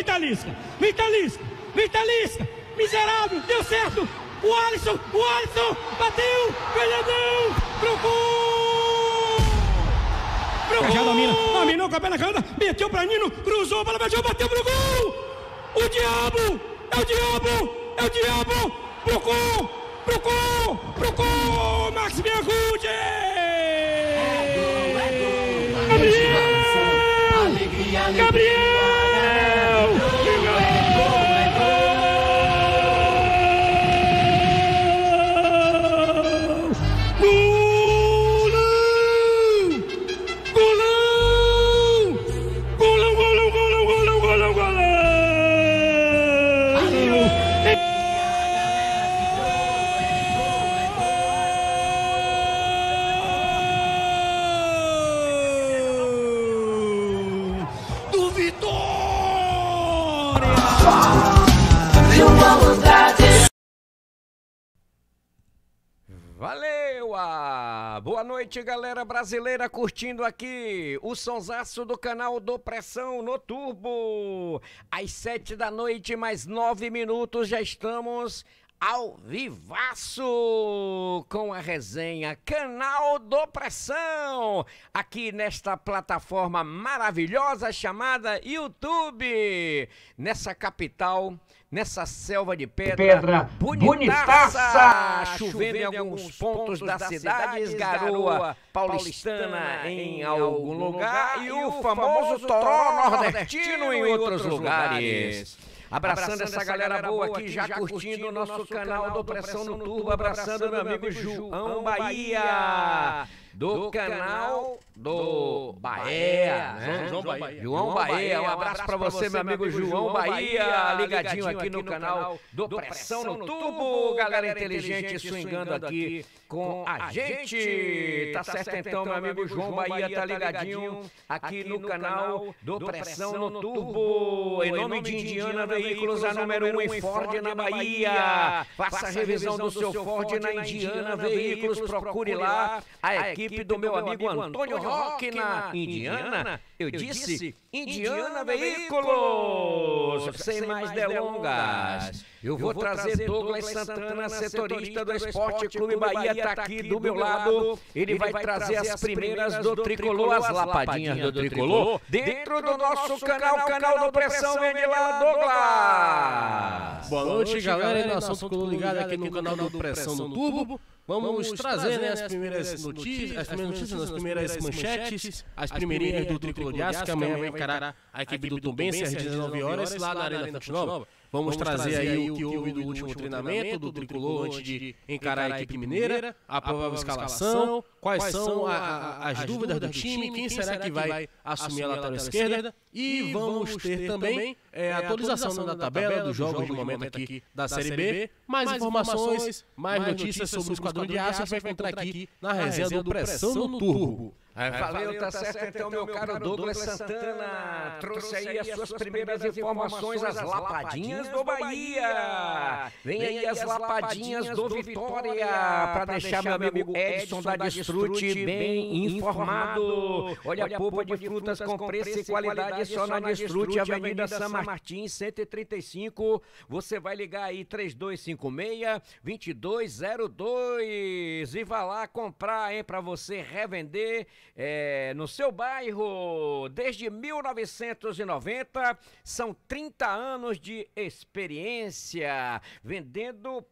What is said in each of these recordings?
Vitalisca! Vitalisca! Vitalisca! Miserável! Deu certo! O Alisson! O Alisson! Bateu! Fernandão! Pro gol! Pro gol! Já domina! Dominou com a perna canhota! Meteu pra Nino! Cruzou! Bola bateu! Bateu pro gol! O diabo! É o diabo! É o diabo! Pro é gol! Pro gol! Pro gol! Max Biancucci! É gol! É gol! Gabriel! Gabriel! Boa noite, galera brasileira, curtindo aqui o sonsaço do canal do Pressão no Turbo. Às sete da noite, mais nove minutos, já estamos ao vivaço com a resenha Canal do Pressão, aqui nesta plataforma maravilhosa chamada YouTube, nessa capital nessa selva de pedra, pedra bonitaça, chovendo em alguns pontos da cidade, garoa paulistana em algum lugar e o famoso toró nordestino em outros lugares. Abraçando, essa galera, boa aqui, já, curtindo o nosso, canal do Pressão no Turbo, abraçando meu amigo João Bahia do, do canal do Bahia. Né? João, João, Bahia. João Bahia, um abraço, para você, meu amigo João Bahia, ligadinho aqui no canal do Pressão no Tubo. Galera inteligente swingando aqui com a gente. Tá, tá certo então, meu então, amigo João Bahia tá, tá ligadinho aqui no canal do Pressão no Turbo. Em nome de Indiana Veículos, a número 1 um em Ford na Bahia. Faça a revisão do seu Ford na Indiana Veículos. Procure lá a equipe do meu amigo Antônio Roque na Indiana. Eu disse Indiana, Indiana Veículos. Sem, Sem mais delongas, eu vou, trazer Douglas Santana, setorista do Esporte Clube Bahia, está tá aqui do meu lado. Ele, vai trazer as primeiras do Tricolor, as lapadinhas do Tricolor, dentro do nosso canal, canal do Pressão. Vem Douglas. Boa noite, galera. Nós estamos ligado aqui no canal do Pressão no Turbo. Vamos, Vamos trazer, né, as, primeiras notícias, as primeiras notícias, as primeiras manchetes, as primeirinhas do Tricolor de Aço, que amanhã vai encarar a equipe do Tombense às 19 horas lá na Arena Fonte Nova. Vamos, trazer, aí o que houve do último treinamento do Tricolor antes de encarar a equipe mineira, a provável escalação, quais são a, a, as dúvidas do time, quem será que vai assumir a lateral esquerda e vamos ter também é, é, a atualização da tabela dos jogos de momento aqui da Série B, mais informações, mais notícias sobre o Esquadrão de Aço, que vai encontrar aqui na resenha do Pressão no Turbo. Ah, valeu, tá, tá certo. certo. Então, então meu caro Douglas Santana trouxe aí as suas primeiras informações, as lapadinhas do Bahia. Vem aí as lapadinhas do Vitória, para deixar meu amigo Edson da Destrute bem informado. Olha a polpa de frutas com preço e qualidade só na Destrute, Avenida San Martin, 135. Você vai ligar aí 3256-2202 e vai lá comprar, hein, para você revender é, no seu bairro desde 1990. São 30 anos de experiência vendendo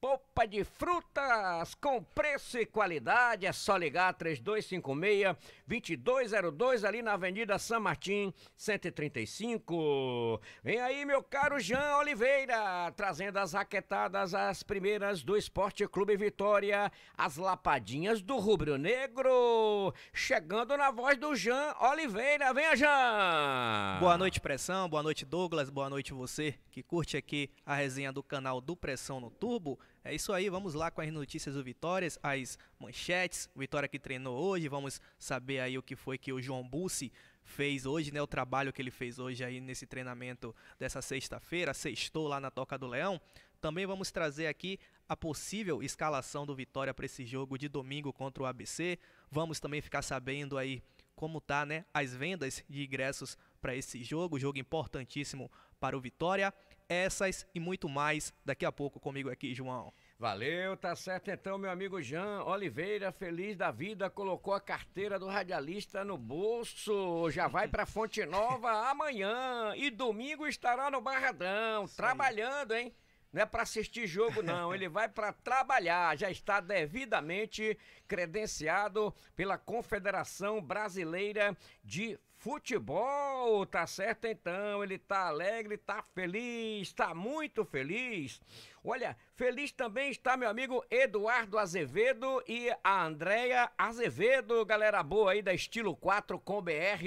Popa de frutas com preço e qualidade. É só ligar 3256-2202 ali na Avenida San Martin, 135. Vem aí, meu caro Jean Oliveira, trazendo as raquetadas, as primeiras do Esporte Clube Vitória, as lapadinhas do Rubro Negro. Chegando na voz do Jean Oliveira. Venha, Jean! Boa noite, Pressão. Boa noite, Douglas. Boa noite, você que curte aqui a resenha do canal do Pressão no Turbo. É isso aí, vamos lá com as notícias do Vitórias, as manchetes. Vitória que treinou hoje, vamos saber aí o que foi que o João Bussi fez hoje, né? O trabalho que ele fez hoje aí nesse treinamento dessa sexta-feira, sextou lá na Toca do Leão. Também vamos trazer aqui a possível escalação do Vitória para esse jogo de domingo contra o ABC. Vamos também ficar sabendo aí como tá, né, as vendas de ingressos para esse jogo, jogo importantíssimo para o Vitória essas e muito mais daqui a pouco comigo aqui, João. Valeu, tá certo então, meu amigo Jean Oliveira, feliz da vida, colocou a carteira do radialista no bolso, já vai pra Fonte Nova amanhã e domingo estará no Barradão, Sim. trabalhando, hein? Não é para assistir jogo, não. Ele vai para trabalhar. Já está devidamente credenciado pela Confederação Brasileira de futebol, tá certo então? Ele tá alegre, tá feliz, tá muito feliz. Olha, feliz também está meu amigo Eduardo Azevedo e a Andrea Azevedo, galera boa aí da Estilo 4 com BR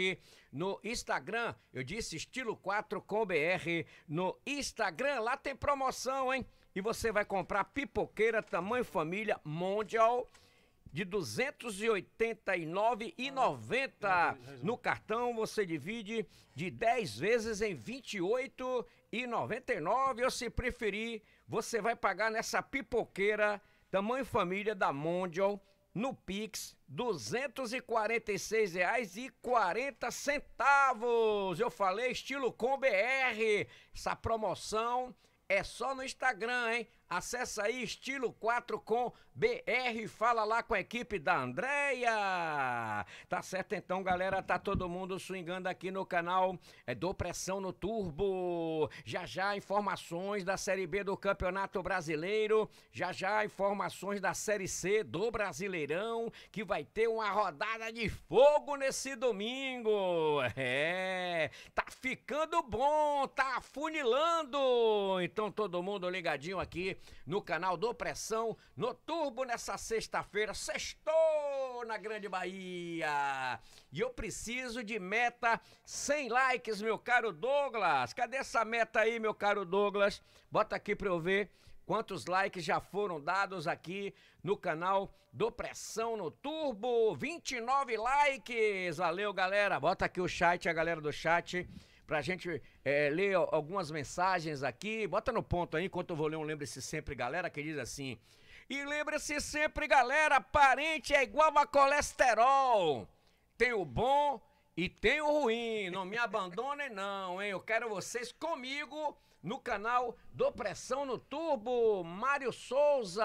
no Instagram. Eu disse Estilo 4 com BR no Instagram. Lá tem promoção, hein? E você vai comprar pipoqueira tamanho família mundial de 289,90. No cartão você divide de 10 vezes em 28,99 ou se preferir, você vai pagar nessa pipoqueira tamanho família da Mondial no Pix, R$ 246,40. Eu falei estilo com BR. Essa promoção é só no Instagram, hein? Acesse aí Estilo 4 com BR, fala lá com a equipe da Andréia. Tá certo então, galera, tá todo mundo swingando aqui no canal é, do Pressão no Turbo. Já já informações da Série B do Campeonato Brasileiro, já já informações da Série C do Brasileirão, que vai ter uma rodada de fogo nesse domingo. É, tá ficando bom, tá funilando. Então todo mundo ligadinho aqui no canal do Pressão, no Turbo nessa sexta-feira. Sextou na Grande Bahia! E eu preciso de meta 100 likes, meu caro Douglas. Cadê essa meta aí, meu caro Douglas? Bota aqui pra eu ver quantos likes já foram dados aqui no canal do Pressão no Turbo. 29 likes. Valeu, galera. Bota aqui o chat, a galera do chat pra gente é, ler algumas mensagens aqui. Bota no ponto aí, enquanto eu vou ler um Lembre-se Sempre, galera, que diz assim. E lembre-se sempre, galera, parente é igual a colesterol. Tem o bom e tem o ruim. Não me abandonem, não, hein? Eu quero vocês comigo no canal do Pressão no Turbo, Mário Souza.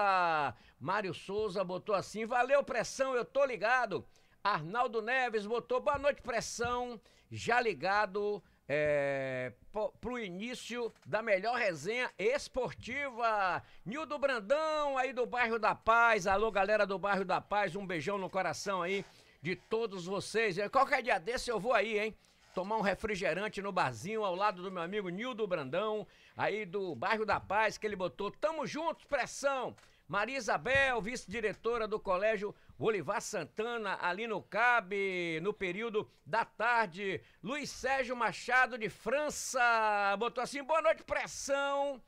Mário Souza botou assim: valeu, Pressão, eu tô ligado. Arnaldo Neves botou boa noite, Pressão, já ligado é, para o início da melhor resenha esportiva. Nildo Brandão, aí do Bairro da Paz. Alô, galera do Bairro da Paz, um beijão no coração aí de todos vocês. É, qualquer dia desse eu vou aí, hein? Tomar um refrigerante no barzinho ao lado do meu amigo Nildo Brandão, aí do Bairro da Paz, que ele botou. Tamo juntos, pressão! Maria Isabel, vice-diretora do Colégio Bolivar Santana, ali no CAB, no período da tarde. Luiz Sérgio Machado de França botou assim: boa noite, pressão.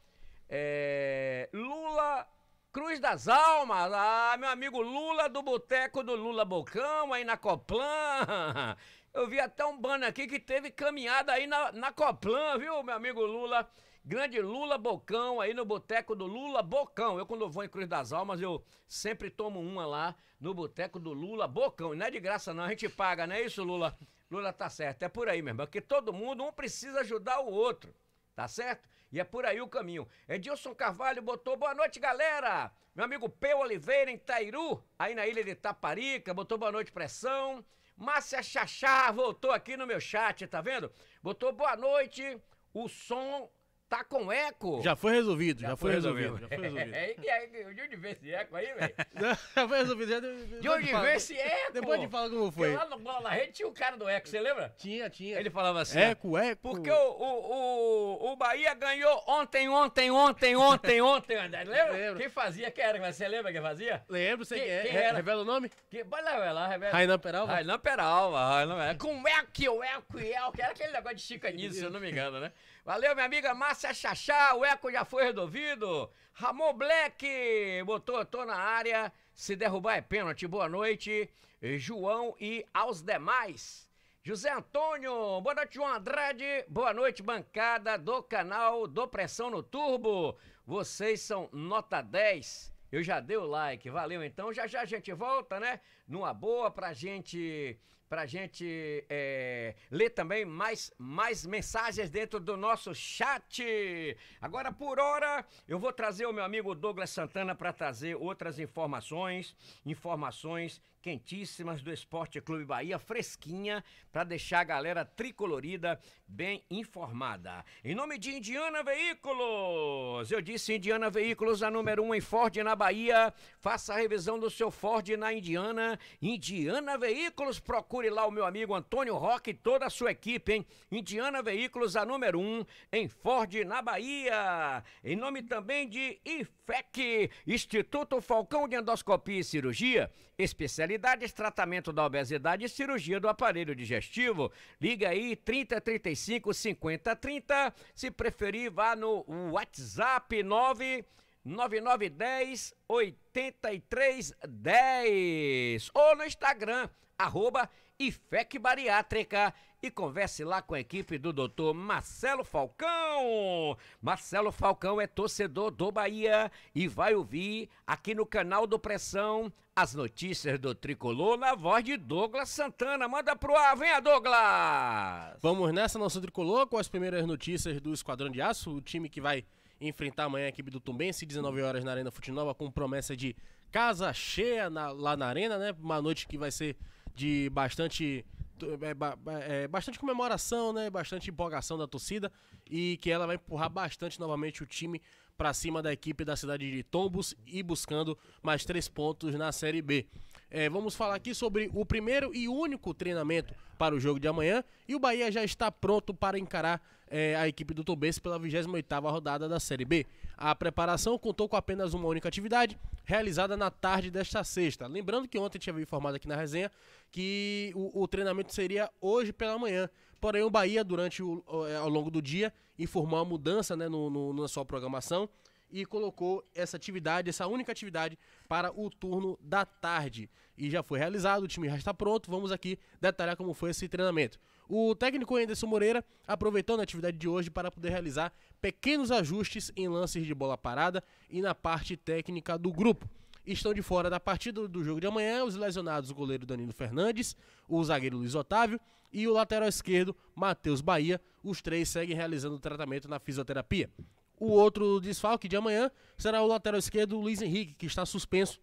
É, Lula Cruz das Almas, ah, meu amigo Lula do Boteco do Lula Bocão, aí na Coplan. Eu vi até um banner aqui que teve caminhada aí na, na Coplan, viu, meu amigo Lula? Grande Lula Bocão, aí no boteco do Lula Bocão. Eu, quando vou em Cruz das Almas, eu sempre tomo uma lá no boteco do Lula Bocão. não é de graça, não, a gente paga, não é isso, Lula? Lula tá certo. É por aí, meu irmão, é que todo mundo, um precisa ajudar o outro. Tá certo? E é por aí o caminho. Edilson Carvalho botou boa noite, galera. Meu amigo P. Oliveira, em Tairu, aí na ilha de Taparica, botou boa noite, pressão. Márcia Chachá voltou aqui no meu chat, tá vendo? Botou boa noite. O som Tá com eco. Já foi resolvido, já, já foi, resolvido. resolvido. Já foi resolvido. É, e aí, de onde veio esse eco aí, velho? já foi resolvido. Já, de, onde veio esse eco? Depois de falar como foi. Porque lá no Bola na Rede tinha o cara do eco, você lembra? Tinha, tinha. Ele falava assim. Eco, eco. Porque o, o, o, o Bahia ganhou ontem, ontem, ontem, ontem, ontem, André. Lembra? Lembro. Quem fazia, quem era? Você lembra quem fazia? Lembro, sei quem, é. quem, era. Revela o nome? Que, vai lá, vai lá, revela. Rainan Peralva? Rainan Peralva. Com eco, eco, eco, eco. Era aquele negócio de chicanismo, se eu não me engano, né? Valeu, minha amiga Márcia Chachá, o eco já foi resolvido. Ramon Black botou, tô na área. Se derrubar é pênalti. Boa noite, João e aos demais. José Antônio, boa noite, João Andrade. Boa noite, bancada do canal do Pressão no Turbo. Vocês são nota 10. Eu já dei o like, valeu então. Já já a gente volta, né? Numa boa pra gente para a gente é, ler também mais, mais mensagens dentro do nosso chat. Agora, por hora, eu vou trazer o meu amigo Douglas Santana para trazer outras informações, informações quentíssimas do Esporte Clube Bahia, fresquinha, para deixar a galera tricolorida bem informada. Em nome de Indiana Veículos, eu disse Indiana Veículos, a número 1 um em Ford na Bahia. Faça a revisão do seu Ford na Indiana. Indiana Veículos, procure lá o meu amigo Antônio Roque e toda a sua equipe, hein? Indiana Veículos, a número 1 um em Ford na Bahia. Em nome também de IF IFEC, é Instituto Falcão de Endoscopia e Cirurgia, especialidades tratamento da obesidade e cirurgia do aparelho digestivo. Liga aí 30 35 50 30, se preferir vá no WhatsApp 9 8310 ou no Instagram arroba IFEC Bariátrica e converse lá com a equipe do doutor Marcelo Falcão. Marcelo Falcão é torcedor do Bahia e vai ouvir aqui no canal do Pressão as notícias do Tricolor na voz de Douglas Santana. Manda pro ar, venha Douglas! Vamos nessa, nossa Tricolor, com as primeiras notícias do Esquadrão de Aço, o time que vai enfrentar amanhã a equipe do Tumbense, 19 horas na Arena Nova, com promessa de casa cheia na, lá na Arena, né? Uma noite que vai ser de bastante é, é, bastante comemoração, né? Bastante empolgação da torcida e que ela vai empurrar bastante novamente o time para cima da equipe da cidade de Tombos e buscando mais três pontos na Série B. É, vamos falar aqui sobre o primeiro e único treinamento para o jogo de amanhã. E o Bahia já está pronto para encarar é, a equipe do Tobense pela 28ª rodada da Série B. A preparação contou com apenas uma única atividade, realizada na tarde desta sexta. Lembrando que ontem tinha informado aqui na resenha que o, o treinamento seria hoje pela manhã. Porém, o Bahia, durante o, é, ao longo do dia, informou a mudança né, no, no, na sua programação e colocou essa atividade, essa única atividade, para o turno da tarde. E já foi realizado, o time já está pronto, vamos aqui detalhar como foi esse treinamento. O técnico Anderson Moreira aproveitando a atividade de hoje para poder realizar pequenos ajustes em lances de bola parada e na parte técnica do grupo estão de fora da partida do jogo de amanhã os lesionados o goleiro Danilo Fernandes, o zagueiro Luiz Otávio e o lateral esquerdo Matheus Bahia. Os três seguem realizando o tratamento na fisioterapia. O outro desfalque de amanhã será o lateral esquerdo Luiz Henrique, que está suspenso.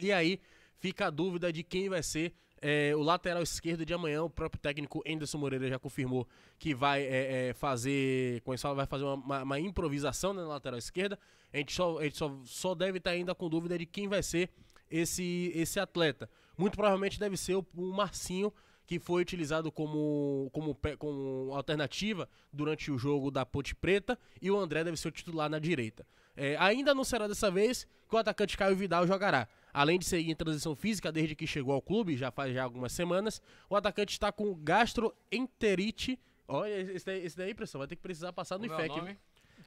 E aí fica a dúvida de quem vai ser é, o lateral esquerdo de amanhã, o próprio técnico Anderson Moreira já confirmou que vai é, é, fazer, com isso vai fazer uma, uma, uma improvisação né, na lateral esquerda. A gente só, a gente só, só deve estar ainda com dúvida de quem vai ser esse, esse atleta. Muito provavelmente deve ser o, o Marcinho, que foi utilizado como, como, como alternativa durante o jogo da Ponte Preta, e o André deve ser o titular na direita. É, ainda não será dessa vez que o atacante Caio Vidal jogará. Além de seguir em transição física desde que chegou ao clube, já faz já algumas semanas, o atacante está com gastroenterite. Olha, esse daí, esse daí é pessoal, vai ter que precisar passar no é IFEC.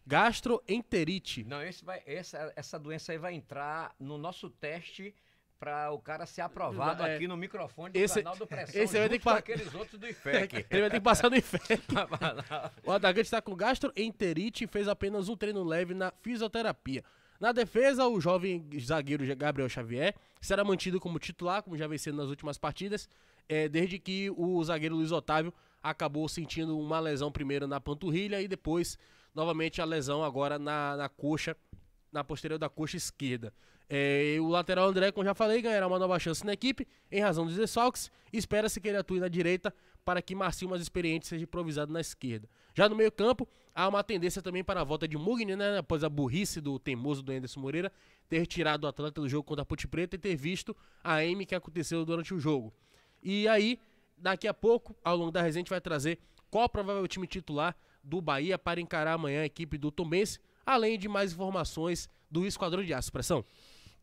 Gastroenterite. Não, vai, essa, essa doença aí vai entrar no nosso teste para o cara ser aprovado é, aqui no microfone do esse, canal do Pressão, esse vai ter que com aqueles outros do IFEC. Ele vai ter que passar no IFEC. o atacante está com gastroenterite e fez apenas um treino leve na fisioterapia. Na defesa, o jovem zagueiro Gabriel Xavier será mantido como titular, como já vem sendo nas últimas partidas, é, desde que o zagueiro Luiz Otávio acabou sentindo uma lesão primeiro na panturrilha e depois, novamente, a lesão agora na, na coxa, na posterior da coxa esquerda. É, o lateral André, como já falei, ganhará uma nova chance na equipe, em razão dos desfalques. Espera-se que ele atue na direita para que Marcinho mais experiente seja improvisado na esquerda. Já no meio-campo, há uma tendência também para a volta de Mugni, né? Após a burrice do teimoso do Anderson Moreira ter tirado o atleta do jogo contra a Ponte Preta e ter visto a M que aconteceu durante o jogo. E aí, daqui a pouco, ao longo da resenha, a gente vai trazer qual o provável time titular do Bahia para encarar amanhã a equipe do Tombense, além de mais informações do Esquadrão de Aço. Pressão.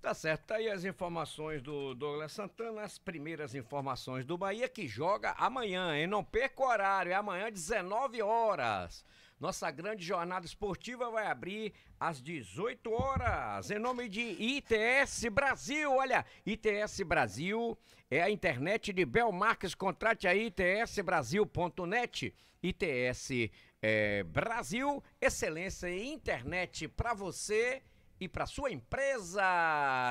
Tá certo, tá aí as informações do Douglas Santana, as primeiras informações do Bahia que joga amanhã, hein? Não perca o horário, é amanhã 19 horas. Nossa grande jornada esportiva vai abrir às 18 horas, em nome de ITS Brasil. Olha, ITS Brasil é a internet de Belmarques. Contrate a itsbrasil.net. ITS é, eh, Brasil, excelência em internet para você e para sua empresa,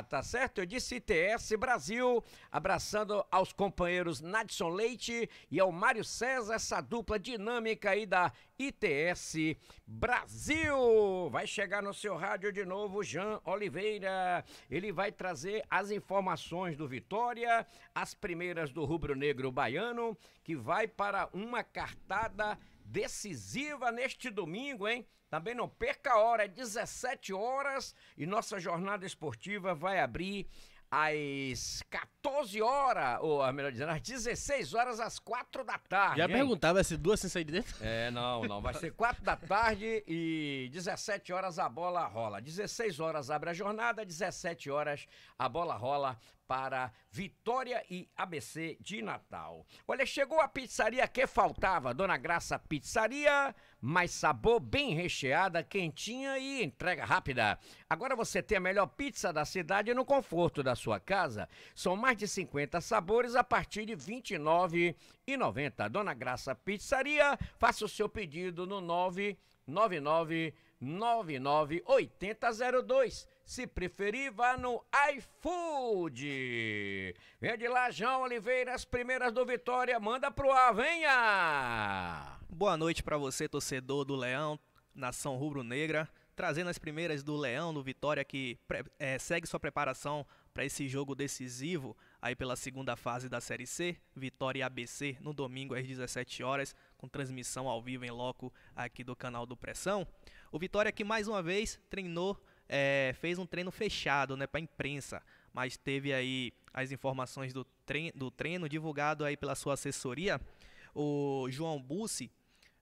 tá certo? Eu disse ITS Brasil, abraçando aos companheiros Nadson Leite e ao Mário César, essa dupla dinâmica aí da ITS Brasil. Vai chegar no seu rádio de novo Jean Oliveira. Ele vai trazer as informações do Vitória, as primeiras do rubro-negro baiano, que vai para uma cartada decisiva neste domingo, hein? Também não perca a hora, é 17 horas e nossa jornada esportiva vai abrir às 14 horas, ou ah, melhor dizendo, às 16 horas, às 4 da tarde. Já hein? perguntava, vai ser duas sem sair de dentro? É, não, não. Vai ser 4 da tarde e 17 horas a bola rola. 16 horas abre a jornada, 17 horas a bola rola para Vitória e ABC de Natal. Olha, chegou a pizzaria que faltava, Dona Graça Pizzaria, mais sabor bem recheada, quentinha e entrega rápida. Agora você tem a melhor pizza da cidade no conforto da sua casa. São mais de 50 sabores a partir de R$ 29,90. Dona Graça Pizzaria, faça o seu pedido no 999 998002 se preferir, vá no iFood. Vem de lá, João Oliveira, as primeiras do Vitória. Manda pro ar, venha! Boa noite para você, torcedor do Leão, nação rubro-negra. Trazendo as primeiras do Leão, do Vitória, que é, segue sua preparação para esse jogo decisivo aí pela segunda fase da Série C, Vitória e ABC no domingo às 17 horas, com transmissão ao vivo em loco aqui do canal do Pressão. O Vitória que mais uma vez treinou é, fez um treino fechado né, para a imprensa, mas teve aí as informações do treino, do treino divulgado aí pela sua assessoria. O João Bussi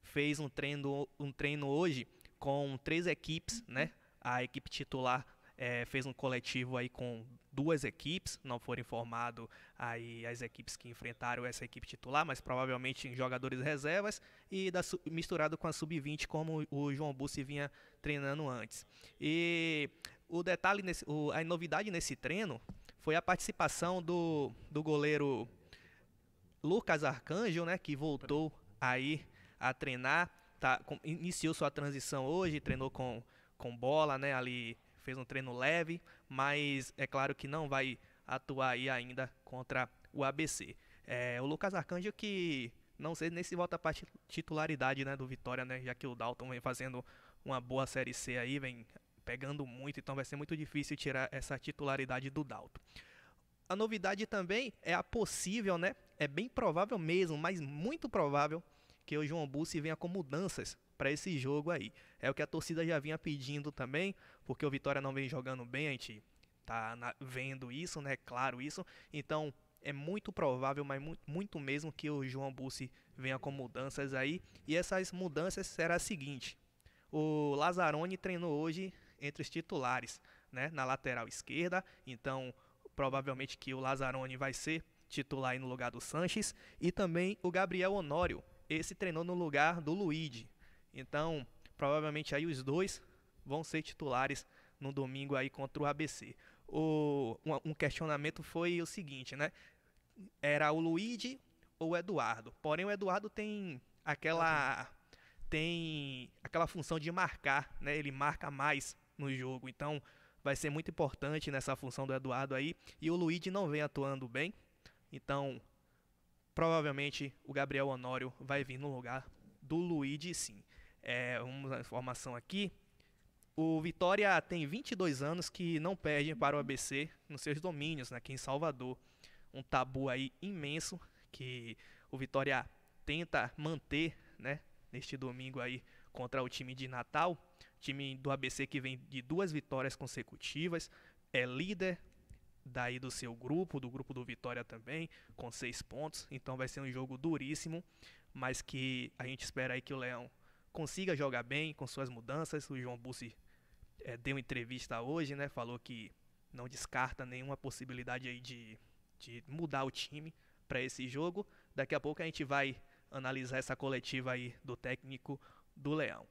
fez um treino, um treino hoje com três equipes, né? A equipe titular é, fez um coletivo aí com duas equipes, não foram informado aí as equipes que enfrentaram essa equipe titular, mas provavelmente jogadores reservas e da, misturado com a sub-20 como o João Bussi vinha treinando antes. E o detalhe, nesse, o, a novidade nesse treino foi a participação do, do goleiro Lucas Arcanjo, né, que voltou aí a treinar, tá, com, iniciou sua transição hoje, treinou com, com bola, né, ali fez um treino leve, mas é claro que não vai atuar aí ainda contra o ABC. É, o Lucas Arcanjo que não sei nem se volta para titularidade né, do Vitória, né, já que o Dalton vem fazendo uma boa Série C aí, vem pegando muito, então vai ser muito difícil tirar essa titularidade do Dalton. A novidade também é a possível, né? É bem provável mesmo, mas muito provável que o João Bussi venha com mudanças para esse jogo aí. É o que a torcida já vinha pedindo também porque o Vitória não vem jogando bem, a gente tá na, vendo isso, né? Claro isso. Então é muito provável, mas muito, muito mesmo que o João Bussi venha com mudanças aí. E essas mudanças será a seguinte: o Lazzaroni treinou hoje entre os titulares, né? Na lateral esquerda. Então provavelmente que o Lazzaroni vai ser titular aí no lugar do Sanches e também o Gabriel Honório. Esse treinou no lugar do Luigi. Então, provavelmente aí os dois vão ser titulares no domingo aí contra o ABC. O, um, um questionamento foi o seguinte, né? Era o Luigi ou o Eduardo. Porém, o Eduardo tem aquela tem aquela função de marcar, né? Ele marca mais no jogo. Então, vai ser muito importante nessa função do Eduardo aí. E o Luigi não vem atuando bem. Então, provavelmente o Gabriel Honório vai vir no lugar do Luigi, sim. É, uma informação aqui. O Vitória tem 22 anos que não perde para o ABC nos seus domínios, né, aqui em Salvador. Um tabu aí imenso que o Vitória tenta manter, né, neste domingo aí contra o time de Natal, time do ABC que vem de duas vitórias consecutivas, é líder daí do seu grupo, do grupo do Vitória também, com seis pontos. Então vai ser um jogo duríssimo, mas que a gente espera aí que o Leão consiga jogar bem com suas mudanças. O João Bussi é, deu entrevista hoje, né? Falou que não descarta nenhuma possibilidade aí de, de mudar o time para esse jogo. Daqui a pouco a gente vai analisar essa coletiva aí do técnico do Leão.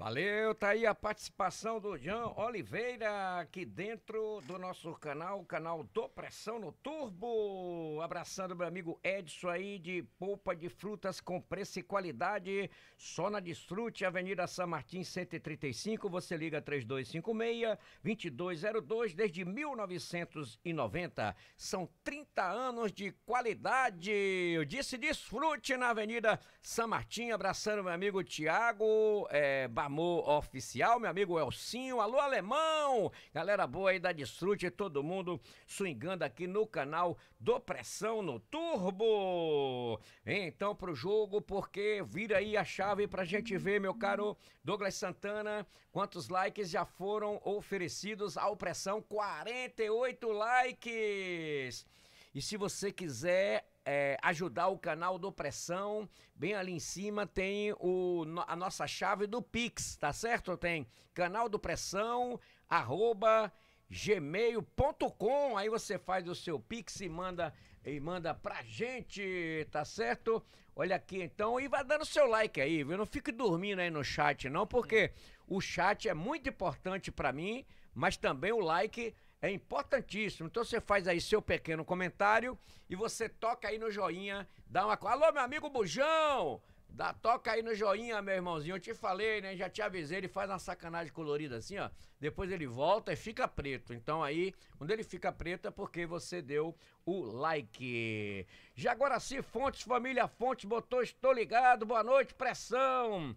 Valeu, tá aí a participação do João Oliveira aqui dentro do nosso canal, o canal do Pressão no Turbo. Abraçando meu amigo Edson aí de polpa de frutas com preço e qualidade. Só na Desfrute, Avenida San Martins 135. Você liga 3256-2202 desde 1990. São 30 anos de qualidade. Eu disse Desfrute na Avenida San Martins. Abraçando meu amigo Tiago é, eh, Amor Oficial, meu amigo Elcinho, alô alemão, galera boa aí da Desfrute, todo mundo swingando aqui no canal do Pressão no Turbo. Então pro jogo, porque vira aí a chave pra gente ver, meu caro Douglas Santana, quantos likes já foram oferecidos ao Pressão, 48 likes. E se você quiser é, ajudar o canal do Pressão. Bem ali em cima tem o, a nossa chave do Pix, tá certo? Tem canal do Pressão, arroba gmail.com. Aí você faz o seu pix e manda e manda pra gente, tá certo? Olha aqui então e vai dando seu like aí, viu? Não fique dormindo aí no chat não, porque o chat é muito importante para mim, mas também o like é importantíssimo. Então você faz aí seu pequeno comentário e você toca aí no joinha, dá uma. Alô, meu amigo Bujão! Dá, toca aí no joinha, meu irmãozinho. Eu te falei, né? Já te avisei. Ele faz uma sacanagem colorida assim, ó. Depois ele volta e fica preto. Então aí, quando ele fica preto é porque você deu o like. Já agora se Fontes, família Fontes, botou estou ligado. Boa noite, pressão.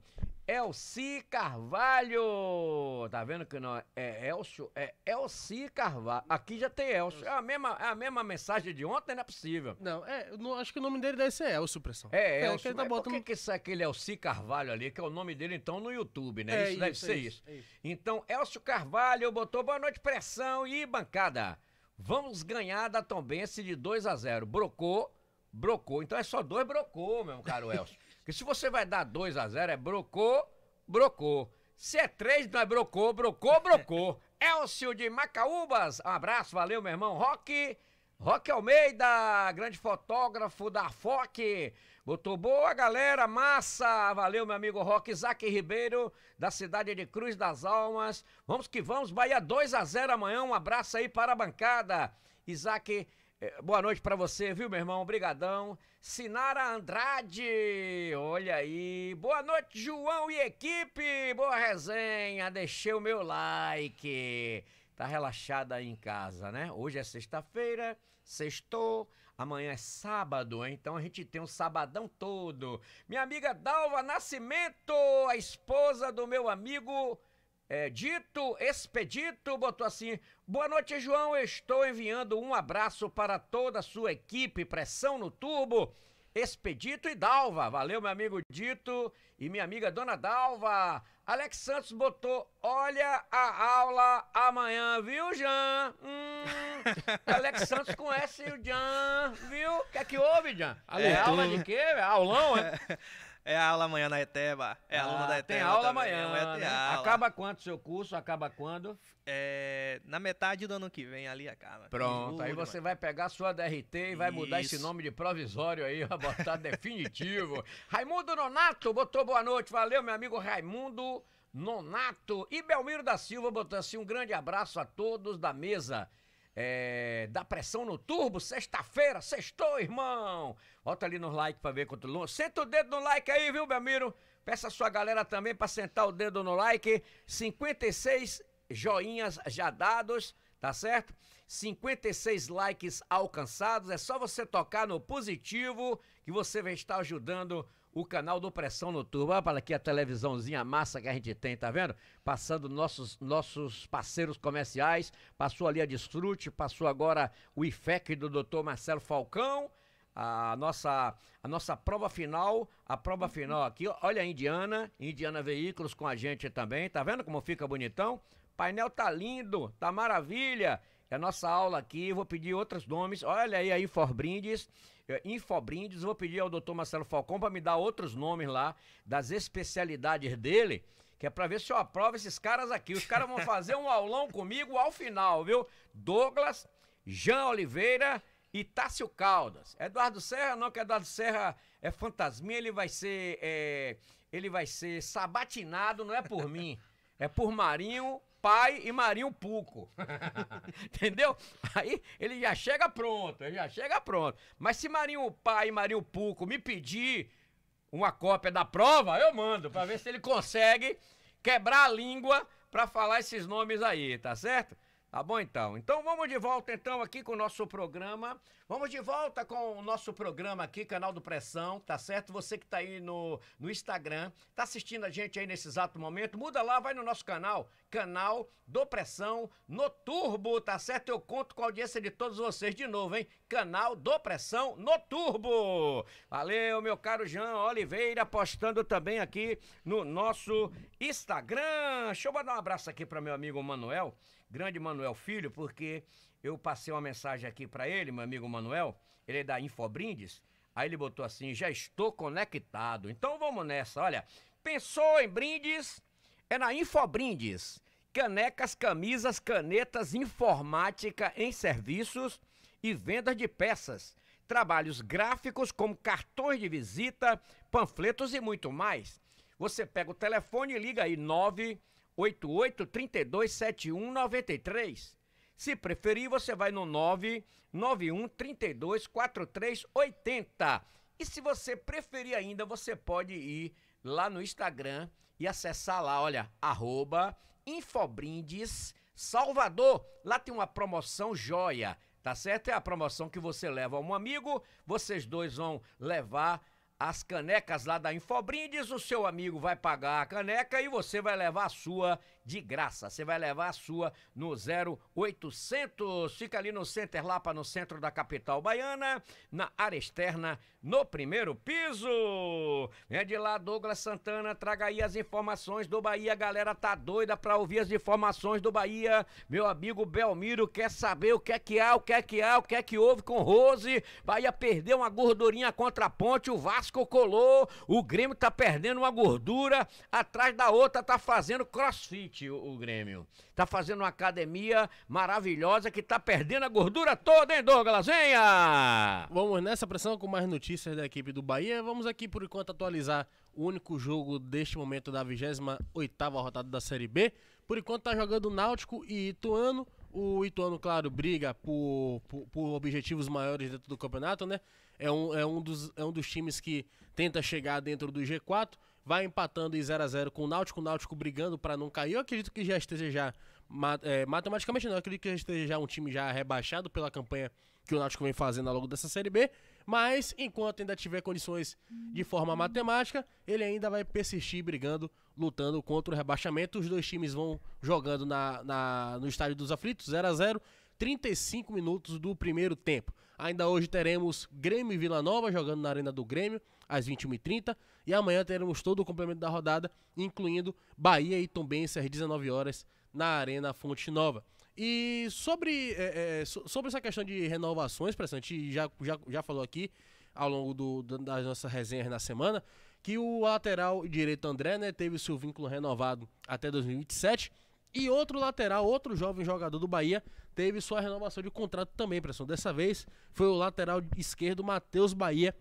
Elci é Carvalho. Tá vendo que não é Elcio? É Elci Carvalho. Aqui já tem Elcio. É a mesma, é a mesma mensagem de ontem, não é possível. Não, é, não, acho que o nome dele deve ser Elcio, pressão. É, é Elcio. que tá botando... Por que, que isso é aquele Elci Carvalho ali, que é o nome dele então no YouTube, né? É, isso, isso deve ser é isso, é isso. Então, Elcio Carvalho botou boa noite, pressão e bancada. Vamos ganhar da Tombense de 2 a 0 Brocou, brocou. Então é só dois brocou, meu caro Elcio. Porque se você vai dar 2 a 0 é brocou, brocou. Se é 3, não é brocou, brocou, brocou. Elcio de Macaúbas, um abraço, valeu, meu irmão. Rock, Rock Almeida, grande fotógrafo da FOC. Botou boa, galera, massa. Valeu, meu amigo Rock. Isaac Ribeiro, da cidade de Cruz das Almas. Vamos que vamos, Bahia 2 a 0 amanhã. Um abraço aí para a bancada. Isaac Ribeiro. É, boa noite para você, viu, meu irmão? Obrigadão. Sinara Andrade, olha aí. Boa noite, João e equipe. Boa resenha. Deixei o meu like. Tá relaxada aí em casa, né? Hoje é sexta-feira, sextou, amanhã é sábado, então a gente tem um sabadão todo. Minha amiga Dalva Nascimento, a esposa do meu amigo é, Dito Expedito botou assim: Boa noite, João. Estou enviando um abraço para toda a sua equipe. Pressão no turbo. Expedito e Dalva. Valeu, meu amigo Dito e minha amiga Dona Dalva. Alex Santos botou: Olha a aula amanhã, viu, Jean? Hum, Alex Santos conhece o Jean, viu? O que é que houve, Jean? É, é aula de quê? É aulão, é? É aula amanhã na ETEBA. É ah, aluna da ETEBA. Tem aula também. amanhã. amanhã é né? aula. Acaba quando seu curso? Acaba quando? É, na metade do ano que vem ali acaba. Pronto, aí você mano. vai pegar sua DRT e vai Isso. mudar esse nome de provisório aí, vai botar definitivo. Raimundo Nonato botou boa noite. Valeu, meu amigo Raimundo Nonato. E Belmiro da Silva botou assim: um grande abraço a todos da mesa é, da pressão no turbo, sexta-feira, sextou, irmão. Bota ali no like pra ver quanto longe. Senta o dedo no like aí, viu, Belmiro? Peça a sua galera também pra sentar o dedo no like. 56 joinhas já dados, tá certo? 56 likes alcançados. É só você tocar no positivo que você vai estar ajudando o o canal do Pressão Noturna. Olha para aqui a televisãozinha massa que a gente tem, tá vendo? Passando nossos, nossos parceiros comerciais. Passou ali a Desfrute, passou agora o IFEC do Dr. Marcelo Falcão. A nossa, a nossa prova final, a prova final aqui, olha a Indiana, Indiana Veículos com a gente também, tá vendo como fica bonitão? painel tá lindo, tá maravilha. É a nossa aula aqui, vou pedir outros nomes. Olha aí aí For Brindes, Infobrindes. Vou pedir ao doutor Marcelo Falcão para me dar outros nomes lá das especialidades dele que é para ver se eu aprovo esses caras aqui. Os caras vão fazer um aulão comigo ao final, viu? Douglas, Jean Oliveira e Tássio Caldas. Eduardo Serra, não, que Eduardo Serra é fantasminha, ele vai ser. É, ele vai ser sabatinado, não é por mim, é por Marinho pai e Marinho Puco. Entendeu? Aí ele já chega pronto, ele já chega pronto. Mas se Marinho Pai e Marinho Puco me pedir uma cópia da prova, eu mando para ver se ele consegue quebrar a língua para falar esses nomes aí, tá certo? Tá ah, bom então. Então vamos de volta então aqui com o nosso programa. Vamos de volta com o nosso programa aqui, Canal do Pressão, tá certo? Você que tá aí no, no Instagram, tá assistindo a gente aí nesse exato momento, muda lá, vai no nosso canal, Canal do Pressão no Turbo, tá certo? Eu conto com a audiência de todos vocês de novo, hein? Canal do Pressão no Turbo. Valeu, meu caro Jean Oliveira, postando também aqui no nosso Instagram. Deixa eu mandar um abraço aqui para meu amigo Manuel, grande Manuel Filho, porque eu passei uma mensagem aqui para ele, meu amigo Manuel, ele é da Infobrindes, aí ele botou assim: já estou conectado. Então vamos nessa, olha. Pensou em brindes? É na Infobrindes. Canecas, camisas, canetas, informática em serviços e vendas de peças. Trabalhos gráficos como cartões de visita, panfletos e muito mais. Você pega o telefone e liga aí 9 88327193. Se preferir, você vai no 991 32 4380. E se você preferir ainda, você pode ir lá no Instagram e acessar lá, olha, arroba Infobrindes Salvador. Lá tem uma promoção joia, tá certo? É a promoção que você leva a um amigo, vocês dois vão levar as canecas lá da Infobrindes, o seu amigo vai pagar a caneca e você vai levar a sua de graça. Você vai levar a sua no 0800. Fica ali no Center Lapa, no centro da capital baiana, na área externa, no primeiro piso. É de lá, Douglas Santana, traga aí as informações do Bahia. A galera tá doida pra ouvir as informações do Bahia. Meu amigo Belmiro quer saber o que é que há, o que é que há, o que é que houve com Rose. Bahia perdeu uma gordurinha contra a ponte, o Vasco Vasco colou, o Grêmio tá perdendo uma gordura atrás da outra, tá fazendo crossfit o, o Grêmio. Tá fazendo uma academia maravilhosa que tá perdendo a gordura toda, hein, Douglas? Venha! Vamos nessa pressão com mais notícias da equipe do Bahia. Vamos aqui por enquanto atualizar o único jogo deste momento da 28ª rodada da Série B. Por enquanto tá jogando Náutico e Ituano. O Ituano, claro, briga por, por, por, objetivos maiores dentro do campeonato, né? É um, é, um dos, é um dos times que tenta chegar dentro do G4, vai empatando em 0 a 0 com o Náutico, o Náutico brigando para não cair. Eu acredito que já esteja já, é, matematicamente não, eu acredito que já esteja já um time já rebaixado pela campanha que o Náutico vem fazendo ao longo dessa Série B, mas enquanto ainda tiver condições de forma matemática, ele ainda vai persistir brigando, lutando contra o rebaixamento. Os dois times vão jogando na, na no Estádio dos Aflitos, 0 a 0 35 minutos do primeiro tempo. Ainda hoje teremos Grêmio e Vila Nova jogando na Arena do Grêmio às 21h30. E amanhã teremos todo o complemento da rodada, incluindo Bahia e Tombense às 19 horas na Arena Fonte Nova. E sobre, é, é, sobre essa questão de renovações, a gente já, já, já falou aqui ao longo do, das nossas resenhas na semana que o lateral direito André né, teve seu vínculo renovado até 2027 e outro lateral, outro jovem jogador do Bahia, teve sua renovação de contrato também, pressão. Dessa vez foi o lateral esquerdo Matheus Bahia,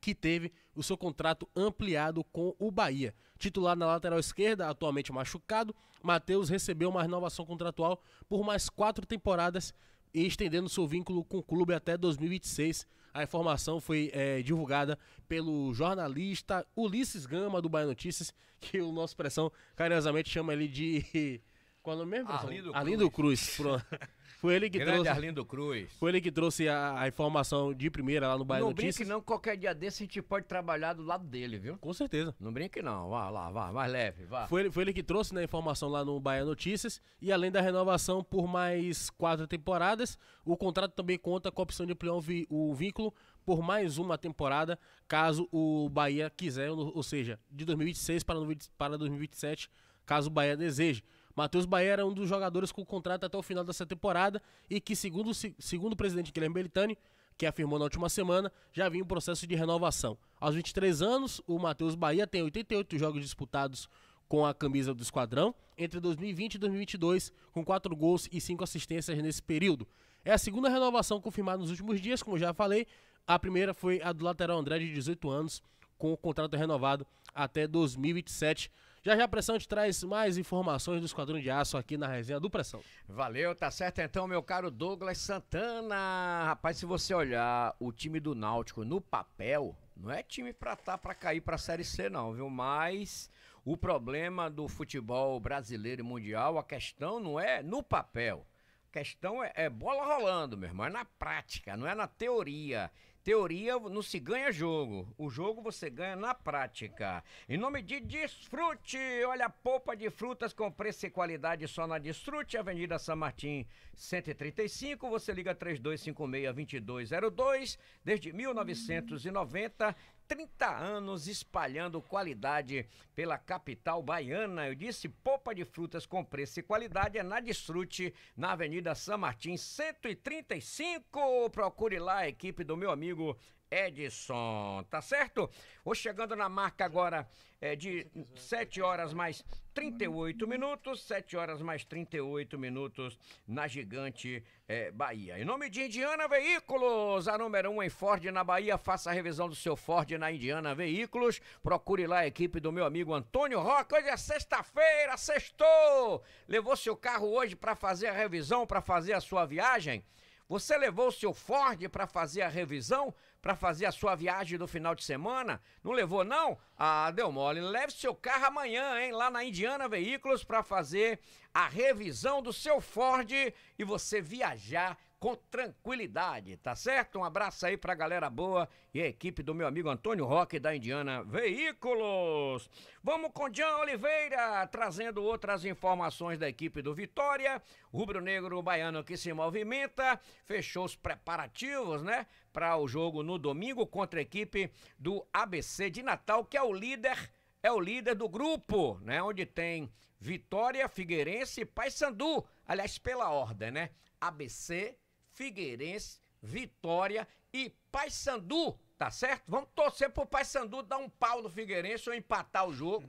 que teve o seu contrato ampliado com o Bahia. Titular na lateral esquerda, atualmente machucado, Matheus recebeu uma renovação contratual por mais quatro temporadas, estendendo seu vínculo com o clube até 2026. A informação foi é, divulgada pelo jornalista Ulisses Gama, do Bahia Notícias, que o nosso pressão carinhosamente chama ele de. Qual é o nome mesmo? Arlindo Cruz. Arlindo Cruz. Pronto. Foi ele que Grande trouxe. Arlindo Cruz. Foi ele que trouxe a, a informação de primeira lá no Bahia Notícias. Não brinque não, qualquer dia desse a gente pode trabalhar do lado dele, viu? Com certeza. Não brinque não, vá lá, vá, mais leve, vá. Foi ele, foi ele que trouxe né, a informação lá no Bahia Notícias e além da renovação por mais quatro temporadas, o contrato também conta com a opção de ampliar o vínculo por mais uma temporada, caso o Bahia quiser, ou seja, de 2026 para 2027, caso o Bahia deseje. Matheus Bahia era um dos jogadores com contrato até o final dessa temporada e que, segundo, segundo o presidente Guilherme Belitani, que afirmou na última semana, já vinha um processo de renovação. Aos 23 anos, o Matheus Bahia tem 88 jogos disputados com a camisa do esquadrão entre 2020 e 2022, com 4 gols e 5 assistências nesse período. É a segunda renovação confirmada nos últimos dias, como já falei. A primeira foi a do lateral André, de 18 anos, com o contrato renovado até 2027. Já já a Pressão te traz mais informações do Esquadrão de Aço aqui na resenha do Pressão. Valeu, tá certo então, meu caro Douglas Santana. Rapaz, se você olhar o time do Náutico no papel, não é time pra tá pra cair pra Série C não, viu? Mas o problema do futebol brasileiro e mundial, a questão não é no papel. A questão é, é bola rolando, meu irmão, é na prática, não é na teoria. Teoria não se ganha jogo, o jogo você ganha na prática. Em nome de Desfrute, olha a polpa de frutas com preço e qualidade só na Desfrute, Avenida San Martin 135, você liga 3256-2202, desde 1990 30 anos espalhando qualidade pela capital baiana. Eu disse polpa de frutas com preço e qualidade é na Desfrute, na Avenida San Martins 135. Procure lá a equipe do meu amigo Edson, tá certo? Vou chegando na marca agora é, de 7 horas mais 38 minutos, 7 horas mais 38 minutos na Gigante é, Bahia. Em nome de Indiana Veículos, a número 1 um em Ford na Bahia, faça a revisão do seu Ford na Indiana Veículos. Procure lá a equipe do meu amigo Antônio Roca. Hoje é sexta-feira, sextou! Levou seu carro hoje para fazer a revisão, para fazer a sua viagem? Você levou o seu Ford para fazer a revisão? para fazer a sua viagem do final de semana? Não levou, não? Ah, deu mole. Leve seu carro amanhã, hein? Lá na Indiana Veículos para fazer a revisão do seu Ford e você viajar com tranquilidade, tá certo? Um abraço aí pra galera boa e a equipe do meu amigo Antônio Roque da Indiana Veículos. Vamos com Jean Oliveira, trazendo outras informações da equipe do Vitória. Rubro Negro Baiano que se movimenta, fechou os preparativos, né? Para o jogo no domingo contra a equipe do ABC de Natal, que é o líder, é o líder do grupo, né? Onde tem Vitória, Figueirense e Paysandu. Aliás, pela ordem, né? ABC, Figueirense, Vitória e Paysandu, tá certo? Vamos torcer pro Paysandu dar um pau no Figueirense ou empatar o jogo.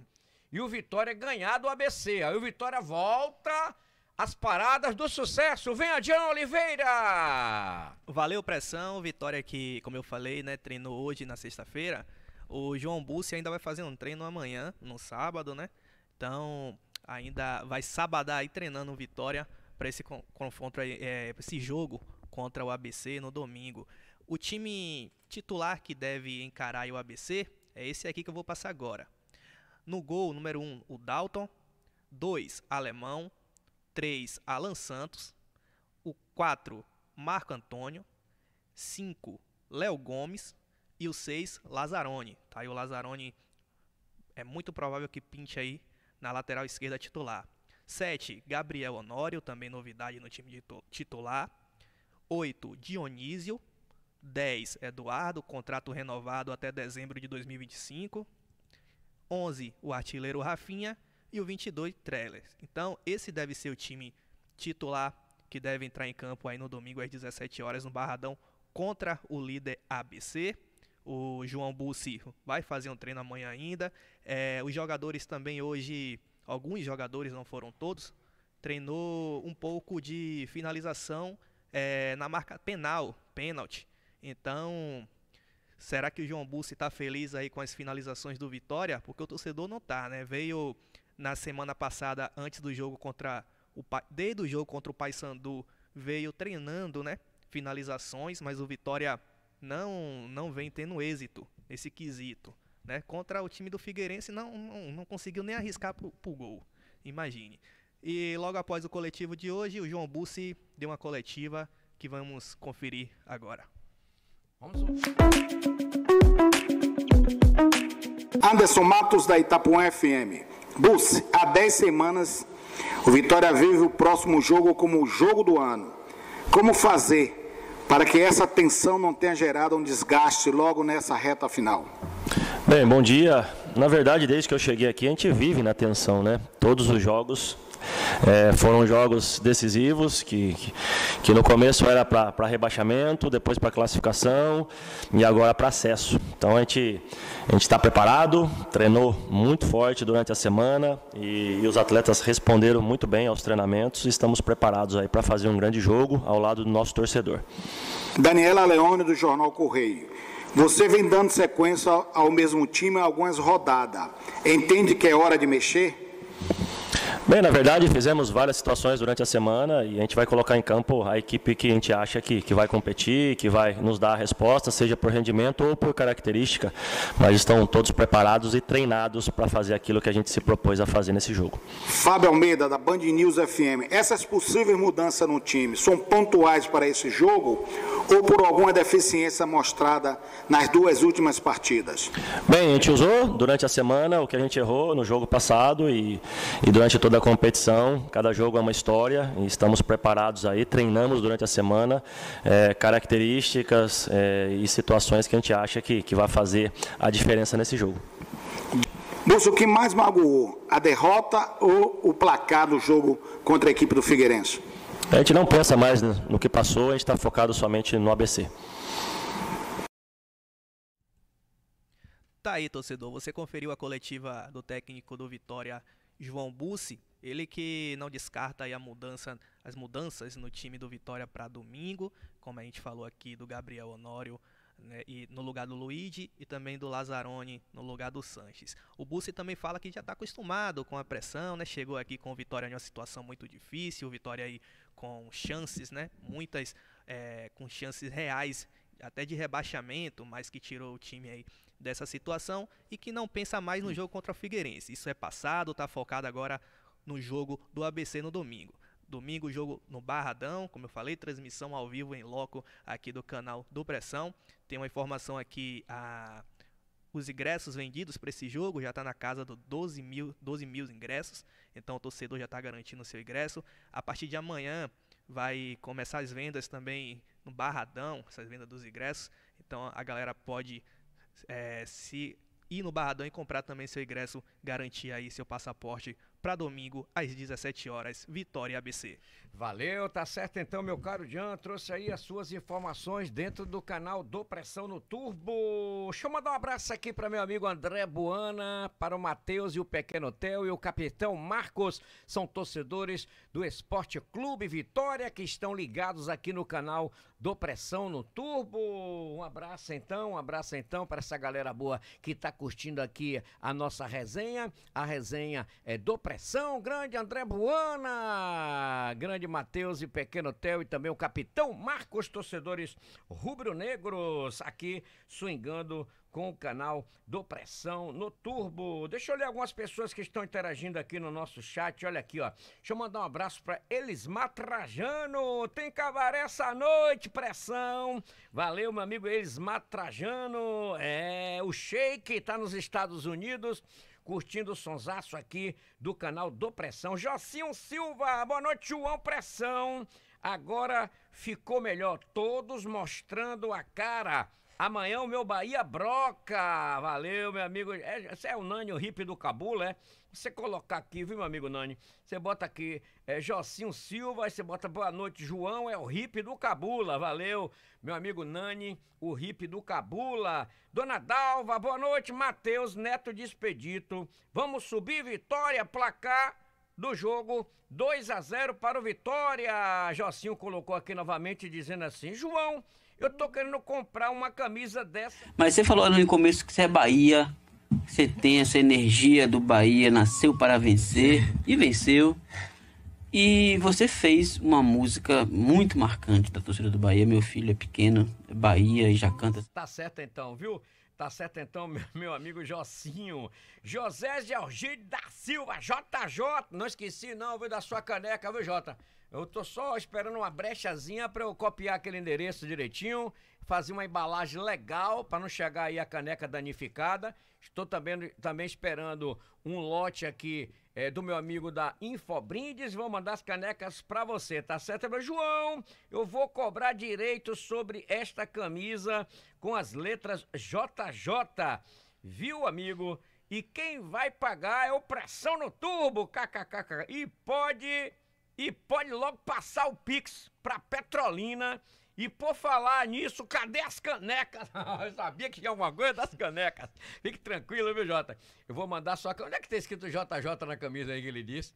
E o Vitória ganhar do ABC. Aí o Vitória volta as paradas do sucesso. Vem a John Oliveira! Valeu, pressão. Vitória que, como eu falei, né, treinou hoje na sexta-feira. O João Bussi ainda vai fazer um treino amanhã, no sábado, né? Então, ainda vai sabadar aí treinando o Vitória para esse confronto aí, é, esse jogo contra o ABC no domingo. O time titular que deve encarar o ABC é esse aqui que eu vou passar agora. No gol, número 1, um, o Dalton. 2, Alemão. 3, Alan Santos. O 4, Marco Antônio. 5, Léo Gomes. E o 6, Lazarone. Tá aí o Lazarone é muito provável que pinte aí na lateral esquerda titular. 7, Gabriel Honório, também novidade no time titular. 8, Dionísio. 10, Eduardo, contrato renovado até dezembro de 2025. 11, o artilheiro Rafinha. E o 22, Treller. Então, esse deve ser o time titular que deve entrar em campo aí no domingo às 17 horas no Barradão contra o líder ABC. O João Bussi vai fazer um treino amanhã ainda. É, os jogadores também hoje, alguns jogadores, não foram todos, treinou um pouco de finalização é, na marca penal, pênalti. Então, será que o João Bussi está feliz aí com as finalizações do Vitória? Porque o torcedor não tá, né? Veio na semana passada, antes do jogo contra o desde o jogo contra o Paysandu, veio treinando, né? Finalizações, mas o Vitória não não vem tendo êxito nesse quesito, né? Contra o time do Figueirense não não, não conseguiu nem arriscar pro, pro gol. Imagine. E logo após o coletivo de hoje, o João Bussi deu uma coletiva que vamos conferir agora. Vamos. Anderson Matos da Itapuã FM. Bussi, há 10 semanas o Vitória vive o próximo jogo como o jogo do ano. Como fazer para que essa tensão não tenha gerado um desgaste logo nessa reta final? Bem, bom dia. Na verdade, desde que eu cheguei aqui, a gente vive na tensão, né? Todos os jogos é, foram jogos decisivos que, que, que no começo era para rebaixamento, depois para classificação e agora para acesso. Então a gente a está preparado, treinou muito forte durante a semana e, e, os atletas responderam muito bem aos treinamentos. E estamos preparados aí para fazer um grande jogo ao lado do nosso torcedor. Daniela Leone do Jornal Correio. Você vem dando sequência ao mesmo time algumas rodadas. Entende que é hora de mexer? Bem, na verdade, fizemos várias situações durante a semana e a gente vai colocar em campo a equipe que a gente acha que, que vai competir, que vai nos dar a resposta, seja por rendimento ou por característica, mas estão todos preparados e treinados para fazer aquilo que a gente se propôs a fazer nesse jogo. Fábio Almeida, da Band News FM, essas possíveis mudanças no time são pontuais para esse jogo ou por alguma deficiência mostrada nas duas últimas partidas? Bem, a gente usou durante a semana o que a gente errou no jogo passado e, e durante toda da competição, cada jogo é uma história e estamos preparados aí, treinamos durante a semana é, características é, e situações que a gente acha que, que vai fazer a diferença nesse jogo. Moço, o que mais magoou? A derrota ou o placar do jogo contra a equipe do Figueirense? A gente não pensa mais no que passou, a gente está focado somente no ABC. Tá aí, torcedor. Você conferiu a coletiva do técnico do Vitória, João Bussi, ele que não descarta a mudança, as mudanças no time do Vitória para domingo, como a gente falou aqui do Gabriel Honório né, e no lugar do Luigi e também do Lazzaroni no lugar do Sanches. O Bussi também fala que já está acostumado com a pressão, né, chegou aqui com o Vitória em uma situação muito difícil, o Vitória aí com chances, né, muitas é, com chances reais até de rebaixamento, mas que tirou o time aí dessa situação e que não pensa mais no jogo contra o Figueirense. Isso é passado, está focado agora no jogo do ABC no domingo. Domingo, jogo no Barradão, como eu falei, transmissão ao vivo em loco aqui do canal do Pressão. Tem uma informação aqui, a... os ingressos vendidos para esse jogo já está na casa dos 12 mil, 12 mil ingressos, então o torcedor já está garantindo o seu ingresso. A partir de amanhã vai começar as vendas também no Barradão, essas vendas dos ingressos, então a galera pode é, se ir no Barradão e comprar também seu ingresso, garantir aí seu passaporte para domingo às 17 horas, Vitória ABC. Valeu, tá certo então, meu caro Jean. Trouxe aí as suas informações dentro do canal do Pressão no Turbo. Deixa eu mandar um abraço aqui para meu amigo André Buana, para o Matheus e o Pequeno Tel e o capitão Marcos. São torcedores do Esporte Clube Vitória que estão ligados aqui no canal do Pressão no Turbo. Um abraço então, um abraço então para essa galera boa que tá curtindo aqui a nossa resenha. A resenha é do Pressão pressão, grande André Buana, grande Matheus e Pequeno Theo e também o capitão Marcos, torcedores rubro-negros, aqui swingando com o canal do Pressão no Turbo. Deixa eu ler algumas pessoas que estão interagindo aqui no nosso chat. Olha aqui, ó. Deixa eu mandar um abraço para Elismar Trajano. Tem cavaré essa noite, Pressão. Valeu, meu amigo Elismar Trajano. É, o Shake tá nos Estados Unidos curtindo o sonsaço aqui do canal do Pressão. Jocinho Silva, boa noite, João Pressão. Agora ficou melhor, todos mostrando a cara. Amanhã o meu Bahia broca. Valeu, meu amigo. É, você é o Nânio Hip do Cabula, é? Você colocar aqui, viu, meu amigo Nani? Você bota aqui é, Jocinho Silva, aí você bota boa noite, João, é o hip do Cabula. Valeu, meu amigo Nani, o hip do Cabula. Dona Dalva, boa noite, Matheus, neto de expedito. Vamos subir, Vitória, placar do jogo 2 a 0 para o Vitória. Jocinho colocou aqui novamente dizendo assim: "João, eu tô querendo comprar uma camisa dessa". Mas você falou no começo que você é Bahia, você tem essa energia do Bahia, nasceu para vencer e venceu. E você fez uma música muito marcante da torcida do Bahia. Meu filho é pequeno, é Bahia e já canta. Tá certo então, viu? Tá certo então, meu amigo Jocinho. José Georgídio da Silva, JJ. Não esqueci não, viu, da sua caneca, viu, Jota? Eu tô só esperando uma brechazinha para eu copiar aquele endereço direitinho, fazer uma embalagem legal para não chegar aí a caneca danificada Estou também, também esperando um lote aqui é, do meu amigo da Infobrindes. Vou mandar as canecas para você, tá certo? João, eu vou cobrar direito sobre esta camisa com as letras JJ, viu, amigo? E quem vai pagar é opressão no turbo, kkkk. E pode, e pode logo passar o Pix para Petrolina e por falar nisso, cadê as canecas? eu sabia que tinha alguma coisa das canecas. Fique tranquilo, viu, Jota? Eu vou mandar só. Onde é que tem tá escrito JJ na camisa aí que ele disse?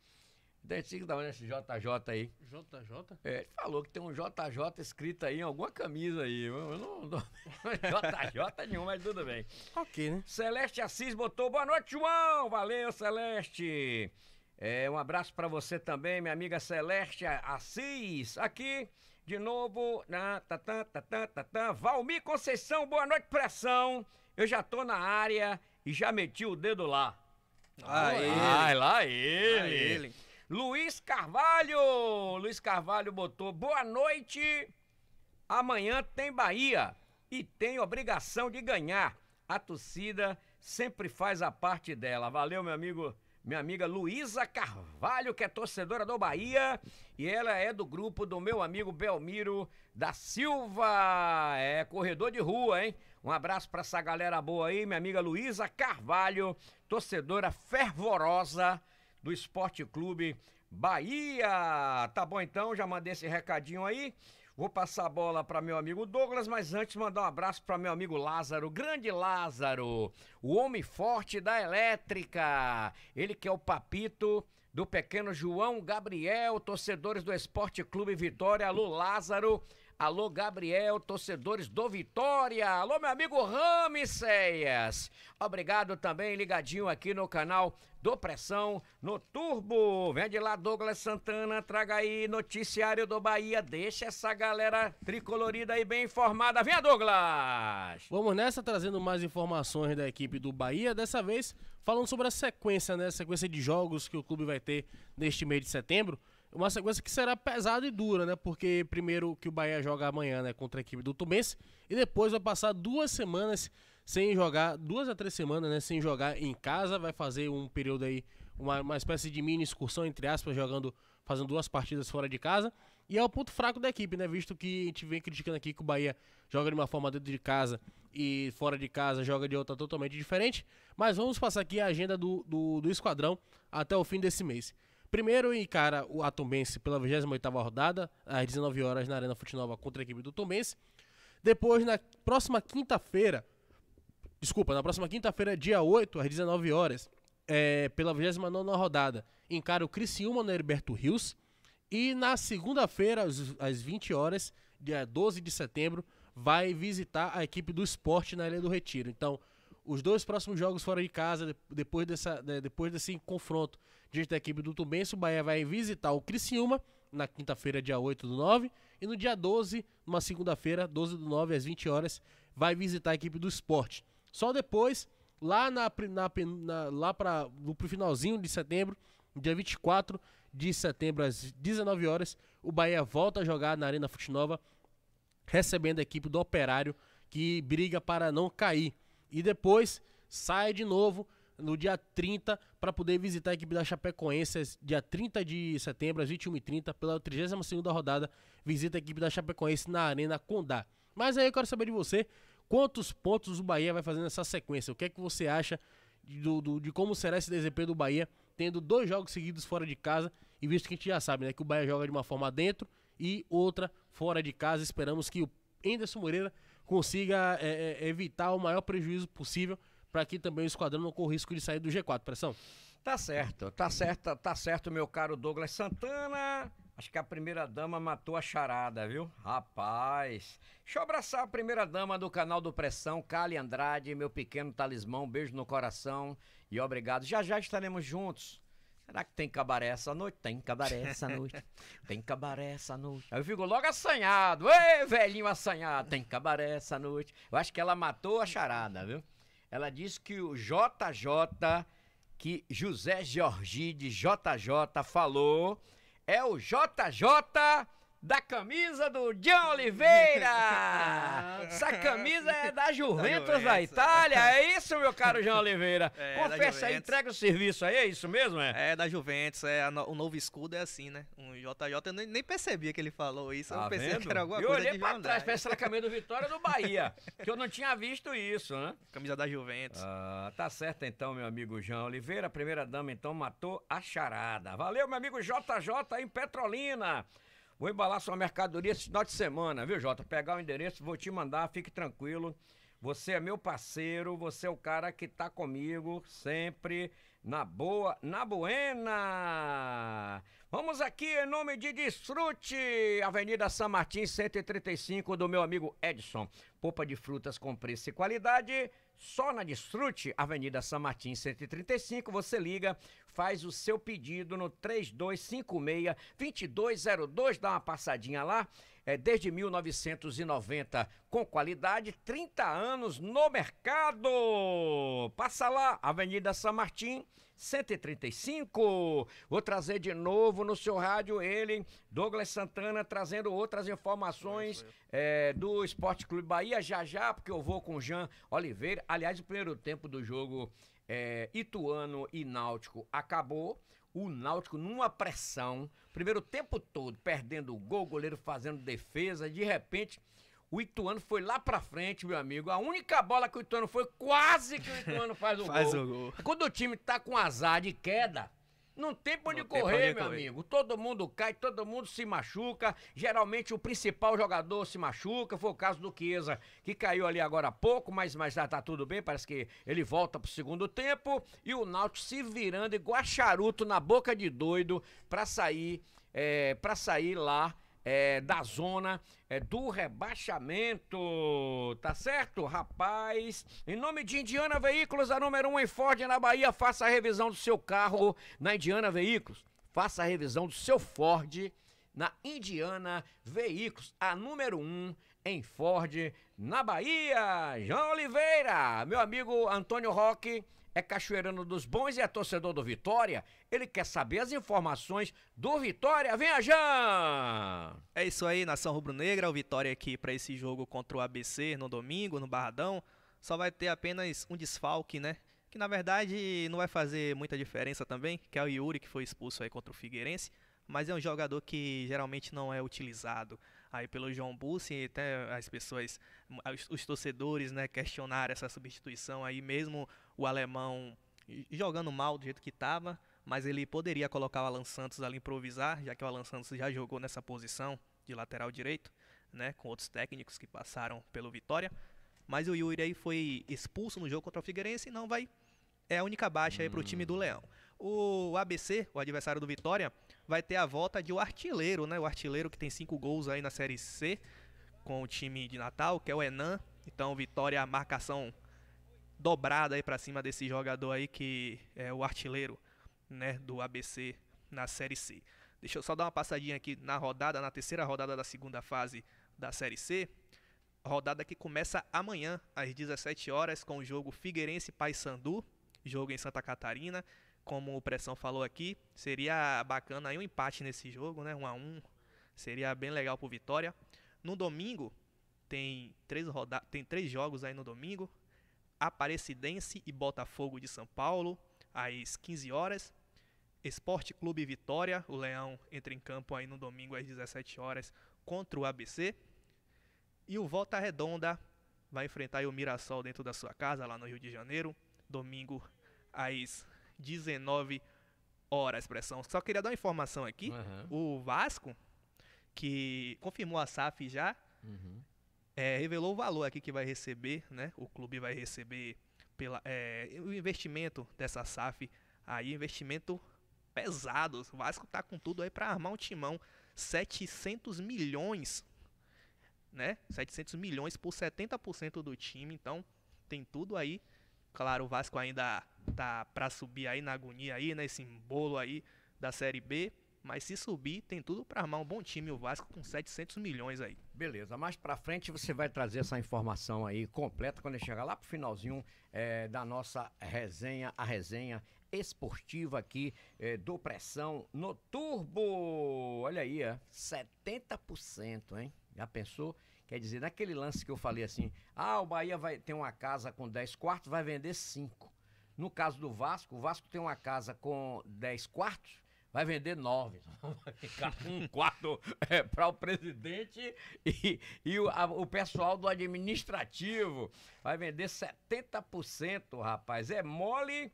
Identifica da manhã é esse JJ aí. JJ? É, ele falou que tem um JJ escrito aí em alguma camisa aí. Eu não dou JJ nenhum, mas tudo bem. Ok, né? Celeste Assis botou boa noite, João! Valeu, Celeste! É, um abraço para você também, minha amiga Celeste Assis. Aqui. De novo, na tatã, tatã, tatã. Valmir Conceição, boa noite, pressão. Eu já tô na área e já meti o dedo lá. Ah, ele. Ai, lá ele. Lá ele. Luiz Carvalho. Luiz Carvalho botou boa noite. Amanhã tem Bahia e tem obrigação de ganhar. A torcida sempre faz a parte dela. Valeu, meu amigo minha amiga Luísa Carvalho, que é torcedora do Bahia, e ela é do grupo do meu amigo Belmiro da Silva, é corredor de rua, hein? Um abraço para essa galera boa aí, minha amiga Luísa Carvalho, torcedora fervorosa do Esporte Clube Bahia. Tá bom então, já mandei esse recadinho aí. Vou passar a bola para meu amigo Douglas, mas antes mandar um abraço para meu amigo Lázaro, grande Lázaro, o homem forte da elétrica. Ele que é o papito do pequeno João Gabriel, torcedores do Esporte Clube Vitória. Alô, Lázaro, Alô, Gabriel, torcedores do Vitória. Alô, meu amigo Ramiceias. Obrigado também, ligadinho aqui no canal do Pressão no Turbo. Vem de lá, Douglas Santana. Traga aí noticiário do Bahia. Deixa essa galera tricolorida aí bem informada. Vem, Douglas! Vamos nessa, trazendo mais informações da equipe do Bahia. Dessa vez, falando sobre a sequência, né? A sequência de jogos que o clube vai ter neste mês de setembro. Uma sequência que será pesada e dura, né? Porque primeiro que o Bahia joga amanhã, né? Contra a equipe do Tumense. E depois vai passar duas semanas sem jogar, duas a três semanas, né? Sem jogar em casa. Vai fazer um período aí, uma, uma espécie de mini excursão, entre aspas, jogando, fazendo duas partidas fora de casa. E é o ponto fraco da equipe, né? Visto que a gente vem criticando aqui que o Bahia joga de uma forma dentro de casa e fora de casa joga de outra totalmente diferente. Mas vamos passar aqui a agenda do, do, do esquadrão até o fim desse mês. Primeiro encara o Atumense pela 28ª rodada, às 19 horas na Arena Nova contra a equipe do Tombense. Depois, na próxima quinta-feira, desculpa, na próxima quinta-feira, dia 8, às 19 horas, é, pela 29ª rodada, encara o Criciúma no Herberto Rios. E na segunda-feira, às 20 horas, dia 12 de setembro, vai visitar a equipe do esporte na Ilha do Retiro. Então, os dois próximos jogos fora de casa, depois, dessa, né, depois desse confronto diante da equipe do Tubense, o Bahia vai visitar o Criciúma na quinta-feira, dia 8 do 9, e no dia 12, numa segunda-feira, 12 do 9, às 20 horas, vai visitar a equipe do esporte. Só depois, lá, na, na, na lá para o finalzinho de setembro, dia 24 de setembro, às 19 horas, o Bahia volta a jogar na Arena Nova, recebendo a equipe do Operário, que briga para não cair. E depois sai de novo no dia 30 para poder visitar a equipe da Chapecoense dia 30 de setembro às 21h30 pela 32 rodada, visita a equipe da Chapecoense na Arena Condá. Mas aí eu quero saber de você, quantos pontos o Bahia vai fazer nessa sequência? O que é que você acha do, do, de como será esse desempenho do Bahia tendo dois jogos seguidos fora de casa e visto que a gente já sabe, né, que o Bahia joga de uma forma dentro e outra fora de casa. Esperamos que o Enderson Moreira consiga é, é, evitar o maior prejuízo possível para que também o esquadrão não corra risco de sair do G4. Pressão? Tá certo, tá certo, tá certo, meu caro Douglas Santana. Acho que a primeira dama matou a charada, viu? Rapaz. Deixa eu abraçar a primeira dama do canal do Pressão, Cali Andrade, meu pequeno talismão. beijo no coração e obrigado. Já já estaremos juntos Será que tem cabaré essa noite? Tem cabaré essa noite. Tem cabaré essa noite. Aí eu fico logo assanhado. Ei, velhinho assanhado. Tem cabaré essa noite. Eu acho que ela matou a charada, viu? Ela disse que o JJ, que José Georgi de JJ falou, é o JJ da camisa do John Oliveira. Essa camisa é da Juventus da, da Itália. É isso, meu caro John Oliveira. É, Confessa aí, entrega o serviço aí, é isso mesmo? É, é da Juventus. É, no, o novo escudo é assim, né? Um JJ, eu nem, nem percebia que ele falou isso. Tá eu pensei vendo? que era alguma eu coisa. Eu olhei pra trás, parece a camisa do Vitória do Bahia. que eu não tinha visto isso, né? Camisa da Juventus. Ah, tá certo então, meu amigo João Oliveira. A primeira dama então matou a charada. Valeu, meu amigo JJ em Petrolina. Vou embalar sua mercadoria esse final de semana, viu, Jota? Pegar o endereço, vou te mandar, fique tranquilo. Você é meu parceiro, você é o cara que tá comigo sempre na boa, na buena. Vamos aqui em nome de Desfrute, Avenida San Martins 135 do meu amigo Edson. Popa de frutas com preço e qualidade. Só na Desfrute, Avenida San Martin 135, você liga, faz o seu pedido no 3256-2202, dá uma passadinha lá é, desde 1990 com qualidade, 30 anos no mercado. Passa lá, Avenida San Martin, 135. Vou trazer de novo no seu rádio ele, Douglas Santana, trazendo outras informações é, do Esporte Clube Bahia já já, porque eu vou com o Jean Oliveira. Aliás, o primeiro tempo do jogo é, Ituano e Náutico acabou o Náutico numa pressão, primeiro tempo todo, perdendo o gol, goleiro fazendo defesa, de repente o Ituano foi lá pra frente, meu amigo. A única bola que o Ituano foi, quase que o Ituano faz o faz gol. Faz o gol. Quando o time tá com azar de queda, não tem pra onde não correr, pra meu correr. amigo. Todo mundo cai, todo mundo se machuca. Geralmente o principal jogador se machuca. Foi o caso do Chiesa, que caiu ali agora há pouco, mas, mas já tá tudo bem. Parece que ele volta pro segundo tempo. E o Náutico se virando igual charuto na boca de doido pra sair, é, pra sair lá é, da zona é, do rebaixamento. Tá certo, rapaz? Em nome de Indiana Veículos, a número 1 um em Ford na Bahia, faça a revisão do seu carro na Indiana Veículos. Faça a revisão do seu Ford na Indiana Veículos, a número 1 um em Ford na Bahia. João Oliveira, meu amigo Antônio Roque é cachoeirano dos bons e é torcedor do Vitória. Ele quer saber as informações do Vitória. Vem a É isso aí, nação rubro-negra. O Vitória aqui para esse jogo contra o ABC no domingo, no Barradão. Só vai ter apenas um desfalque, né? Que na verdade não vai fazer muita diferença também, que é o Yuri que foi expulso aí contra o Figueirense. Mas é um jogador que geralmente não é utilizado aí pelo João Bussi e até as pessoas, os torcedores, né, questionaram essa substituição aí mesmo o alemão jogando mal do jeito que estava, mas ele poderia colocar o Alan Santos ali improvisar, já que o Alan Santos já jogou nessa posição de lateral direito, né, com outros técnicos que passaram pelo Vitória. Mas o Yuri aí foi expulso no jogo contra o Figueirense e não vai é a única baixa aí para o time do Leão. O ABC, o adversário do Vitória, vai ter a volta de o um artilheiro, né? O artilheiro que tem cinco gols aí na Série C com o time de Natal, que é o Enan. Então, Vitória, marcação dobrada aí para cima desse jogador aí que é o artilheiro, né, do ABC na Série C. Deixa eu só dar uma passadinha aqui na rodada, na terceira rodada da segunda fase da Série C. Rodada que começa amanhã às 17 horas com o jogo Figueirense Paysandu, jogo em Santa Catarina. Como o Pressão falou aqui, seria bacana aí um empate nesse jogo, né? 1 a 1. Seria bem legal pro Vitória. No domingo tem três roda tem três jogos aí no domingo. Aparecidense e Botafogo de São Paulo, às 15 horas. Esporte Clube Vitória, o Leão entra em campo aí no domingo às 17 horas contra o ABC. E o Volta Redonda vai enfrentar o Mirassol dentro da sua casa, lá no Rio de Janeiro, domingo às 19 horas, pressão. Só queria dar uma informação aqui. Uhum. O Vasco, que confirmou a SAF já, uhum é, revelou o valor aqui que vai receber, né? O clube vai receber pela, é, o investimento dessa SAF aí, investimento pesado. O Vasco tá com tudo aí para armar um timão. 700 milhões, né? 700 milhões por 70% do time, então tem tudo aí. Claro, o Vasco ainda tá para subir aí na agonia aí, nesse né? bolo aí da Série B mas se subir, tem tudo para armar um bom time, o Vasco com 700 milhões aí. Beleza, mais para frente você vai trazer essa informação aí completa quando chegar lá para o finalzinho é, da nossa resenha, a resenha esportiva aqui é, do Pressão no Turbo. Olha aí, é, 70%, hein? Já pensou? Quer dizer, naquele lance que eu falei assim, ah, o Bahia vai ter uma casa com 10 quartos, vai vender 5. No caso do Vasco, o Vasco tem uma casa com 10 quartos, vai vender nove. Vai ficar um quarto é, para o presidente e, e o, a, o, pessoal do administrativo vai vender 70%, rapaz. É mole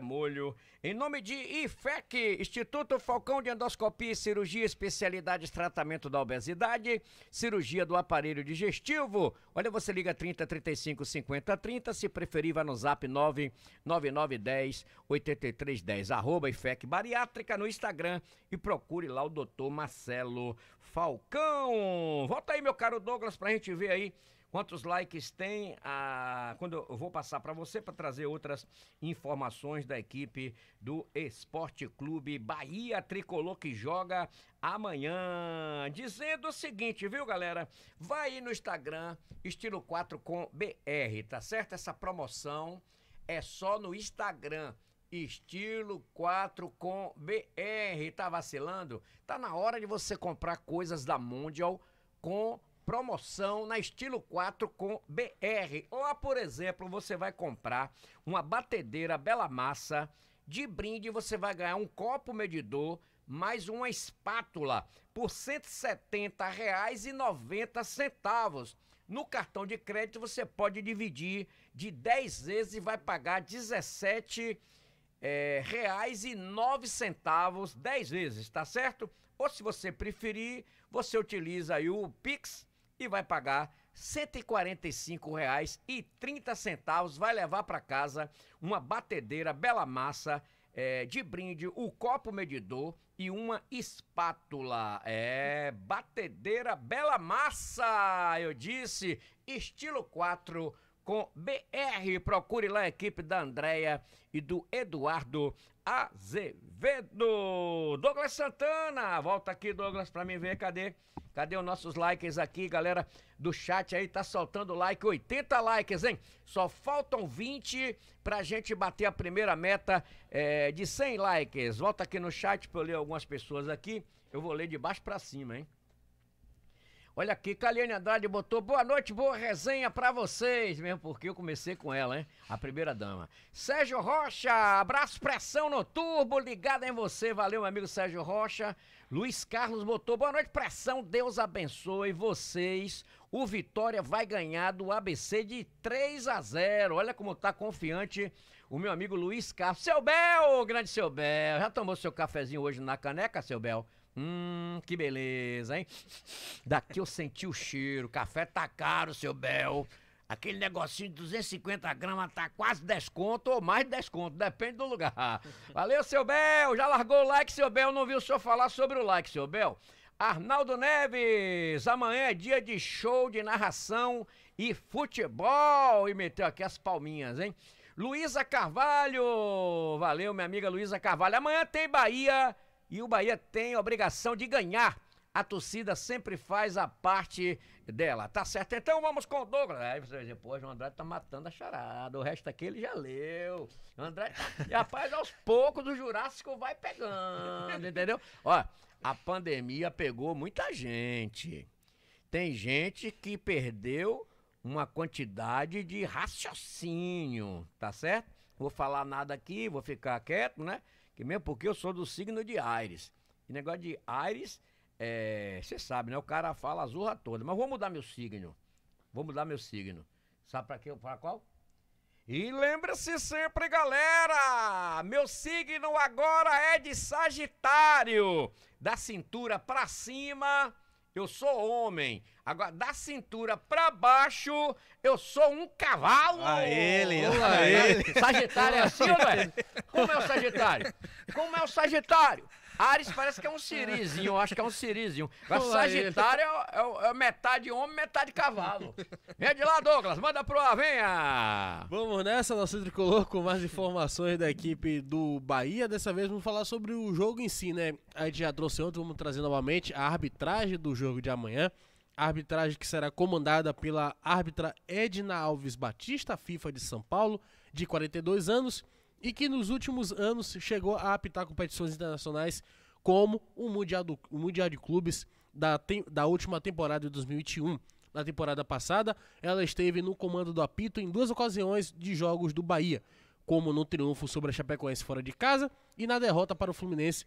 molho Em nome de IFEC, Instituto Falcão de Endoscopia e Cirurgia, especialidades tratamento da obesidade, cirurgia do aparelho digestivo. Olha, você liga 30 35 50 30, se preferir, vai no zap 99910 8310, arroba IFEC Bariátrica no Instagram e procure lá o doutor Marcelo Falcão. Volta aí, meu caro Douglas, pra gente ver aí Quantos likes tem? a ah, quando eu vou passar para você para trazer outras informações da equipe do Esporte Clube Bahia Tricolor que joga amanhã. Dizendo o seguinte, viu, galera? Vai aí no Instagram, estilo 4 com BR, tá certo? Essa promoção é só no Instagram. Estilo 4 com BR. Tá vacilando? Tá na hora de você comprar coisas da Mundial com promoção na Estilo 4 com BR. Lá, por exemplo, você vai comprar uma batedeira Bela Massa. De brinde, você vai ganhar um copo medidor mais uma espátula por R$ 170,90. No cartão de crédito, você pode dividir de 10 vezes e vai pagar R$ é, eh, reais e nove centavos, dez vezes, tá certo? Ou se você preferir, você utiliza aí o Pix e vai pagar R$ 145,30. Vai levar para casa uma batedeira Bela Massa é, de brinde, o copo medidor e uma espátula. É, batedeira Bela Massa, eu disse, estilo 4 com BR. Procure lá a equipe da Andréia e do Eduardo Azevedo. Douglas Santana, volta aqui, Douglas, para mim ver, cadê? Cadê os nossos likes aqui, galera do chat aí? Tá soltando like, 80 likes, hein? Só faltam 20 pra gente bater a primeira meta é, de 100 likes. Volta aqui no chat pra eu ler algumas pessoas aqui. Eu vou ler de baixo pra cima, hein? Olha aqui, Caliane Andrade botou boa noite, boa resenha para vocês, mesmo porque eu comecei com ela, hein? A primeira dama. Sérgio Rocha, abraço, pressão no turbo, ligado em você. Valeu, meu amigo Sérgio Rocha. Luiz Carlos botou boa noite, pressão. Deus abençoe vocês. O Vitória vai ganhar do ABC de 3 a 0. Olha como tá confiante o meu amigo Luiz Carlos. Seu Bel, grande seu Bel. Já tomou seu cafezinho hoje na caneca, seu Bel? Hum, que beleza, hein? Daqui eu senti o cheiro. Café tá caro, seu Bel. Aquele negocinho de 250 gramas tá quase desconto ou mais desconto, depende do lugar. Valeu, seu Bel! Já largou o like, seu Bel, não viu o senhor falar sobre o like, seu Bel. Arnaldo Neves, amanhã é dia de show de narração e futebol. E meteu aqui as palminhas, hein? Luísa Carvalho, valeu, minha amiga Luísa Carvalho. Amanhã tem Bahia e o Bahia tem obrigação de ganhar. A torcida sempre faz a parte dela. Tá certo, então vamos com o Douglas. Aí você vai dizer, pô, o Andrade tá matando a charada, o resto aqui ele já leu. O Andrade tá... E rapaz, aos poucos o Jurássico vai pegando, entendeu? Ó, a pandemia pegou muita gente. Tem gente que perdeu uma quantidade de raciocínio, tá certo? Vou falar nada aqui, vou ficar quieto, né? Que mesmo porque eu sou do signo de Ares. E negócio de Ares você é, sabe, né? O cara fala a toda. Mas vou mudar meu signo. Vou mudar meu signo. Sabe pra, eu falo qual? E lembre-se sempre, galera! Meu signo agora é de Sagitário. Da cintura pra cima, eu sou homem. Agora, da cintura pra baixo, eu sou um cavalo. A ele, a ele. Sagitário é assim, velho? É? Como é o Sagitário? Como é o Sagitário? Ares parece que é um sirizinho, eu acho que é um sirizinho. Mas Sagitário é, é, é, metade homem, metade cavalo. Vem de lá, Douglas, manda pro ar, venha! Vamos nessa, nosso tricolor, com mais informações da equipe do Bahia. Dessa vez vamos falar sobre o jogo em si, né? A gente já trouxe ontem, vamos trazer novamente a arbitragem do jogo de amanhã. A arbitragem que será comandada pela árbitra Edna Alves Batista, FIFA de São Paulo, de 42 anos e que nos últimos anos chegou a apitar competições internacionais como o Mundial, do, o mundial de Clubes da, tem, da última temporada de 2021. Na temporada passada, ela esteve no comando do apito em duas ocasiões de jogos do Bahia, como no triunfo sobre a Chapecoense fora de casa e na derrota para o Fluminense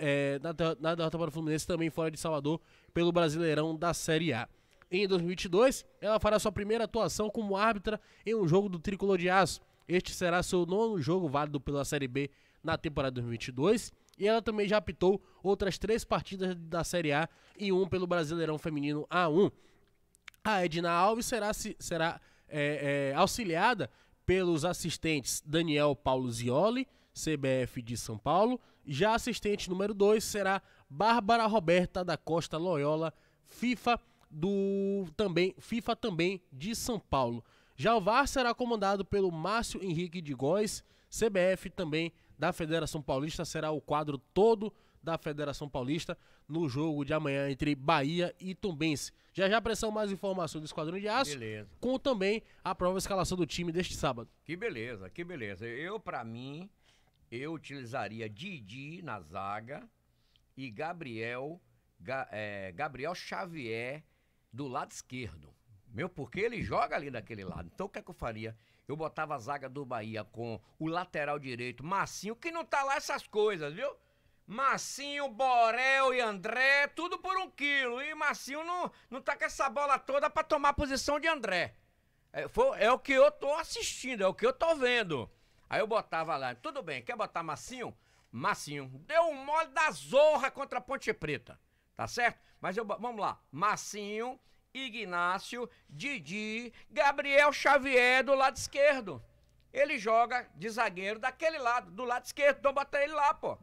é, na, na derrota para o Fluminense também fora de Salvador pelo Brasileirão da Série A. Em 2022, ela fará sua primeira atuação como árbitra em um jogo do Tricolor de Aço, este será seu nono jogo válido pela Série B na temporada 2022 e ela também já apitou outras três partidas da Série A e um pelo Brasileirão Feminino A1. A Edna Alves será, será é, é, auxiliada pelos assistentes Daniel Paulo Zioli, CBF de São Paulo. Já assistente número 2 será Bárbara Roberta da Costa Loyola, FIFA do também FIFA também de São Paulo. Já o VAR será comandado pelo Márcio Henrique de Góes, CBF também da Federação Paulista, será o quadro todo da Federação Paulista no jogo de amanhã entre Bahia e Tumbense. Já já pressão mais informações do Esquadrão de Aço, beleza. com também a prova de escalação do time deste sábado. Que beleza, que beleza. Eu, para mim, eu utilizaria Didi na zaga e Gabriel, Ga, é, Gabriel Xavier do lado esquerdo. Meu, porque ele joga ali daquele lado. Então o que é que eu faria? Eu botava a zaga do Bahia com o lateral direito, Massinho, que não tá lá essas coisas, viu? Massinho, Borel e André, tudo por um quilo. E Massinho não, não tá com essa bola toda pra tomar a posição de André. É, foi, é o que eu tô assistindo, é o que eu tô vendo. Aí eu botava lá, tudo bem, quer botar Massinho? Massinho. Deu um mole da zorra contra a Ponte Preta, tá certo? Mas eu, vamos lá, Massinho Ignácio, Didi, Gabriel Xavier do lado esquerdo. Ele joga de zagueiro daquele lado, do lado esquerdo. Então bota ele lá, pô.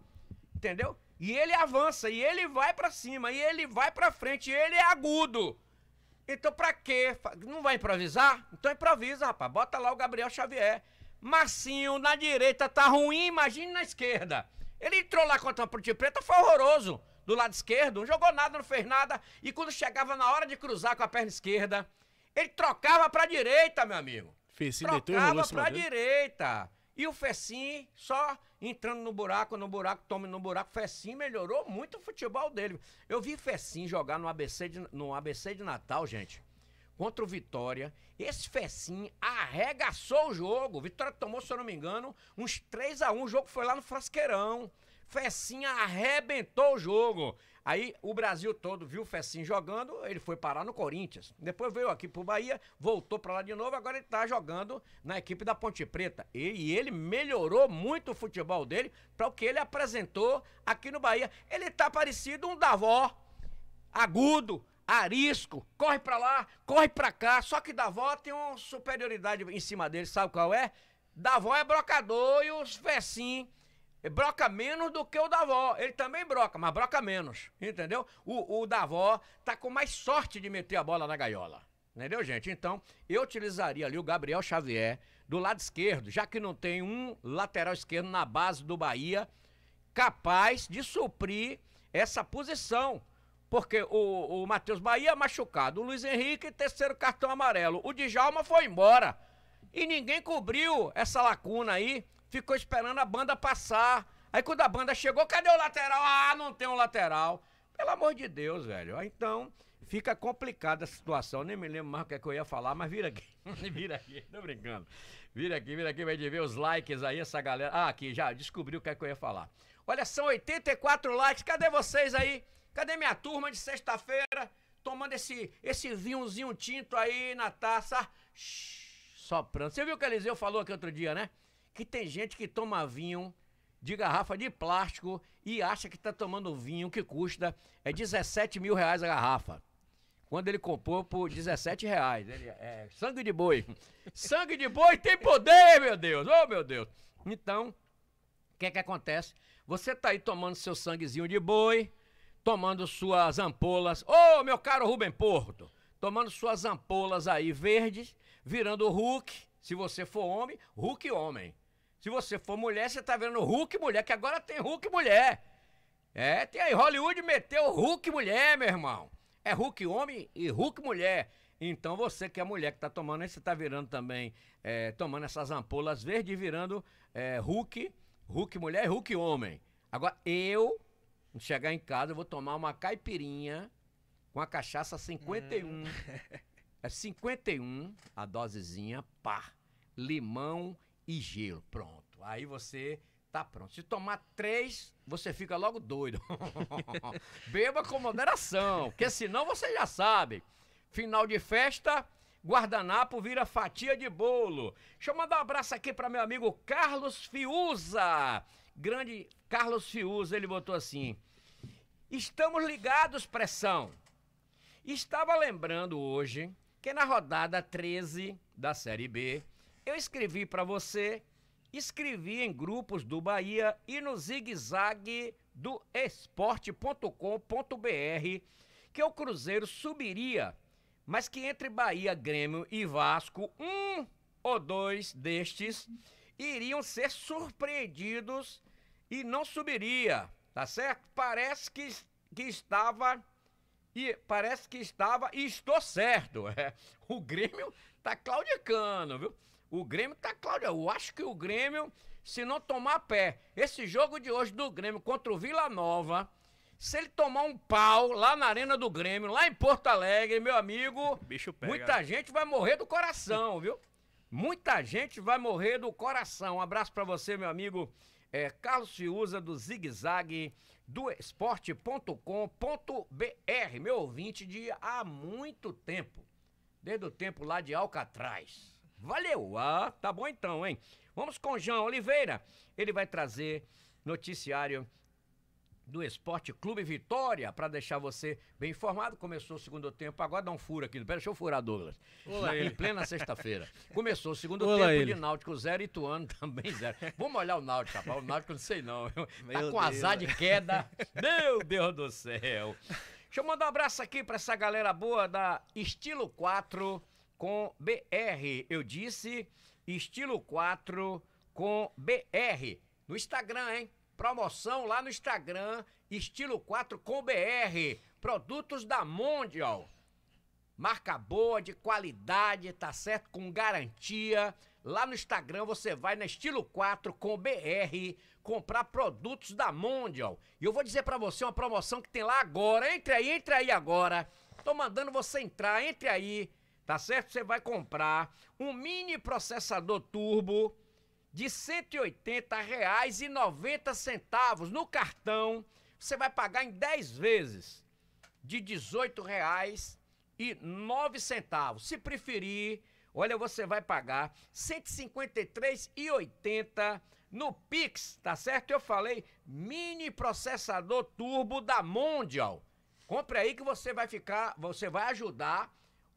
Entendeu? E ele avança, e ele vai para cima, e ele vai para frente, e ele é agudo. Então pra quê? Não vai improvisar? Então improvisa, rapaz. Bota lá o Gabriel Xavier. Marcinho na direita tá ruim, imagine na esquerda. Ele entrou lá contra a Ponte Preta, foi horroroso do lado esquerdo, não jogou nada, não fez nada, e quando chegava na hora de cruzar com a perna esquerda, ele trocava a direita, meu amigo. Fecim trocava para a né? direita. E o Fecim só entrando no buraco, no buraco, tome no buraco. Fecim melhorou muito o futebol dele. Eu vi Fecim jogar no ABC de, no ABC de Natal, gente contra o Vitória. Esse Fecim arregaçou o jogo. O Vitória tomou, se eu não me engano, uns 3 a 1 O jogo foi lá no Frasqueirão. Fecinha arrebentou o jogo. Aí o Brasil todo viu o Fecinho jogando, ele foi parar no Corinthians. Depois veio aqui pro Bahia, voltou para lá de novo, agora ele tá jogando na equipe da Ponte Preta. E, ele melhorou muito o futebol dele para o que ele apresentou aqui no Bahia. Ele tá parecido um Davó, agudo, arisco, corre para lá, corre para cá, só que Davó tem uma superioridade em cima dele, sabe qual é? Davó é brocador e os Fecinho broca menos do que o da avó. Ele também broca, mas broca menos. Entendeu? O, o da avó tá com mais sorte de meter a bola na gaiola. Entendeu, gente? Então, eu utilizaria ali o Gabriel Xavier do lado esquerdo, já que não tem um lateral esquerdo na base do Bahia capaz de suprir essa posição. Porque o, o Matheus Bahia machucado, o Luiz Henrique, terceiro cartão amarelo. O Djalma foi embora. E ninguém cobriu essa lacuna aí ficou esperando a banda passar. Aí quando a banda chegou, cadê o lateral? Ah, não tem um lateral. Pelo amor de Deus, velho. Então, fica complicada a situação. Nem me lembro mais o que, é que eu ia falar, mas vira aqui. vira aqui, tô brincando. Vira aqui, vira aqui, vai ver os likes aí, essa galera. Ah, aqui, já descobriu o que é que eu ia falar. Olha, são 84 likes. Cadê vocês aí? Cadê minha turma de sexta-feira? Tomando esse, esse vinhozinho tinto aí na taça. Shhh, soprando. Você viu o que Eliseu falou aqui outro dia, né? que tem gente que toma vinho de garrafa de plástico e acha que está tomando vinho que custa é 17 mil reais a garrafa. Quando ele comprou por 17 reais. Ele, é, sangue de boi. sangue de boi tem poder, meu Deus! Oh, meu Deus! Então, o que é que acontece? Você está aí tomando seu sanguezinho de boi, tomando suas ampolas. Ô, oh, meu caro Rubem Porto! Tomando suas ampolas aí verdes, virando Hulk. Se você for homem, Hulk homem. Se você for mulher, você tá vendo Hulk mulher, que agora tem Hulk mulher. É, tem aí, Hollywood meteu Hulk mulher, meu irmão. É Hulk homem e Hulk mulher. Então você que é mulher que tá tomando aí, você tá virando também, é, tomando essas ampolas verdes e virando é, Hulk, Hulk mulher e Hulk homem. Agora eu, chegar em casa, eu vou tomar uma caipirinha com a cachaça 51. Hum. É 51 a dosezinha, pá. Limão e gelo. Pronto. Aí você tá pronto. Se tomar três, você fica logo doido. Beba com moderação, porque senão você já sabe. Final de festa, guardanapo vira fatia de bolo. Deixa eu mandar um abraço aqui para meu amigo Carlos Fiuza. Grande Carlos Fiuza, ele botou assim: Estamos ligados, pressão. Estava lembrando hoje que na rodada 13 da Série B, eu escrevi para você, escrevi em grupos do Bahia e no zigue-zague do esporte.com.br que o Cruzeiro subiria, mas que entre Bahia, Grêmio e Vasco, um ou dois destes iriam ser surpreendidos e não subiria, tá certo? Parece que, que estava e parece que estava e estou certo. É. O Grêmio tá claudicando, viu? O Grêmio tá, Cláudio, eu acho que o Grêmio, se não tomar pé, esse jogo de hoje do Grêmio contra o Vila Nova, se ele tomar um pau lá na Arena do Grêmio, lá em Porto Alegre, meu amigo, muita né? gente vai morrer do coração, viu? Muita gente vai morrer do coração. Um abraço para você, meu amigo é, Carlos Fiuza, do Zig Zag do esporte.com.br, meu ouvinte de há muito tempo, desde o tempo lá de Alcatraz. Valeu! Ah, tá bom então, hein? Vamos com o João Oliveira. Ele vai trazer noticiário do Esporte Clube Vitória, para deixar você bem informado. Começou o segundo tempo, agora dá um furo aqui. Pera, deixa eu furar, Douglas. Olá, Na, em plena sexta-feira. Começou o segundo Olá, tempo ele. de Náutico zero e Ituano também zero Vamos olhar o Náutico, rapaz. O Náutico não sei não. Tá Meu tá com Deus. azar de queda. Meu Deus do céu. Deixa eu mandar um abraço aqui para essa galera boa da Estilo 4 com BR. Eu disse estilo 4 com BR. No Instagram, hein? Promoção lá no Instagram, estilo 4 com BR. Produtos da Mondial. Marca boa, de qualidade, tá certo? Com garantia. Lá no Instagram você vai na Estilo 4 com BR comprar produtos da Mondial. E eu vou dizer para você uma promoção que tem lá agora. Entre aí, entre aí agora. Tô mandando você entrar, entre aí tá certo? Você vai comprar um mini processador turbo de R$ 180,90 no cartão. Você vai pagar em 10 vezes de R$ 18,09. Se preferir, olha, você vai pagar R$ 153,80 no Pix, tá certo? Eu falei mini processador turbo da Mondial. Compre aí que você vai ficar, você vai ajudar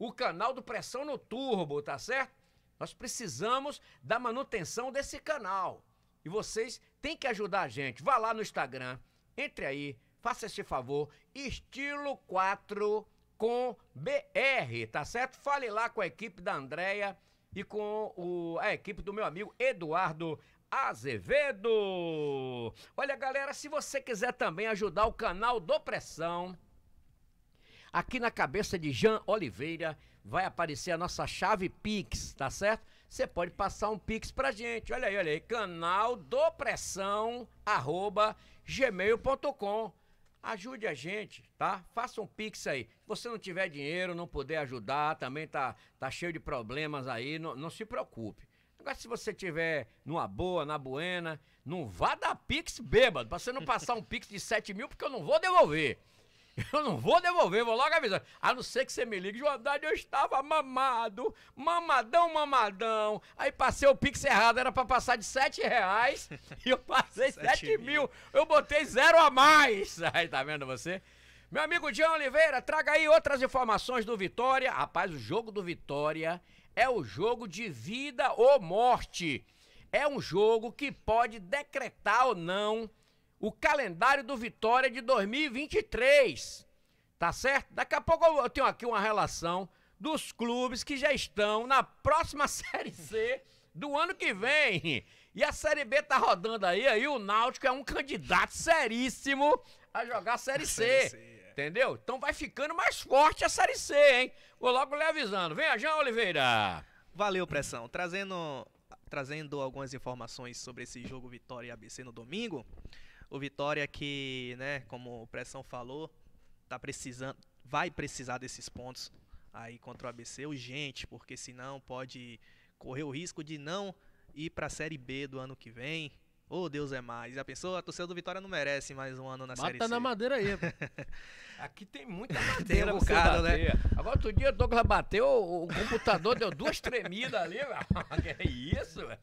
o canal do Pressão no Turbo, tá certo? Nós precisamos da manutenção desse canal. E vocês têm que ajudar a gente. Vá lá no Instagram, entre aí, faça esse favor, estilo 4 com BR, tá certo? Fale lá com a equipe da Andrea e com o, a equipe do meu amigo Eduardo Azevedo. Olha, galera, se você quiser também ajudar o canal do Pressão, Aqui na cabeça de Jean Oliveira vai aparecer a nossa chave Pix, tá certo? Você pode passar um Pix pra gente. Olha aí, olha aí. Canal do Pressão, arroba gmail.com. Ajude a gente, tá? Faça um pix aí. Se você não tiver dinheiro, não puder ajudar, também tá, tá cheio de problemas aí, não, não se preocupe. Agora, se você tiver numa boa, na buena, não vá dar pix bêbado, pra você não passar um pix de 7 mil, porque eu não vou devolver. Eu não vou devolver, vou logo avisar. A não ser que você me ligue, João Haddad, eu estava mamado, mamadão, mamadão. Aí passei o pix errado, era para passar de 7 reais e eu passei 7 mil. mil. Eu botei zero a mais. Aí tá vendo você? Meu amigo Jean Oliveira, traga aí outras informações do Vitória. Rapaz, o jogo do Vitória é o jogo de vida ou morte. É um jogo que pode decretar ou não o calendário do Vitória de 2023. Tá certo? Daqui a pouco eu tenho aqui uma relação dos clubes que já estão na próxima Série C do ano que vem. E a Série B tá rodando aí, aí o Náutico é um candidato seríssimo a jogar a Série C. Série C é. Entendeu? Então vai ficando mais forte a Série C, hein? Vou logo lhe avisando. Vem, Jean Oliveira. Valeu, Pressão. Trazendo, trazendo algumas informações sobre esse jogo Vitória e ABC no domingo. O Vitória que, né, como o Pressão falou, tá precisando, vai precisar desses pontos aí contra o ABC urgente, porque senão pode correr o risco de não ir para a Série B do ano que vem Ô, oh, Deus é mais. Já pensou? A torcida do Vitória não merece mais um ano na Série C. Bata na madeira aí. Aqui tem muita madeira um bocado, né? Agora, outro dia, o Douglas bateu, o computador deu duas tremidas ali, velho. Que é isso, velho.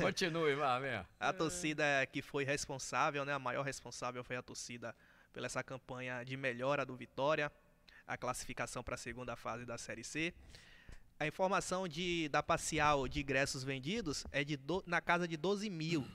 Continue, vá, mesmo. A torcida que foi responsável, né? A maior responsável foi a torcida pela essa campanha de melhora do Vitória. A classificação para a segunda fase da Série C. A informação de, da parcial de ingressos vendidos é de do, na casa de 12 mil.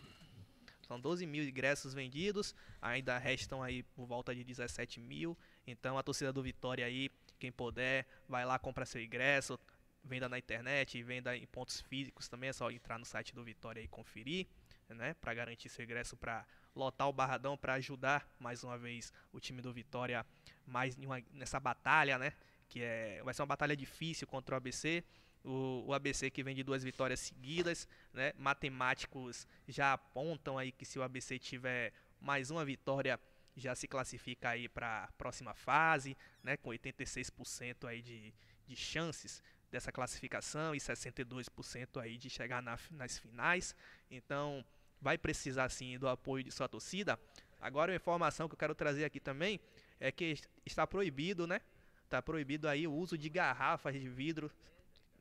São 12 mil ingressos vendidos, ainda restam aí por volta de 17 mil. Então a torcida do Vitória aí, quem puder, vai lá, compra seu ingresso, venda na internet, venda em pontos físicos também, é só entrar no site do Vitória e conferir, né? Para garantir seu ingresso para lotar o Barradão para ajudar mais uma vez o time do Vitória mais nessa batalha, né? Que é, vai ser uma batalha difícil contra o ABC. O, o, ABC que vem de duas vitórias seguidas, né? Matemáticos já apontam aí que se o ABC tiver mais uma vitória, já se classifica aí para a próxima fase, né? Com 86% aí de, de chances dessa classificação e 62% aí de chegar na, nas finais. Então, vai precisar sim do apoio de sua torcida. Agora, uma informação que eu quero trazer aqui também é que está proibido, né? Está proibido aí o uso de garrafas de vidro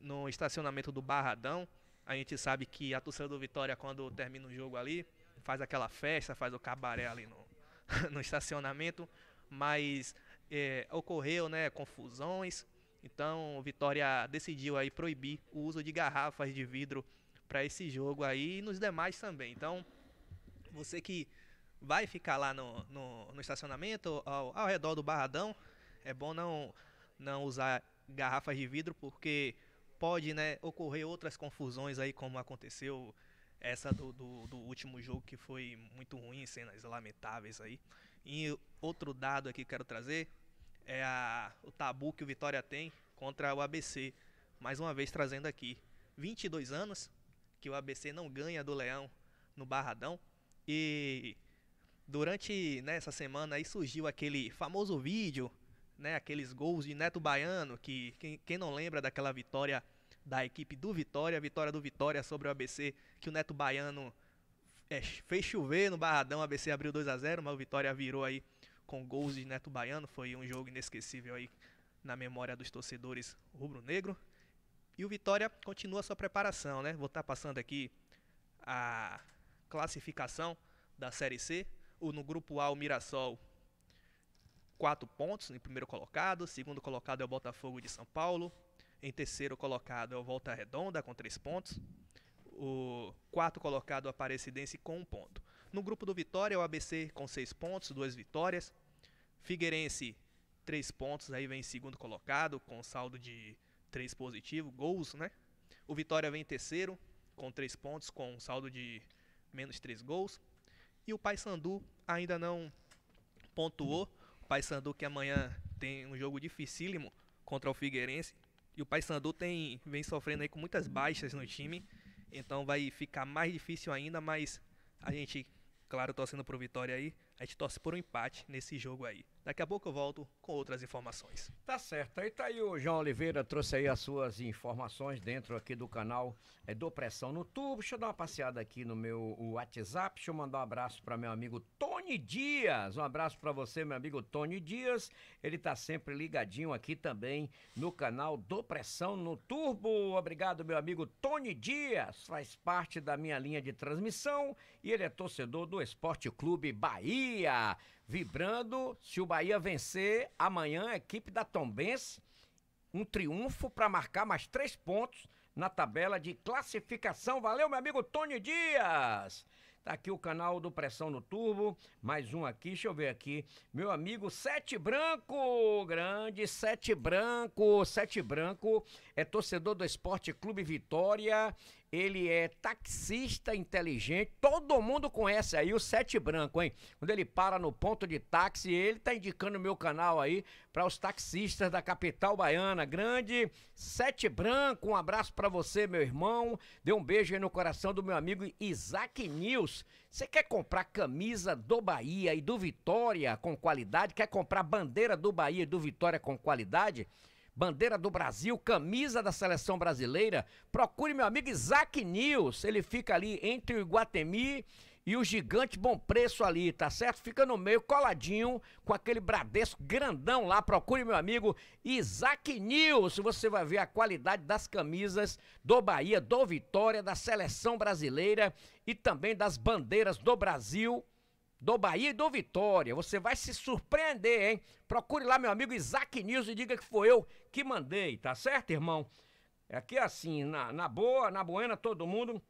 no estacionamento do Barradão. A gente sabe que a torcida do Vitória, quando termina o jogo ali, faz aquela festa, faz o cabaré ali no, no estacionamento. Mas é, ocorreu né, confusões. Então, o Vitória decidiu aí proibir o uso de garrafas de vidro para esse jogo aí e nos demais também. Então, você que vai ficar lá no, no, no estacionamento, ao, ao redor do Barradão, é bom não, não usar garrafas de vidro, porque pode né, ocorrer outras confusões aí, como aconteceu essa do, do, do, último jogo que foi muito ruim, cenas lamentáveis aí. E outro dado aqui que quero trazer é a, o tabu que o Vitória tem contra o ABC. Mais uma vez trazendo aqui, 22 anos que o ABC não ganha do Leão no Barradão. E durante nessa né, essa semana aí surgiu aquele famoso vídeo né? Aqueles gols de Neto Baiano, que quem, quem não lembra daquela vitória da equipe do Vitória, a vitória do Vitória sobre o ABC, que o Neto Baiano é, fez chover no Barradão, o ABC abriu 2 a 0 mas o Vitória virou aí com gols de Neto Baiano, foi um jogo inesquecível aí na memória dos torcedores rubro-negro. E o Vitória continua sua preparação, né? Vou estar tá passando aqui a classificação da Série C. O, no grupo A, o Mirassol quatro pontos em primeiro colocado, segundo colocado é o Botafogo de São Paulo, em terceiro colocado é o Volta Redonda com três pontos, o quarto colocado é o Aparecidense com um ponto. No grupo do Vitória, é o ABC com seis pontos, duas vitórias, Figueirense três pontos, aí vem em segundo colocado com saldo de três positivo, gols, né? O Vitória vem em terceiro com três pontos, com saldo de menos três gols. E o Paysandu ainda não pontuou, Paysandu que amanhã tem um jogo dificílimo contra o Figueirense. E o Paysandu tem vem sofrendo aí com muitas baixas no time. Então vai ficar mais difícil ainda, mas a gente, claro, torcendo pro Vitória aí. A gente torce por um empate nesse jogo aí. Daqui a pouco eu volto com outras informações. Tá certo. Aí tá aí o João Oliveira, trouxe aí as suas informações dentro aqui do canal é, do Pressão no Tubo. Deixa eu dar uma passeada aqui no meu WhatsApp. Deixa eu mandar um abraço para meu amigo Tony Dias. Um abraço para você, meu amigo Tony Dias. Ele tá sempre ligadinho aqui também no canal do Pressão no Turbo. Obrigado, meu amigo Tony Dias. Faz parte da minha linha de transmissão e ele é torcedor do Esporte Clube Bahia. Bahia. Vibrando, se o Bahia vencer, amanhã a equipe da Tombense, um triunfo para marcar mais três pontos na tabela de classificação. Valeu, meu amigo Tony Dias! Tá aqui o canal do Pressão no Turbo. Mais um aqui, deixa eu ver aqui. Meu amigo Sete Branco, grande Sete Branco. Sete Branco é torcedor do Esporte Clube Vitória ele é taxista inteligente. Todo mundo conhece aí o Sete Branco, hein? Quando ele para no ponto de táxi, ele tá indicando o meu canal aí para os taxistas da capital baiana. Grande Sete Branco, um abraço para você, meu irmão. Dê um beijo aí no coração do meu amigo Isaac News. Você quer comprar camisa do Bahia e do Vitória com qualidade? Quer comprar bandeira do Bahia e do Vitória com qualidade? bandeira do Brasil, camisa da seleção brasileira, procure meu amigo Isaac News. Ele fica ali entre o Iguatemi e o gigante bom preço ali, tá certo? Fica no meio, coladinho, com aquele Bradesco grandão lá. Procure meu amigo Isaac News. Você vai ver a qualidade das camisas do Bahia, do Vitória, da seleção brasileira e também das bandeiras do Brasil do Bahia e do Vitória. Você vai se surpreender, hein? Procure lá meu amigo Isaac News e diga que foi eu que mandei, tá certo, irmão? É aqui assim, na, na boa, na buena, todo mundo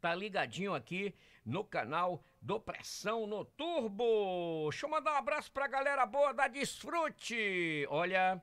tá ligadinho aqui no canal do Pressão no Turbo. Deixa eu mandar um abraço pra galera boa da Desfrute. Olha,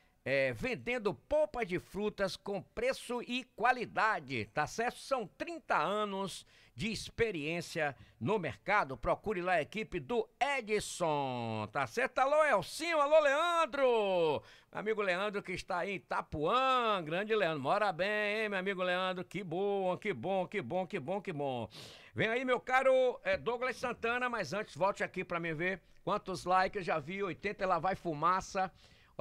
é, vendendo polpa de frutas com preço e qualidade, tá certo? São 30 anos de experiência no mercado. Procure lá a equipe do Edson, tá certo? Alô, Elcinho, alô, Leandro! Amigo Leandro que está aí em Itapuã, grande Leandro, mora bem, hein, meu amigo Leandro? Que bom, que bom, que bom, que bom, que bom. Vem aí, meu caro é, Douglas Santana, mas antes volte aqui para me ver quantos likes já vi, 80 lá vai fumaça.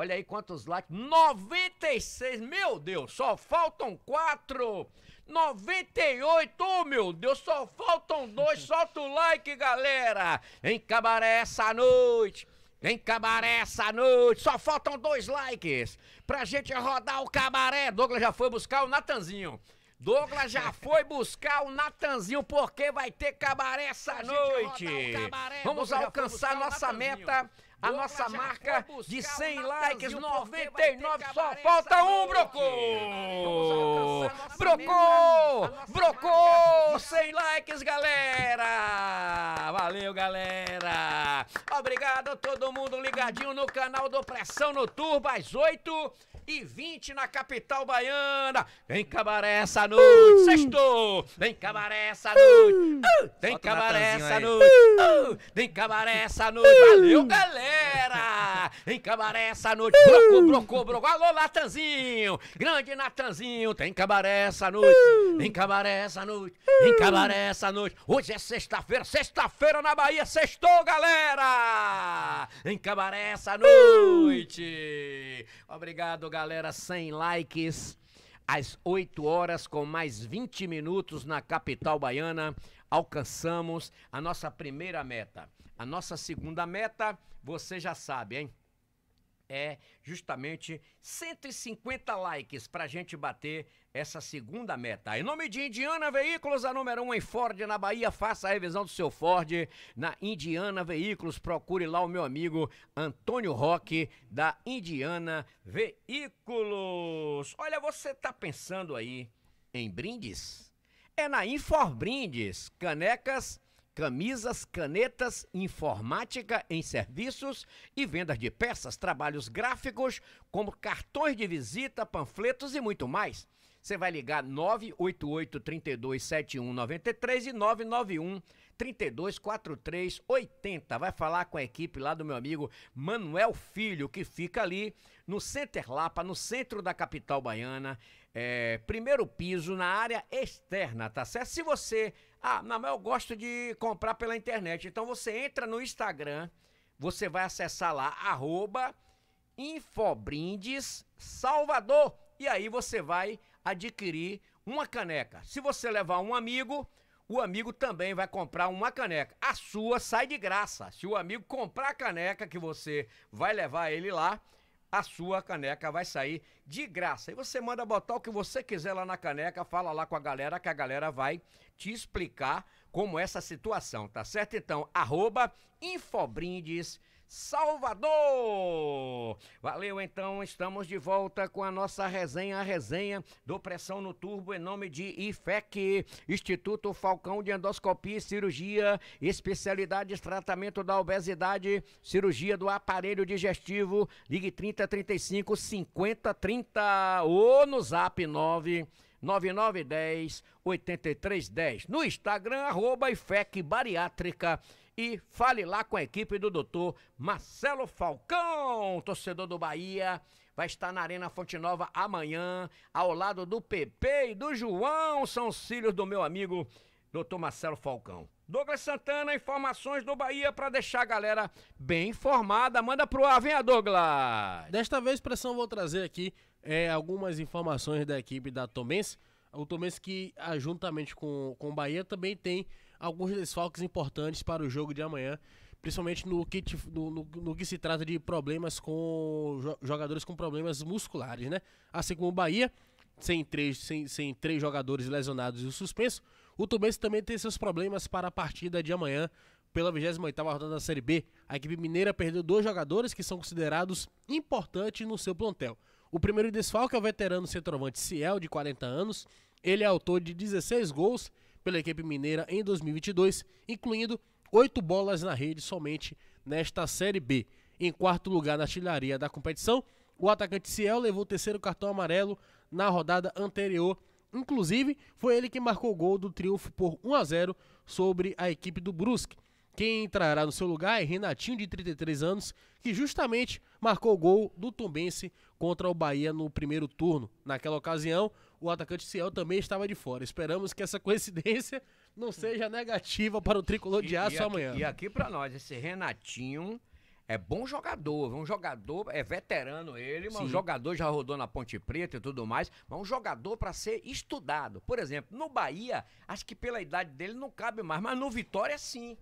Olha aí quantos likes. 96, meu Deus, só faltam quatro. 98, oh meu Deus, só faltam dois. Solta o like, galera. Em Cabaré essa noite. Em cabaré essa noite, só faltam dois likes pra gente rodar o cabaré. Douglas já foi buscar o Natanzinho. Douglas já foi buscar o Natanzinho porque vai ter cabaré essa noite. Cabaré. Vamos Douglas alcançar nossa meta a nossa marca de 100 likes, 99, só falta um, Brocô! Brocô! Brocô! 100 likes, galera! Valeu, galera! Obrigado a todo mundo ligadinho no canal do Pressão no Turbo às 8 e 20 na capital baiana. Vem cabaré essa noite, uh. sextou. Vem cabaré essa hum. noite. Uh. Hum. Tem cabaré essa noite. Uh. cabaré essa noite. Valeu, galera. vem cabaré essa noite. Brocou, brocou, brocou. Alô, Natanzinho. Grande Natanzinho. Tem cabaré essa noite. vem cabaré essa noite. vem cabaré essa noite. Hoje é sexta-feira. Sexta-feira na Bahia. Sextou, galera. vem cabaré essa noite. Obrigado, galera galera, 100 likes. Às 8 horas, com mais 20 minutos na capital baiana, alcançamos a nossa primeira meta. A nossa segunda meta, você já sabe, hein? é justamente 150 likes para a gente bater essa segunda meta. Em nome de Indiana Veículos, a número 1 um em Ford, na Bahia, faça a revisão do seu Ford na Indiana Veículos. Procure lá o meu amigo Antônio Roque, da Indiana Veículos. Olha, você tá pensando aí em brindes? É na Inforbrindes, canecas camisas, canetas, informática em serviços e vendas de peças, trabalhos gráficos, como cartões de visita, panfletos e muito mais. Você vai ligar 988 327193 e 991 324380 Vai falar com a equipe lá do meu amigo Manuel Filho, que fica ali no Center Lapa, no centro da capital baiana, é, primeiro piso, na área externa, tá certo? Se você ah, não, mas eu gosto de comprar pela internet. Então você entra no Instagram, você vai acessar lá, arroba Infobrindes Salvador. E aí você vai adquirir uma caneca. Se você levar um amigo, o amigo também vai comprar uma caneca. A sua sai de graça. Se o amigo comprar a caneca que você vai levar ele lá, a sua caneca vai sair de graça. E você manda botar o que você quiser lá na caneca, fala lá com a galera, que a galera vai te explicar como é essa situação, tá certo? Então, arroba Infobrindes.com Salvador. Valeu, então, estamos de volta com a nossa resenha, a resenha do Pressão no Turbo em nome de IFEC, Instituto Falcão de Endoscopia e Cirurgia, especialidades tratamento da obesidade, cirurgia do aparelho digestivo, ligue 3035 5030 ou no zap 9 9910 8310. No Instagram, arroba IFEC Bariátrica e fale lá com a equipe do doutor Marcelo Falcão, torcedor do Bahia. Vai estar na Arena Fonte Nova amanhã, ao lado do PP e do João, são filhos do meu amigo doutor Marcelo Falcão. Douglas Santana, informações do Bahia para deixar a galera bem informada. Manda pro ar, vem a Douglas! Desta vez, pressão, vou trazer aqui é, algumas informações da equipe da Tomense. O Tomense que, ah, juntamente com, com o Bahia, também tem alguns desfalques importantes para o jogo de amanhã, principalmente no que, no, no, no que se trata de problemas com jogadores com problemas musculares, né? Assim como o Bahia, sem três, sem, sem três jogadores lesionados e o suspenso, o Tombense também tem seus problemas para a partida de amanhã pela 28ª rodada da Série B. A equipe mineira perdeu dois jogadores que são considerados importantes no seu plantel. O primeiro desfalque é o veterano centroavante Ciel, de 40 anos. Ele é autor de 16 gols pela equipe mineira em 2022, incluindo oito bolas na rede somente nesta Série B. Em quarto lugar na artilharia da competição, o atacante Ciel levou o terceiro cartão amarelo na rodada anterior. Inclusive, foi ele que marcou o gol do triunfo por 1 a 0 sobre a equipe do Brusque. Quem entrará no seu lugar é Renatinho, de 33 anos, que justamente marcou o gol do Tumbense contra o Bahia no primeiro turno. Naquela ocasião, o atacante Ciel também estava de fora. Esperamos que essa coincidência não seja negativa para o tricolor de aço e, e aqui, amanhã. E aqui para nós, esse Renatinho é bom jogador, um jogador, é veterano ele, mas Sim. um jogador já rodou na Ponte Preta e tudo mais, mas um jogador para ser estudado. Por exemplo, no Bahia, acho que pela idade dele não cabe mais, mas no Vitória sim.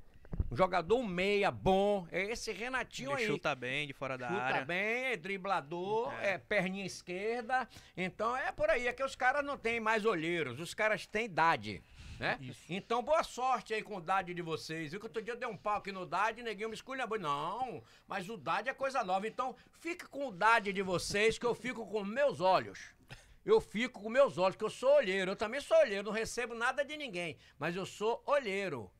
Um jogador meia bom. É esse Renatinho Ele aí. Chuta bem de fora da chuta área. Chuta bem, é driblador, é. é. perninha esquerda. Então é por aí. É que os caras não têm mais olheiros. Os caras têm idade. Né? Então, boa sorte aí com o Dade de vocês. Viu que outro dia eu dei um pau aqui no Dade, neguinho me esculhambou. Não, mas o Dade é coisa nova. Então, fique com o Dade de vocês, que eu fico com meus olhos. Eu fico com meus olhos, que eu sou olheiro. Eu também sou olheiro, não recebo nada de ninguém. Mas eu sou olheiro.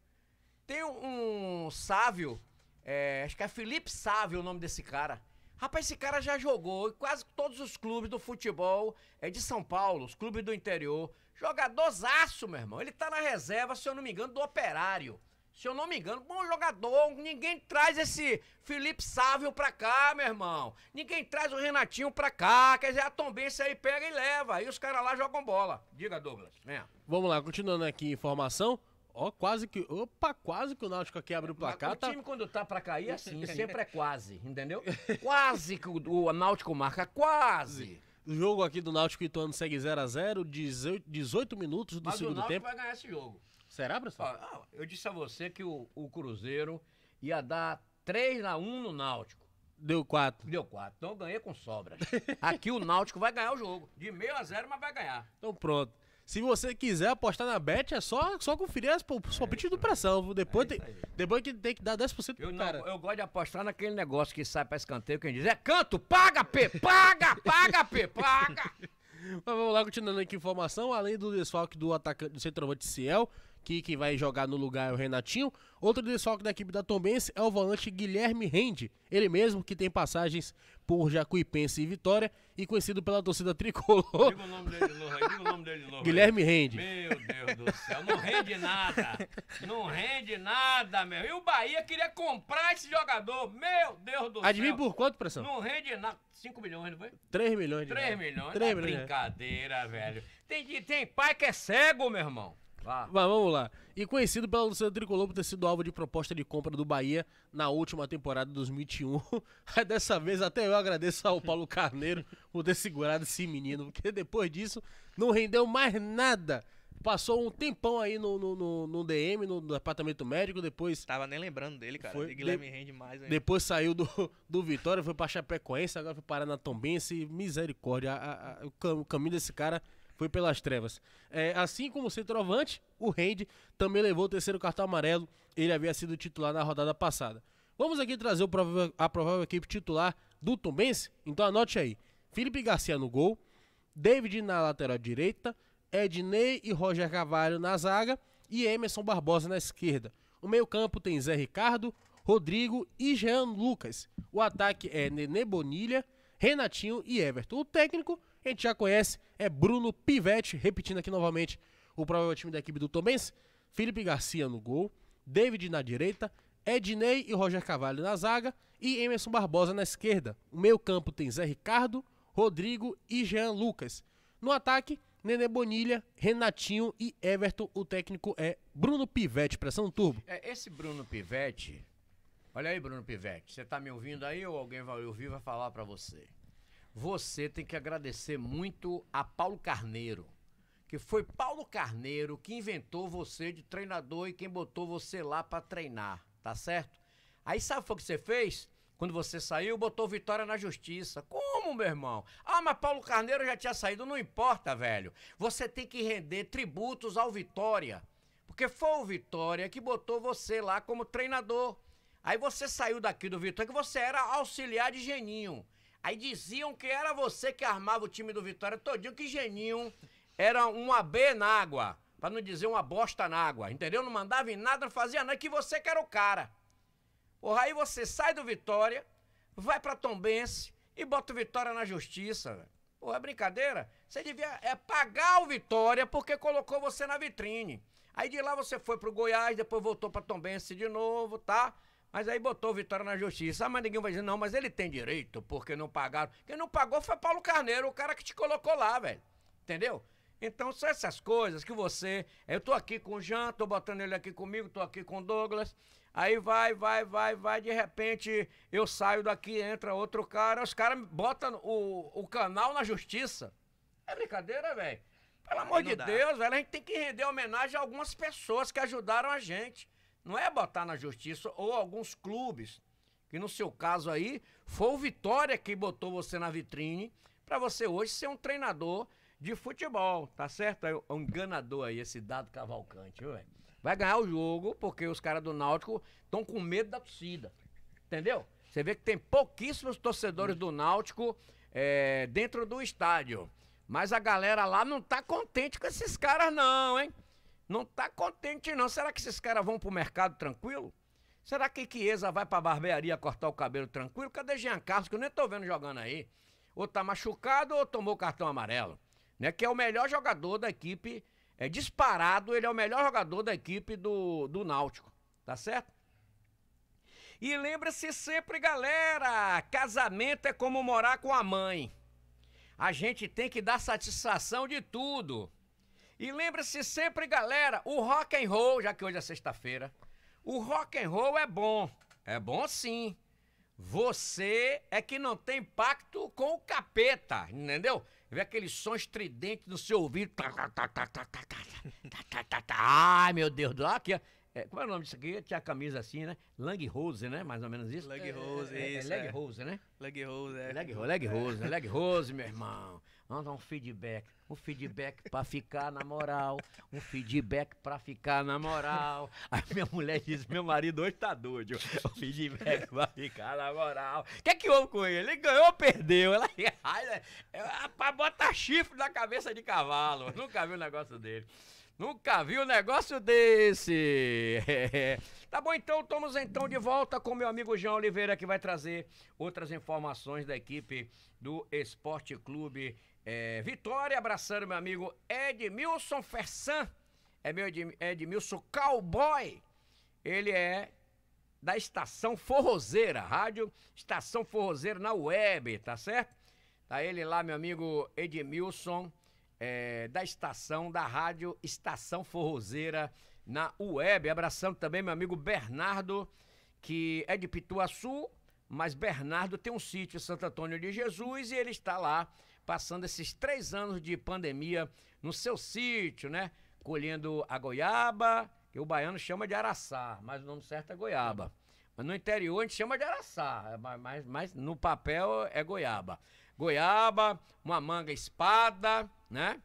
Tem um, Sávio, é, acho que é Felipe Sávio o nome desse cara. Rapaz, esse cara já jogou em quase todos os clubes do futebol é de São Paulo, os clubes do interior. Jogadorzaço, meu irmão. Ele tá na reserva, se eu não me engano, do Operário. Se eu não me engano, bom jogador, ninguém traz esse Felipe Sávio pra cá, meu irmão. Ninguém traz o Renatinho pra cá. Quer dizer, a Tombense aí pega e leva. Aí os caras lá jogam bola. Diga, Douglas. Venha. Vamos lá, continuando aqui informação. Ó, quase que. Opa, quase que o Náutico aqui abre o placar. O tá... time, quando tá pra cair, assim, sempre é quase, entendeu? quase que o, o Náutico marca, quase. O jogo aqui do Náutico Ituano segue 0x0, 18, 18 minutos do Mas segundo tempo. o Náutico tempo. vai ganhar esse jogo. Será, professor? eu disse a você que o, o Cruzeiro ia dar 3x1 no Náutico. Deu 4. Deu 4. Então eu ganhei com sobra. Aqui o Náutico vai ganhar o jogo. De meio a zero, mas vai ganhar. Então pronto. Se você quiser apostar na Bet, é só, só conferir as, os palpites do pressão. Depois, é tem, depois que tem que dar 10% pro eu não, cara. eu gosto de apostar naquele negócio que sai pra escanteio, quem diz é canto, paga, P, paga, paga, P, paga. Mas vamos lá, continuando aqui a informação. Além do desfalque do atacante do centroavante Ciel, que quem vai jogar no lugar é o Renatinho. Outro desfalque da equipe da Tombense é o volante Guilherme Rende, ele mesmo que tem passagens por Jacuipense e Vitória e conhecido pela torcida tricolor. Diga o nome dele de novo, diga o nome dele de novo. Guilherme Rende. Meu Deus do céu, não rende nada. Não rende nada, meu. E o Bahia queria comprar esse jogador. Meu Deus do Adivinha céu. Adivinha por quanto, pressão? Não rende nada. 5 milhões, não foi? 3 milhões. 3 milhões. 3 é milhões. Brincadeira, velho. Tem, tem pai que é cego, meu irmão. Vá. vamos lá. E conhecido pela Luciana Tricolor por ter sido alvo de proposta de compra do Bahia na última temporada de 2021. Dessa vez até eu agradeço ao Paulo Carneiro por ter segurado esse menino, porque depois disso não rendeu mais nada. Passou um tempão aí no, no, no, no DM, no departamento médico, depois... Tava nem lembrando dele, cara. Foi, Guilherme de, rende mais ainda. Né? Depois saiu do, do Vitória, foi pra Chapecoense, agora foi parar na Tombense. Misericórdia, a, a, o caminho desse cara foi pelas trevas. É, assim como o centroavante, o Rende também levou o terceiro cartão amarelo. Ele havia sido titular na rodada passada. Vamos aqui trazer provável, a provável equipe titular do Tombense. Então anote aí. Felipe Garcia no gol, David na lateral direita, Ednei e Roger Cavalho na zaga e Emerson Barbosa na esquerda. O meio-campo tem Zé Ricardo, Rodrigo e Jean Lucas. O ataque é Nenê Bonilha, Renatinho e Everton. O técnico a gente já conhece, é Bruno Pivetti, repetindo aqui novamente o provável time da equipe do Tomense. Felipe Garcia no gol, David na direita, Ednei e Roger Cavalho na zaga e Emerson Barbosa na esquerda. O meio-campo tem Zé Ricardo, Rodrigo e Jean Lucas. No ataque, Nenê Bonilha, Renatinho e Everton. O técnico é Bruno Pivetti, pressão turbo. É, esse Bruno Pivetti. Olha aí, Bruno Pivetti. Você tá me ouvindo aí ou alguém vai ouvir vai falar para você? você tem que agradecer muito a Paulo Carneiro, que foi Paulo Carneiro que inventou você de treinador e quem botou você lá para treinar, tá certo? Aí sabe o que você fez? Quando você saiu, botou Vitória na justiça. Como, meu irmão? Ah, mas Paulo Carneiro já tinha saído. Não importa, velho. Você tem que render tributos ao Vitória. Porque foi o Vitória que botou você lá como treinador. Aí você saiu daqui do Vitória, que você era auxiliar de Geninho. Aí diziam que era você que armava o time do Vitória todinho, que Geninho era uma B na água, para não dizer uma bosta na água, entendeu? Não mandava em nada, não fazia nada, que você que era o cara. Porra, aí você sai do Vitória, vai pra Tombense e bota o Vitória na justiça, Porra, é brincadeira? Você devia é, pagar o Vitória porque colocou você na vitrine. Aí de lá você foi pro Goiás, depois voltou pra Tombense de novo, tá? Mas aí botou Vitória na justiça. Ah, mas ninguém vai dizer, não, mas ele tem direito, porque não pagaram. Quem não pagou foi Paulo Carneiro, o cara que te colocou lá, velho. Entendeu? Então são essas coisas que você. Eu tô aqui com o Jean, tô botando ele aqui comigo, tô aqui com o Douglas. Aí vai, vai, vai, vai, de repente eu saio daqui, entra outro cara, os caras botam o, o canal na justiça. É brincadeira, velho. Pelo amor de dá. Deus, velho, a gente tem que render homenagem a algumas pessoas que ajudaram a gente. Não é botar na justiça ou alguns clubes, que no seu caso aí, foi o Vitória que botou você na vitrine para você hoje ser um treinador de futebol, tá certo? É um enganador aí esse dado Cavalcante, ué. Vai ganhar o jogo porque os caras do Náutico estão com medo da torcida, entendeu? Você vê que tem pouquíssimos torcedores do Náutico é, dentro do estádio. Mas a galera lá não tá contente com esses caras, não, hein? Não tá contente, não. Será que esses caras vão pro mercado tranquilo? Será que Chiesa vai pra barbearia cortar o cabelo tranquilo? Cadê Jean Carlos, que eu nem tô vendo jogando aí? Ou tá machucado ou tomou cartão amarelo. Né? Que é o melhor jogador da equipe. É disparado, ele é o melhor jogador da equipe do, do Náutico. Tá certo? E lembra-se sempre, galera, casamento é como morar com a mãe. A gente tem que dar satisfação de tudo. E lembra-se sempre, galera, o rock and roll, já que hoje é sexta-feira, o rock and roll é bom. É bom sim. Você é que não tem pacto com o capeta, entendeu? Vê aqueles sons tridentes no seu ouvido. Ai, meu Deus do céu. É, como é o nome disso aqui? Tinha a camisa assim, né? Lang Rose, né? Mais ou menos isso. Lang Rose, é, é, é, isso. Leg é. Rose, né? Lang Rose, é. Lang Rose, né? Rose, meu irmão. Manda um feedback. Um feedback pra ficar na moral. Um feedback pra ficar na moral. Aí minha mulher diz: meu marido hoje tá doido. Um feedback pra ficar na moral. O que é que houve com ele? Ele ganhou ou perdeu? Ela ia. é, é, bota chifre na cabeça de cavalo. Nunca vi um negócio dele. Nunca vi um negócio desse. Tá bom, então, estamos então de volta com meu amigo João Oliveira, que vai trazer outras informações da equipe do Esporte Clube é, Vitória. Abraçando meu amigo Edmilson Fersan, é meu Ed, Edmilson Cowboy. Ele é da Estação Forrozeira, rádio Estação Forrozeira na web, tá certo? Tá ele lá, meu amigo Edmilson é, da estação, da rádio Estação Forrozeira na web. Abraçando também meu amigo Bernardo, que é de Pituaçu, mas Bernardo tem um sítio em Santo Antônio de Jesus e ele está lá passando esses três anos de pandemia no seu sítio, né? Colhendo a goiaba, que o baiano chama de araçá, mas o nome certo é goiaba. Mas no interior a gente chama de araçá, é, mas, mas no papel é goiaba. Goiaba, uma manga espada, né?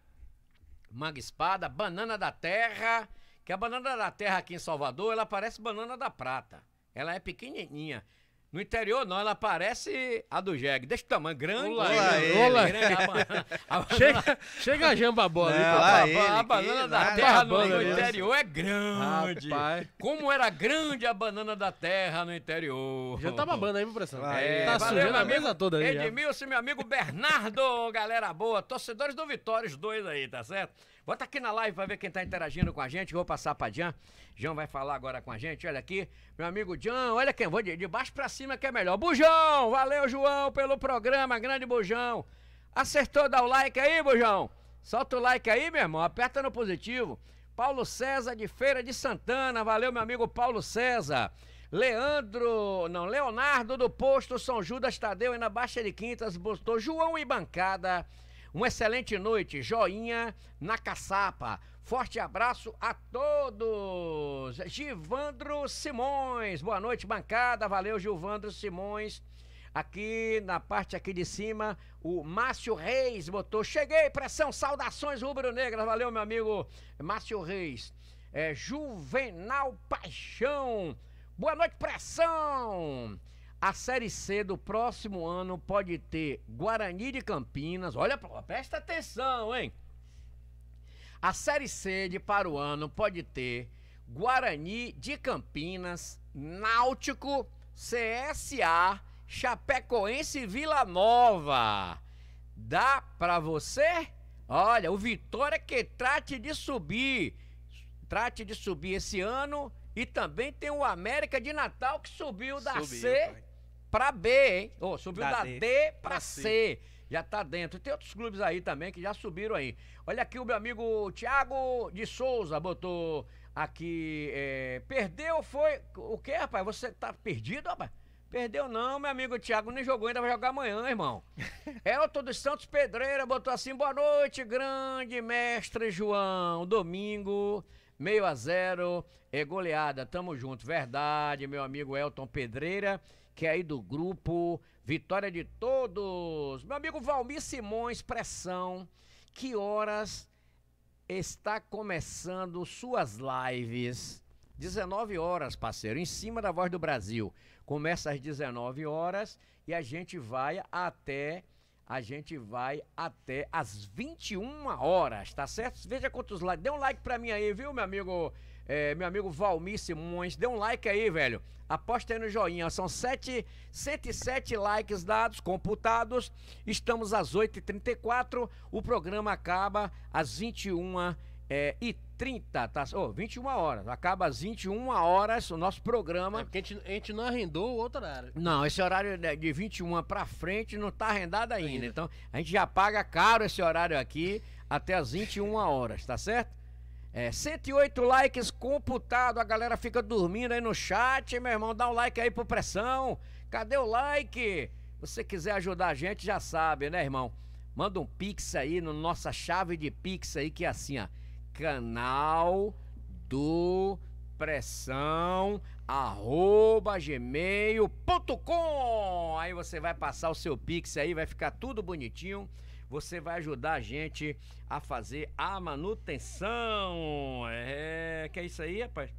Manga espada, banana da terra. Que a banana da terra aqui em Salvador, ela parece banana da prata. Ela é pequenininha. No interior não, ela parece a do jegue. Deixa o tamanho, grande. Olá, olá ele, olá. a, chega, chega a jamba bola. Não, a, ele, a, banana da terra no, no, interior é grande. Rapaz. Como era grande a banana da terra no interior. Já tá babando aí, impressão. É, tá sujando a mesa toda aí. Edmilson, meu amigo Bernardo, galera boa, torcedores do Vitória, os dois aí, tá certo? Bota aqui na live pra ver quem tá interagindo com a gente. Vou passar para Jean. Jean vai falar agora com a gente. Olha aqui, meu amigo Jean. Olha quem. Vou de, de baixo para cima que é melhor. Bujão! Valeu, João, pelo programa. Grande Bujão. Acertou, dá o like aí, Bujão. Solta o like aí, meu irmão. Aperta no positivo. Paulo César de Feira de Santana. Valeu, meu amigo Paulo César. Leandro, não, Leonardo do Posto São Judas Tadeu e na Baixa de Quintas botou João e Bancada uma excelente noite, joinha na caçapa. Forte abraço a todos. Givandro Simões, boa noite, bancada. Valeu, Givandro Simões. Aqui na parte aqui de cima, o Márcio Reis botou. Cheguei, pressão, saudações rubro-negras. Valeu, meu amigo Márcio Reis. É, Juvenal Paixão. Boa noite, pressão. A Série C do próximo ano pode ter Guarani de Campinas. Olha, presta atenção, hein? A Série C de ano pode ter Guarani de Campinas, Náutico, CSA, Chapecoense e Vila Nova. Dá para você? Olha, o Vitória que trate de subir. Trate de subir esse ano. E também tem o América de Natal que subiu da subiu, C. Pai para B, hein? Oh, subiu da, da D, D para C. C. Já tá dentro. Tem outros clubes aí também que já subiram aí. Olha aqui o meu amigo Thiago de Souza botou aqui. É, perdeu foi. O quê, rapaz? Você tá perdido, rapaz? Perdeu não, meu amigo Thiago, nem jogou ainda, vai jogar amanhã, irmão. Elton dos Santos Pedreira botou assim, boa noite, grande mestre João. Domingo, meio a zero, é goleada, tamo junto. Verdade, meu amigo Elton Pedreira que é aí do grupo Vitória de Todos. Meu amigo Valmir Simões, pressão, que horas está começando suas lives? 19 horas, parceiro, em cima da Voz do Brasil. Começa às 19 horas e a gente vai até a gente vai até às 21 horas, tá certo? Veja quantos likes. Dê um like pra mim aí, viu, meu amigo é, meu amigo Valmir Simões, dê um like aí, velho. Aposta aí no joinha. São 7, 107 likes dados, computados. Estamos às 8h34. O programa acaba às 21h30, é, tá? Oh, 21 horas. Acaba às 21 horas o nosso programa. É porque a gente, a gente não arrendou o outro horário. Não, esse horário de 21 para frente não tá arrendado ainda. ainda. Então, a gente já paga caro esse horário aqui até às 21 horas, tá certo? É, 108 likes computado, a galera fica dormindo aí no chat, meu irmão, dá um like aí pro pressão. Cadê o like? Você quiser ajudar a gente, já sabe, né, irmão? Manda um pix aí no nossa chave de pix aí que é assim, ó. Canal do pressão arroba gmail.com aí você vai passar o seu pix aí vai ficar tudo bonitinho você vai ajudar a gente a fazer a manutenção. É, que é isso aí, rapaz?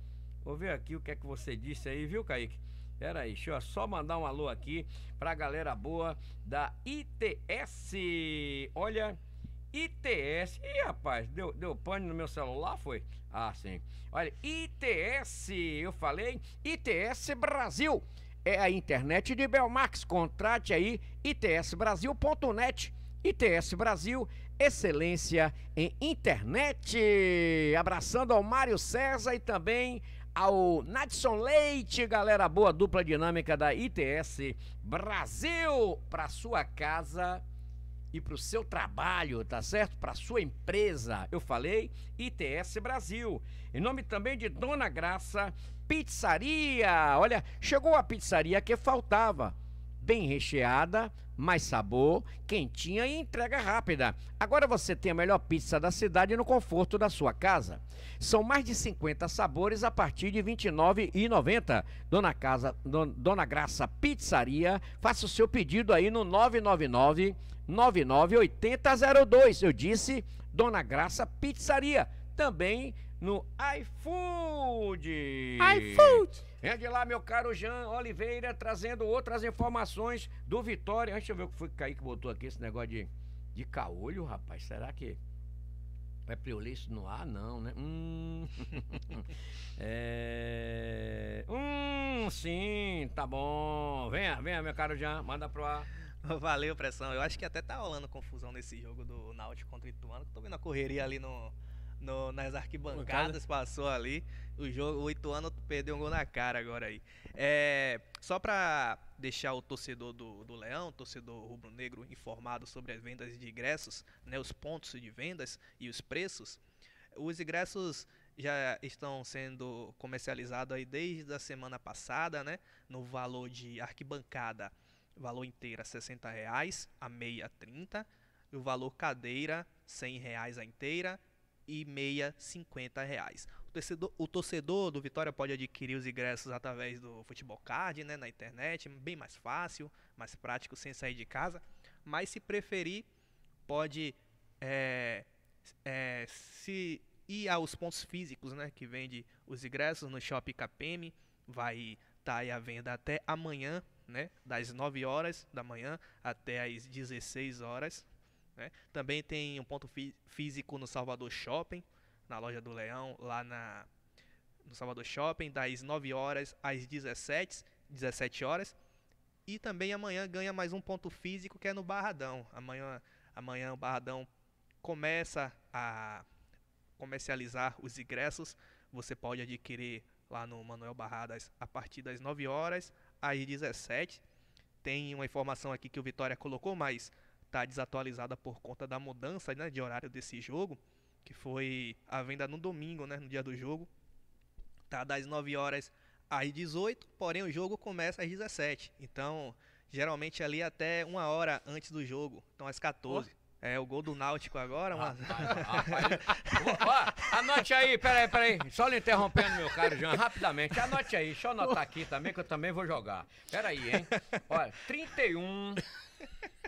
Vou ver aqui o que é que você disse aí, viu, Kaique? Era aí, deixa eu só mandar um alô aqui pra galera boa da ITS. Olha, ITS. Ih, rapaz, deu, deu pane no meu celular, foi? Ah, sim. Olha, ITS, eu falei, ITS Brasil. É a internet de Belmax. Contrate aí itsbrasil.net ITS Brasil, excelência em internet. Abraçando ao Mário César e também ao Nadson Leite, galera boa, dupla dinâmica da ITS Brasil, para sua casa e para o seu trabalho, tá certo? Para sua empresa, eu falei ITS Brasil. Em nome também de Dona Graça Pizzaria. Olha, chegou a pizzaria que faltava bem recheada, mais sabor, quentinha e entrega rápida. Agora você tem a melhor pizza da cidade no conforto da sua casa. São mais de 50 sabores a partir de R$ 29,90. Dona Casa, Dona Graça Pizzaria, faça o seu pedido aí no 999 998002. Eu disse Dona Graça Pizzaria. Também no iFood. iFood. É de lá, meu caro Jean Oliveira, trazendo outras informações do Vitória. Deixa eu ver o que foi que Kaique botou aqui, esse negócio de, de caolho, rapaz. Será que é pra isso no ar? Não, né? Hum. é... Hum, sim, tá bom. Venha, venha, meu caro Jean, manda pro ar. Valeu, pressão. Eu acho que até tá rolando confusão nesse jogo do Náutico contra o Ituano. Tô vendo a correria ali no no, nas arquibancadas, passou ali. O jogo, oito anos, perdeu um gol na cara agora aí. É, só para deixar o torcedor do, do Leão, torcedor rubro-negro, informado sobre as vendas de ingressos, né, os pontos de vendas e os preços, os ingressos já estão sendo comercializados aí desde a semana passada, né, no valor de arquibancada, valor inteira é R$ 60, reais, a meia 30, e o valor cadeira R$ 100 reais a inteira e meia, 50 reais. O torcedor, o torcedor do Vitória pode adquirir os ingressos através do Futebol Card, né, na internet, bem mais fácil, mais prático, sem sair de casa. Mas se preferir, pode é, é, se ir aos pontos físicos, né, que vende os ingressos no Shopping KPM, vai estar tá aí à venda até amanhã, né, das 9 horas da manhã até as 16 horas, né? Também tem um ponto fí físico no Salvador Shopping, na loja do Leão, lá na, no Salvador Shopping, das 9 horas às 17, 17 horas. E também amanhã ganha mais um ponto físico que é no Barradão. Amanhã, amanhã o Barradão começa a comercializar os ingressos. Você pode adquirir lá no Manuel Barradas a partir das 9 horas às 17. Tem uma informação aqui que o Vitória colocou, mas está desatualizada por conta da mudança né, de horário desse jogo, que foi a venda no domingo, né, no dia do jogo. Tá das 9 horas às 18, porém o jogo começa às 17. Então, geralmente ali até uma hora antes do jogo, então às 14. Oh. É, o gol do Náutico agora, mas... Ó, anote aí, peraí, peraí. Só lhe interrompendo, meu caro Jean, rapidamente. Anote aí, deixa eu anotar aqui também, que eu também vou jogar. Peraí, hein? Olha, 31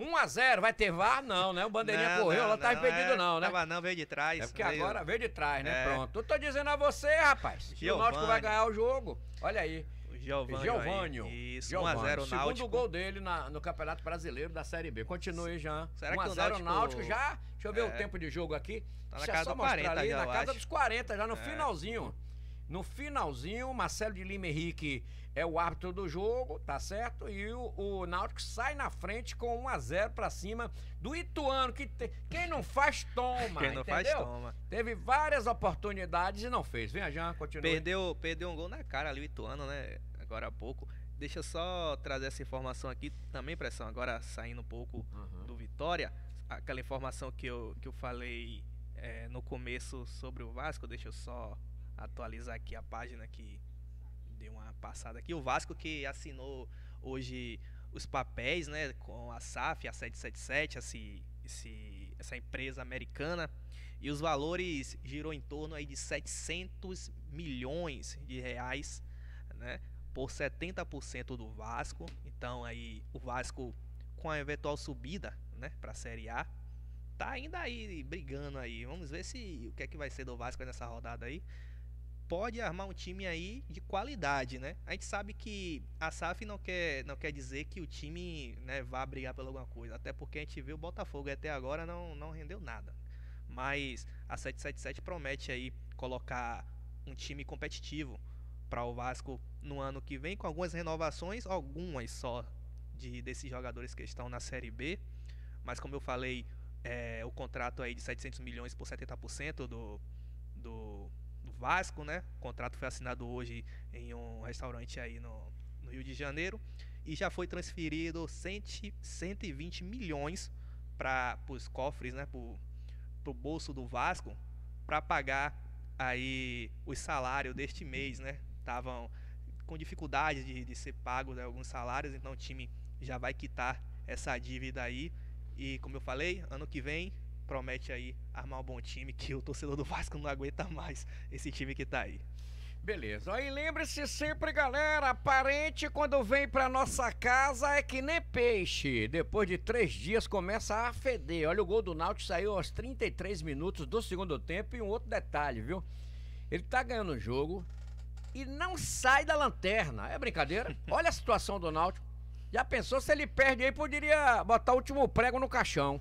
1 a 0 vai ter VAR? Não, né? O bandeirinha não, correu, não, ela tá não, impedido, é, não, né? Tava não, veio de trás. É porque veio... agora veio de trás, né? É. Pronto. Eu tô dizendo a você, rapaz. Giovani. o Náutico vai ganhar o jogo. Olha aí. Giovanni. Giovanni. Isso, 1x0 Náutico. Segundo gol dele na, no Campeonato Brasileiro da Série B. Continue, Jean. Será 1 que 1 o Náutico... Náutico já? Deixa eu ver é. o tempo de jogo aqui. Tá na Deixa casa só dos 40 ali, já, Na casa acho. dos 40, já no é. finalzinho. No finalzinho, Marcelo de Lima Henrique é o árbitro do jogo, tá certo? E o, o Náutico sai na frente com 1 a 0 para cima do Ituano, que te... quem não faz toma, quem não entendeu? faz toma. Teve várias oportunidades e não fez. Vem, Jean, continua. Perdeu, perdeu um gol na cara ali o Ituano, né? Agora há pouco. Deixa eu só trazer essa informação aqui também, pressão, agora saindo um pouco uhum. do Vitória, aquela informação que eu, que eu falei é, no começo sobre o Vasco, deixa eu só atualizar aqui a página que uma passada aqui. O Vasco que assinou hoje os papéis, né, com a SAF, a 777, esse, esse, essa empresa americana, e os valores girou em torno aí de 700 milhões de reais, né, por 70% do Vasco. Então aí o Vasco com a eventual subida, né, para a Série A, tá ainda aí brigando aí. Vamos ver se o que é que vai ser do Vasco nessa rodada aí pode armar um time aí de qualidade, né? A gente sabe que a SAF não quer, não quer dizer que o time né, vá brigar por alguma coisa, até porque a gente viu o Botafogo até agora não, não rendeu nada. Mas a 777 promete aí colocar um time competitivo para o Vasco no ano que vem, com algumas renovações, algumas só de, desses jogadores que estão na Série B. Mas como eu falei, é, o contrato aí de 700 milhões por 70% do, do Vasco, né? O contrato foi assinado hoje em um restaurante aí no, no Rio de Janeiro e já foi transferido 120 milhões para os cofres, né? Para o bolso do Vasco para pagar aí os salários deste mês, né? Estavam com dificuldade de, de ser pagos né, alguns salários, então o time já vai quitar essa dívida aí. E como eu falei, ano que vem promete aí armar um bom time que o torcedor do Vasco não aguenta mais esse time que tá aí. Beleza. Aí lembre-se sempre, galera, parente quando vem pra nossa casa é que nem peixe. Depois de três dias começa a feder. Olha, o gol do Náutico saiu aos 33 minutos do segundo tempo e um outro detalhe, viu? Ele tá ganhando o jogo e não sai da lanterna. É brincadeira? Olha a situação do Náutico. Já pensou se ele perde aí, poderia botar o último prego no caixão.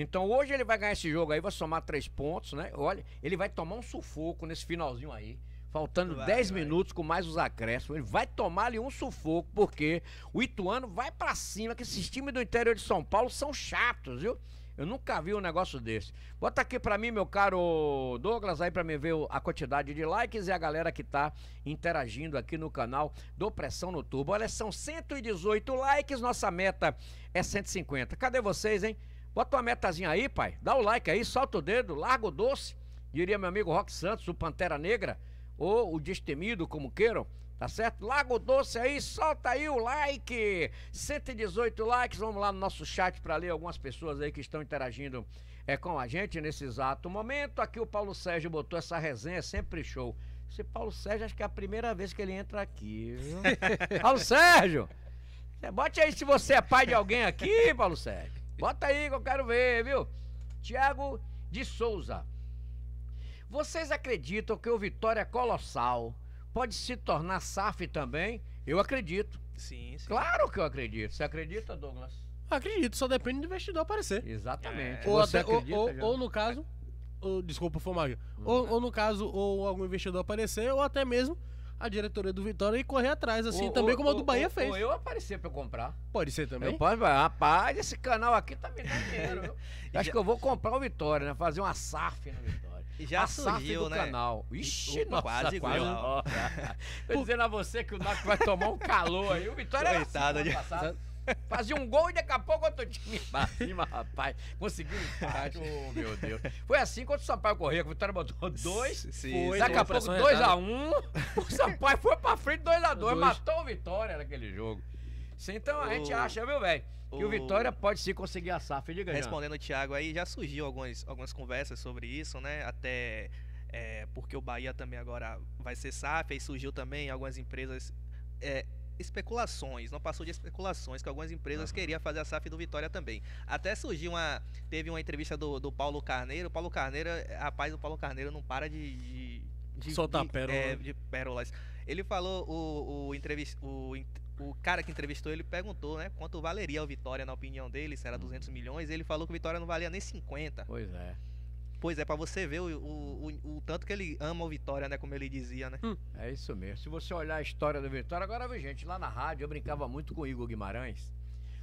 Então hoje ele vai ganhar esse jogo aí, vai somar três pontos, né? Olha, ele vai tomar um sufoco nesse finalzinho aí. Faltando 10 minutos com mais os acréscimos. Ele vai tomar ali um sufoco, porque o Ituano vai para cima, que esses times do interior de São Paulo são chatos, viu? Eu nunca vi um negócio desse. Bota aqui para mim, meu caro Douglas, aí para mim ver a quantidade de likes e a galera que tá interagindo aqui no canal do Pressão no Turbo. Olha, são 118 likes, nossa meta é 150. Cadê vocês, hein? Bota uma metazinha aí, pai. Dá o like aí, solta o dedo, larga o doce. Diria meu amigo Rock Santos, o Pantera Negra, ou o Destemido, como queiram. Tá certo? o Doce aí, solta aí o like. 118 likes. Vamos lá no nosso chat para ler algumas pessoas aí que estão interagindo é, com a gente nesse exato momento. Aqui o Paulo Sérgio botou essa resenha, sempre show. Esse Paulo Sérgio, acho que é a primeira vez que ele entra aqui, viu? Paulo Sérgio! Eh, bote aí se você é pai de alguém aqui, Paulo Sérgio. Bota aí que eu quero ver, viu? Tiago de Souza. Vocês acreditam que o Vitória Colossal pode se tornar SAF também? Eu acredito. Sim, sim. Claro que eu acredito. Você acredita, Douglas? Acredito, só depende do investidor aparecer. Exatamente. É. Ou, até, acredita, ou, ou, ou, no caso. Ou, desculpa, foi Hum. Ou, ou no caso, ou algum investidor aparecer, ou até mesmo a diretoria do Vitória e correr atrás, assim, ou, também ou, como a do Bahia ou, fez. Ou eu aparecer pra eu comprar. Pode ser também. Eu posso, rapaz, esse canal aqui tá me dando dinheiro. Acho que eu vou comprar o Vitória, né? Fazer uma SAF no Vitória. já a surgiu, do né? canal. Ixi, Opa, nossa, quase, quase. Igual. Tô dizendo a você que o Naco vai tomar um calor aí. O Vitória é Coitado, era assim, de... Fazia um gol e daqui a pouco outro time em cima, rapaz. Conseguiu empate, oh, meu Deus. Foi assim quando o Sampaio Correia, que o Vitória botou dois. Sim, foi, daqui a pouco 2x1. Um, o Sampaio foi pra frente 2x2, matou o Vitória naquele jogo. Então a gente acha, viu, velho? Que o Vitória pode se conseguir a SAF, diga Respondendo o Thiago aí, já surgiu algumas, algumas conversas sobre isso, né? Até é, porque o Bahia também agora vai ser safra aí surgiu também algumas empresas é, especulações, não passou de especulações, que algumas empresas uhum. queriam fazer a SAF do Vitória também. Até surgiu uma. Teve uma entrevista do, do Paulo Carneiro. O Paulo Carneiro, rapaz, o Paulo Carneiro não para de. de, de Soltar de, pérola. é, né? de pérolas. Ele falou, o, o, entrevist, o, o cara que entrevistou ele perguntou, né? Quanto valeria o Vitória, na opinião dele, se era 200 uhum. milhões. Ele falou que o Vitória não valia nem 50. Pois é. Pois é, para você ver o, o, o, o, tanto que ele ama o Vitória, né? Como ele dizia, né? Hum. É isso mesmo. Se você olhar a história do Vitória, agora, viu, gente, lá na rádio eu brincava muito com o Igor Guimarães,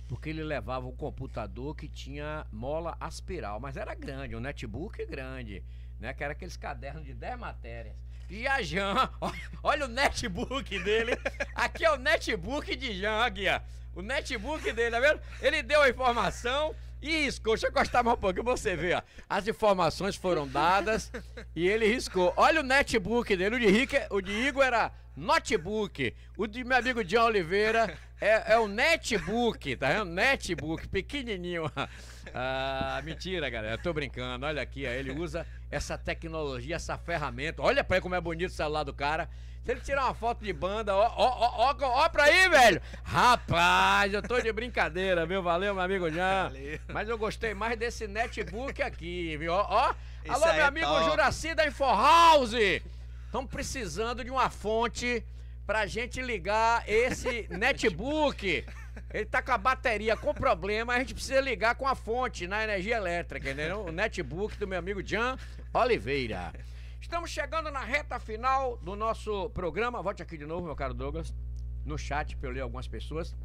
porque ele levava um computador que tinha mola aspiral, mas era grande, um netbook grande, né? Que era aqueles cadernos de 10 matérias. E a Jean, olha o netbook dele. Aqui é o netbook de Jean, ó. O netbook dele, tá vendo? Ele deu a informação, e riscou, deixa eu gostar mais um pouco você vê, ó. As informações foram dadas e ele riscou. Olha o netbook dele, o de, Rick, o de Igor era notebook, o de meu amigo John Oliveira é, é o netbook, tá vendo? Netbook, pequenininho. Ah, mentira, galera. Tô brincando. Olha aqui, ele usa essa tecnologia, essa ferramenta. Olha pra aí como é bonito o celular do cara. Se ele tirar uma foto de banda, ó, ó, ó, ó, ó pra aí, velho. Rapaz, eu tô de brincadeira, viu? Valeu, meu amigo Jean. Mas eu gostei mais desse netbook aqui, viu? Ó, ó. Alô, meu é amigo top. Juraci da InfoHouse. Estamos precisando de uma fonte pra gente ligar esse netbook. Ele tá com a bateria com problema, a gente precisa ligar com a fonte na energia elétrica, entendeu? O netbook do meu amigo Jan Oliveira. Estamos chegando na reta final do nosso programa. Volte aqui de novo, meu caro Douglas, no chat para eu ler algumas pessoas.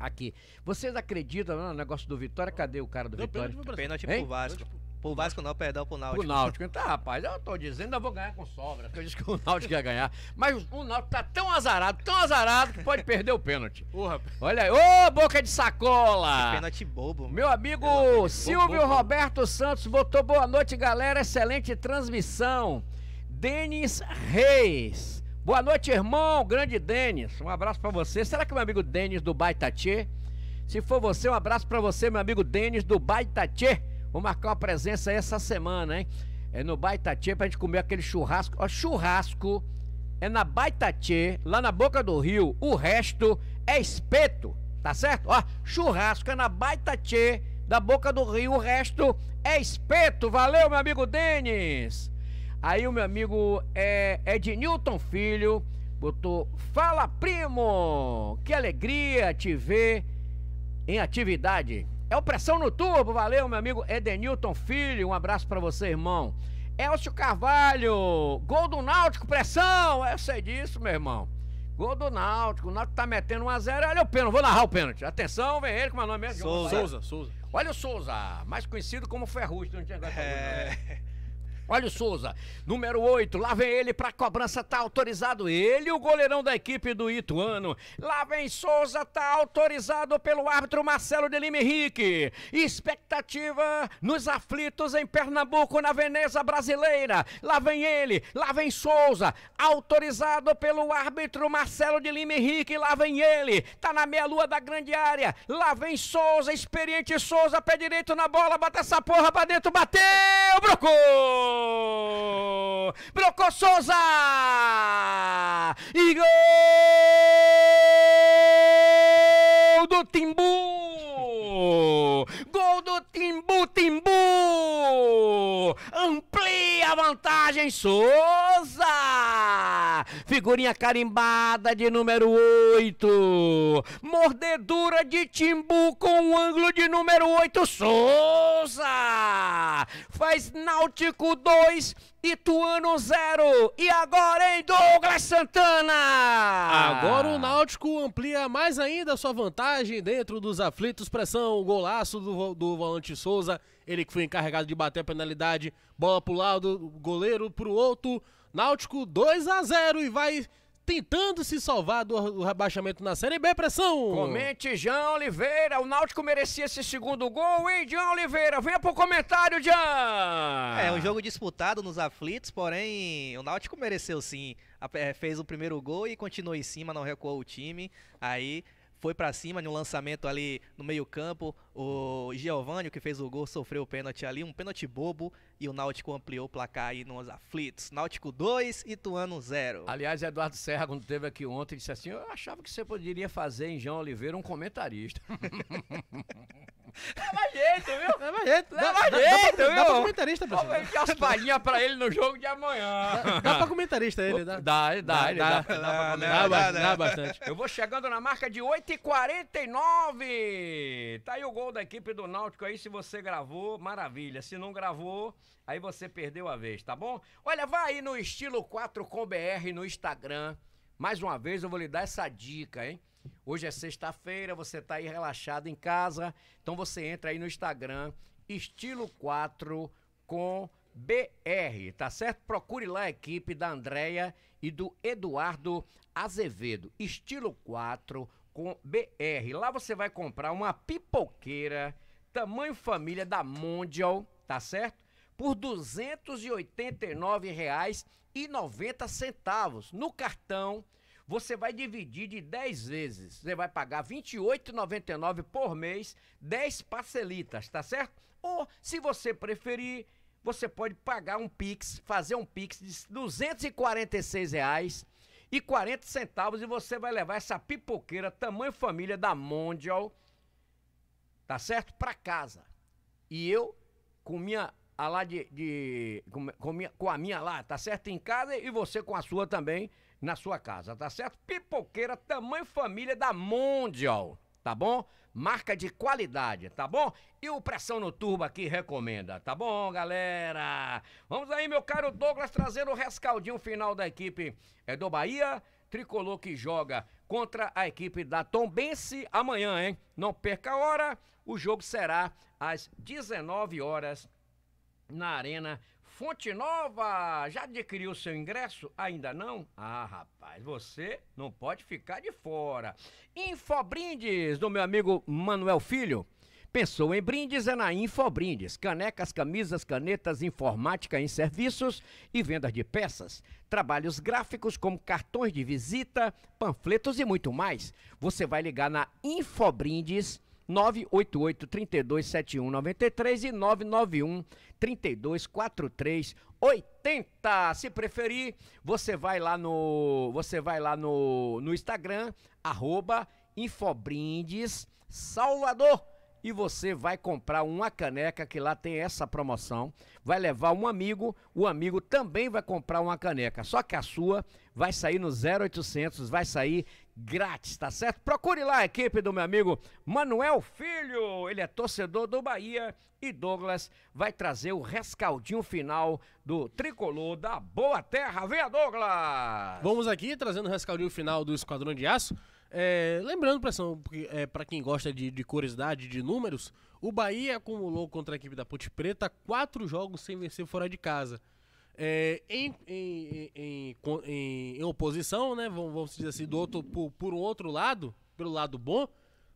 Aqui. Vocês acreditam né, no negócio do Vitória? Cadê o cara do Deu Vitória? Pênalti pro Vasco. Pro Vasco não, perdão, pro Náutico. Pro Náutico. Então, rapaz, eu tô dizendo, eu vou ganhar com sobra. Eu disse que o Náutico ia ganhar. Mas o Náutico tá tão azarado, tão azarado, que pode perder o pênalti. Porra. Olha aí. Ô, boca de sacola! Que pênalti bobo. Mano. Meu amigo Silvio bobo, Roberto Santos votou boa noite, galera. Excelente transmissão. Denis Reis. Boa noite, irmão. Grande Denis. Um abraço para você. Será que é meu amigo Denis do Baitatê? Se for você, um abraço para você, meu amigo Denis do Baitatê. Vou marcar uma presença essa semana, hein? É no Baita Baitatê pra gente comer aquele churrasco. Ó, churrasco é na Baita Baitatê, lá na boca do rio. O resto é espeto, tá certo? Ó, churrasco é na Baitatê, da boca do rio. O resto é espeto. Valeu, meu amigo Denis. Aí o meu amigo é Ednilton Filho botou: Fala, primo! Que alegria te ver em atividade. É opressão no turbo, valeu, meu amigo Edenilton Filho. Um abraço para você, irmão. Elcio Carvalho, gol do Náutico, pressão! Eu sei disso, meu irmão. Gol do Náutico, o Náutico tá metendo 1x0. Olha o pênalti, vou narrar o pênalti. Atenção, vem ele, como é o nome mesmo? Souza. Souza, Olha o Souza, mais conhecido como Ferrugem, não tinha negócio é... Né? Olha o Souza, número 8, lá vem ele pra cobrança, tá autorizado ele, o goleirão da equipe do Ituano. Lá vem Souza, tá autorizado pelo árbitro Marcelo de Lima Henrique. Expectativa nos aflitos em Pernambuco, na Veneza brasileira. Lá vem ele, lá vem Souza, autorizado pelo árbitro Marcelo de Lima Henrique. Lá vem ele, tá na meia-lua da grande área. Lá vem Souza, experiente Souza, pé direito na bola, bota essa porra pra dentro, bateu, brocou! Broco Souza! E gol do Timbu! Timbu Timbu! Amplia a vantagem, Souza! Figurinha carimbada de número 8. Mordedura de Timbu com o ângulo de número 8, Souza! Faz Náutico 2. Ituano zero E agora em Douglas Santana. Agora o Náutico amplia mais ainda a sua vantagem dentro dos aflitos. Pressão, golaço do, do volante Souza. Ele que foi encarregado de bater a penalidade. Bola pro lado, goleiro pro outro. Náutico 2 a 0 e vai tentando se salvar do rebaixamento na Série B, pressão. Comente, Jean Oliveira. O Náutico merecia esse segundo gol, hein, Jean Oliveira? Venha pro comentário, Jean! É, um jogo disputado nos aflitos, porém, o Náutico mereceu sim. É, fez o primeiro gol e continuou em cima, não recuou o time. Aí foi para cima no lançamento ali no meio-campo. O Giovanni, que fez o gol, sofreu o pênalti ali, um pênalti bobo, e o Náutico ampliou o placar aí nos aflitos. Náutico 2, Ituano 0. Aliás, Eduardo Serra, quando teve aqui ontem, disse assim: Eu achava que você poderia fazer em João Oliveira um comentarista. Leva jeito, viu? Leva jeito. Leva dá, jeito, dá, pra, viu? Dá pra comentarista, Brasil. Vamos as palhinhas pra ele no jogo de amanhã. Dá, dá pra comentarista ele, dá? Dá, ele dá. Dá, dá, dá bastante. Eu vou chegando na marca de 8h49. Tá aí o gol gol da equipe do Náutico aí, se você gravou, maravilha. Se não gravou, aí você perdeu a vez, tá bom? Olha, vai aí no estilo 4 com BR no Instagram. Mais uma vez eu vou lhe dar essa dica, hein? Hoje é sexta-feira, você tá aí relaxado em casa, então você entra aí no Instagram estilo 4 com BR, tá certo? Procure lá a equipe da Andréia e do Eduardo Azevedo, estilo 4 com BR. Lá você vai comprar uma pipoqueira tamanho família da Mondial, tá certo? Por R$ 289,90 no cartão você vai dividir de 10 vezes. Você vai pagar R$ 28,99 por mês, 10 parcelitas, tá certo? Ou, se você preferir, você pode pagar um Pix, fazer um Pix de R$ 246,00 e 40 centavos e você vai levar essa pipoqueira tamanho família da Mondial, tá certo? Para casa. E eu com minha a lá de, de com, com, minha, com a minha lá, tá certo? Em casa e você com a sua também na sua casa, tá certo? Pipoqueira tamanho família da Mondial tá bom? Marca de qualidade, tá bom? E o Pressão no Turbo aqui recomenda, tá bom, galera? Vamos aí, meu caro Douglas, trazendo o rescaldinho final da equipe é do Bahia. Tricolor que joga contra a equipe da Tombense amanhã, hein? Não perca a hora, o jogo será às 19 horas na Arena Fonte Nova, já adquiriu seu ingresso? Ainda não? Ah, rapaz, você não pode ficar de fora. Infobrindes, do meu amigo Manuel Filho. Pensou em brindes é na Infobrindes. Canecas, camisas, canetas, informática em serviços e vendas de peças. Trabalhos gráficos como cartões de visita, panfletos e muito mais. Você vai ligar na Infobrindes 988 327193 e 991 3243 80. Se preferir, você vai lá no você vai lá no, no Instagram arroba Infobrindes Salvador e você vai comprar uma caneca que lá tem essa promoção. Vai levar um amigo, o amigo também vai comprar uma caneca, só que a sua vai sair no 0800, vai sair grátis, tá certo? Procure lá a equipe do meu amigo Manuel Filho, ele é torcedor do Bahia e Douglas vai trazer o rescaldinho final do tricolor da Boa Terra. Venha, Douglas! Vamos aqui trazendo o rescaldinho final do Esquadrão de Aço. É, lembrando, para é, quem gosta de, de curiosidade, de números, o Bahia acumulou contra a equipe da Ponte Preta quatro jogos sem vencer fora de casa. É, em, em, em, em, oposição, né? Vamos, vamos dizer assim, do outro, por, por um outro lado, pelo lado bom,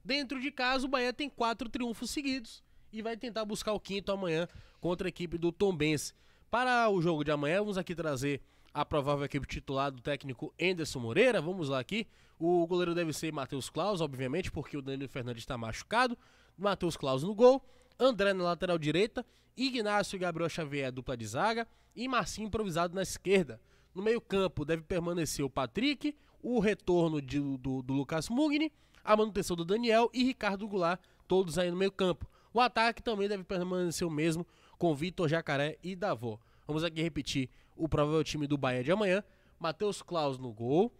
dentro de casa o Bahia tem quatro triunfos seguidos e vai tentar buscar o quinto amanhã contra a equipe do Tombense. Para o jogo de amanhã, vamos aqui trazer a provável equipe titular do técnico Enderson Moreira. Vamos lá aqui. O goleiro deve ser Matheus Claus, obviamente, porque o Danilo Fernandes está machucado. Matheus Claus no gol. André na lateral direita. Ignacio e Gabriel Xavier, dupla de zaga e Marcinho improvisado na esquerda. No meio-campo deve permanecer o Patrick, o retorno de, do, do Lucas Mugni, a manutenção do Daniel e Ricardo Goulart, todos aí no meio-campo. O ataque também deve permanecer o mesmo com Vitor Jacaré e Davó. Vamos aqui repetir o provável time do Bahia de amanhã. Matheus Klaus no gol,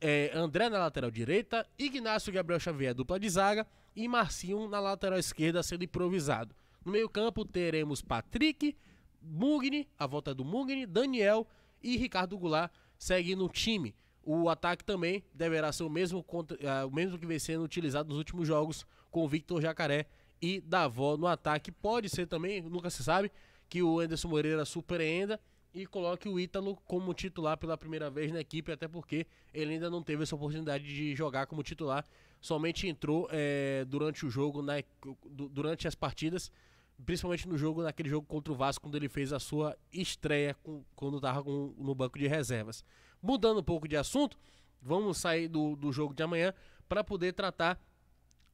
é, André na lateral direita, Ignacio Gabriel Xavier dupla de zaga e Marcinho na lateral esquerda sendo improvisado. No meio-campo teremos Patrick, Mugni, a volta do Mugni, Daniel e Ricardo Goulart seguem no time. O ataque também deverá ser o mesmo, eh, o mesmo que vem sendo utilizado nos últimos jogos com o Victor Jacaré e Davó no ataque. Pode ser também, nunca se sabe, que o Anderson Moreira surpreenda e coloque o Ítalo como titular pela primeira vez na equipe, até porque ele ainda não teve essa oportunidade de jogar como titular, somente entrou é, durante o jogo, na, durante as partidas principalmente no jogo, naquele jogo contra o Vasco, quando ele fez a sua estreia com, quando estava no banco de reservas. Mudando um pouco de assunto, vamos sair do, do jogo de amanhã para poder tratar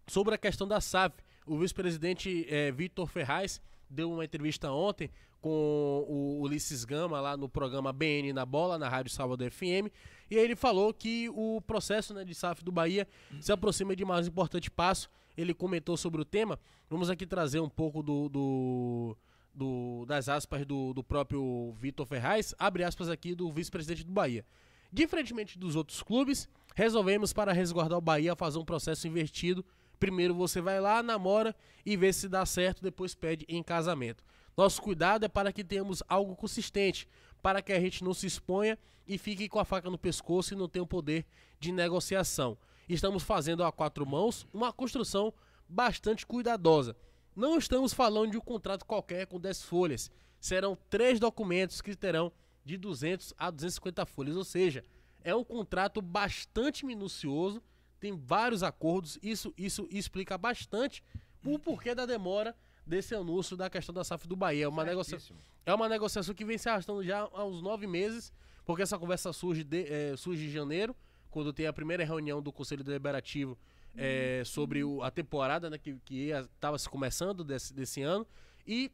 sobre a questão da SAF. O vice-presidente é, Vitor Ferraz deu uma entrevista ontem com o Ulisses Gama lá no programa BN na Bola, na Rádio Sábado FM, e ele falou que o processo né, de SAF do Bahia se aproxima de mais um importante passo ele comentou sobre o tema. Vamos aqui trazer um pouco do, do, do das aspas do, do próprio Vitor Ferraz, abre aspas aqui do vice-presidente do Bahia. Diferentemente dos outros clubes, resolvemos para resguardar o Bahia fazer um processo invertido. Primeiro você vai lá, namora e vê se dá certo, depois pede em casamento. Nosso cuidado é para que tenhamos algo consistente, para que a gente não se exponha e fique com a faca no pescoço e não tenha o poder de negociação estamos fazendo a quatro mãos uma construção bastante cuidadosa. Não estamos falando de um contrato qualquer com 10 folhas. Serão três documentos que terão de 200 a 250 folhas, ou seja, é um contrato bastante minucioso, tem vários acordos, isso isso explica bastante o porquê da demora desse anúncio da questão da SAF do Bahia. É uma, negocia... é uma negociação que vem se arrastando já há uns nove meses, porque essa conversa surge, de, é, surge em janeiro, quando tem a primeira reunião do Conselho Deliberativo uhum. é, sobre o, a temporada né, que estava se começando desse, desse ano. E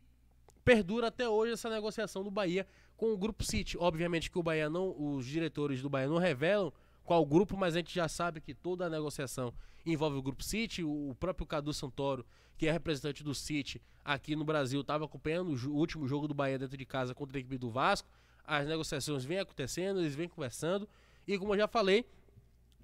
perdura até hoje essa negociação do Bahia com o Grupo City. Obviamente que o Bahia não, os diretores do Bahia não revelam qual grupo, mas a gente já sabe que toda a negociação envolve o Grupo City. O próprio Cadu Santoro, que é representante do City aqui no Brasil, estava acompanhando o último jogo do Bahia dentro de casa contra a equipe do Vasco. As negociações vêm acontecendo, eles vêm conversando. E como eu já falei,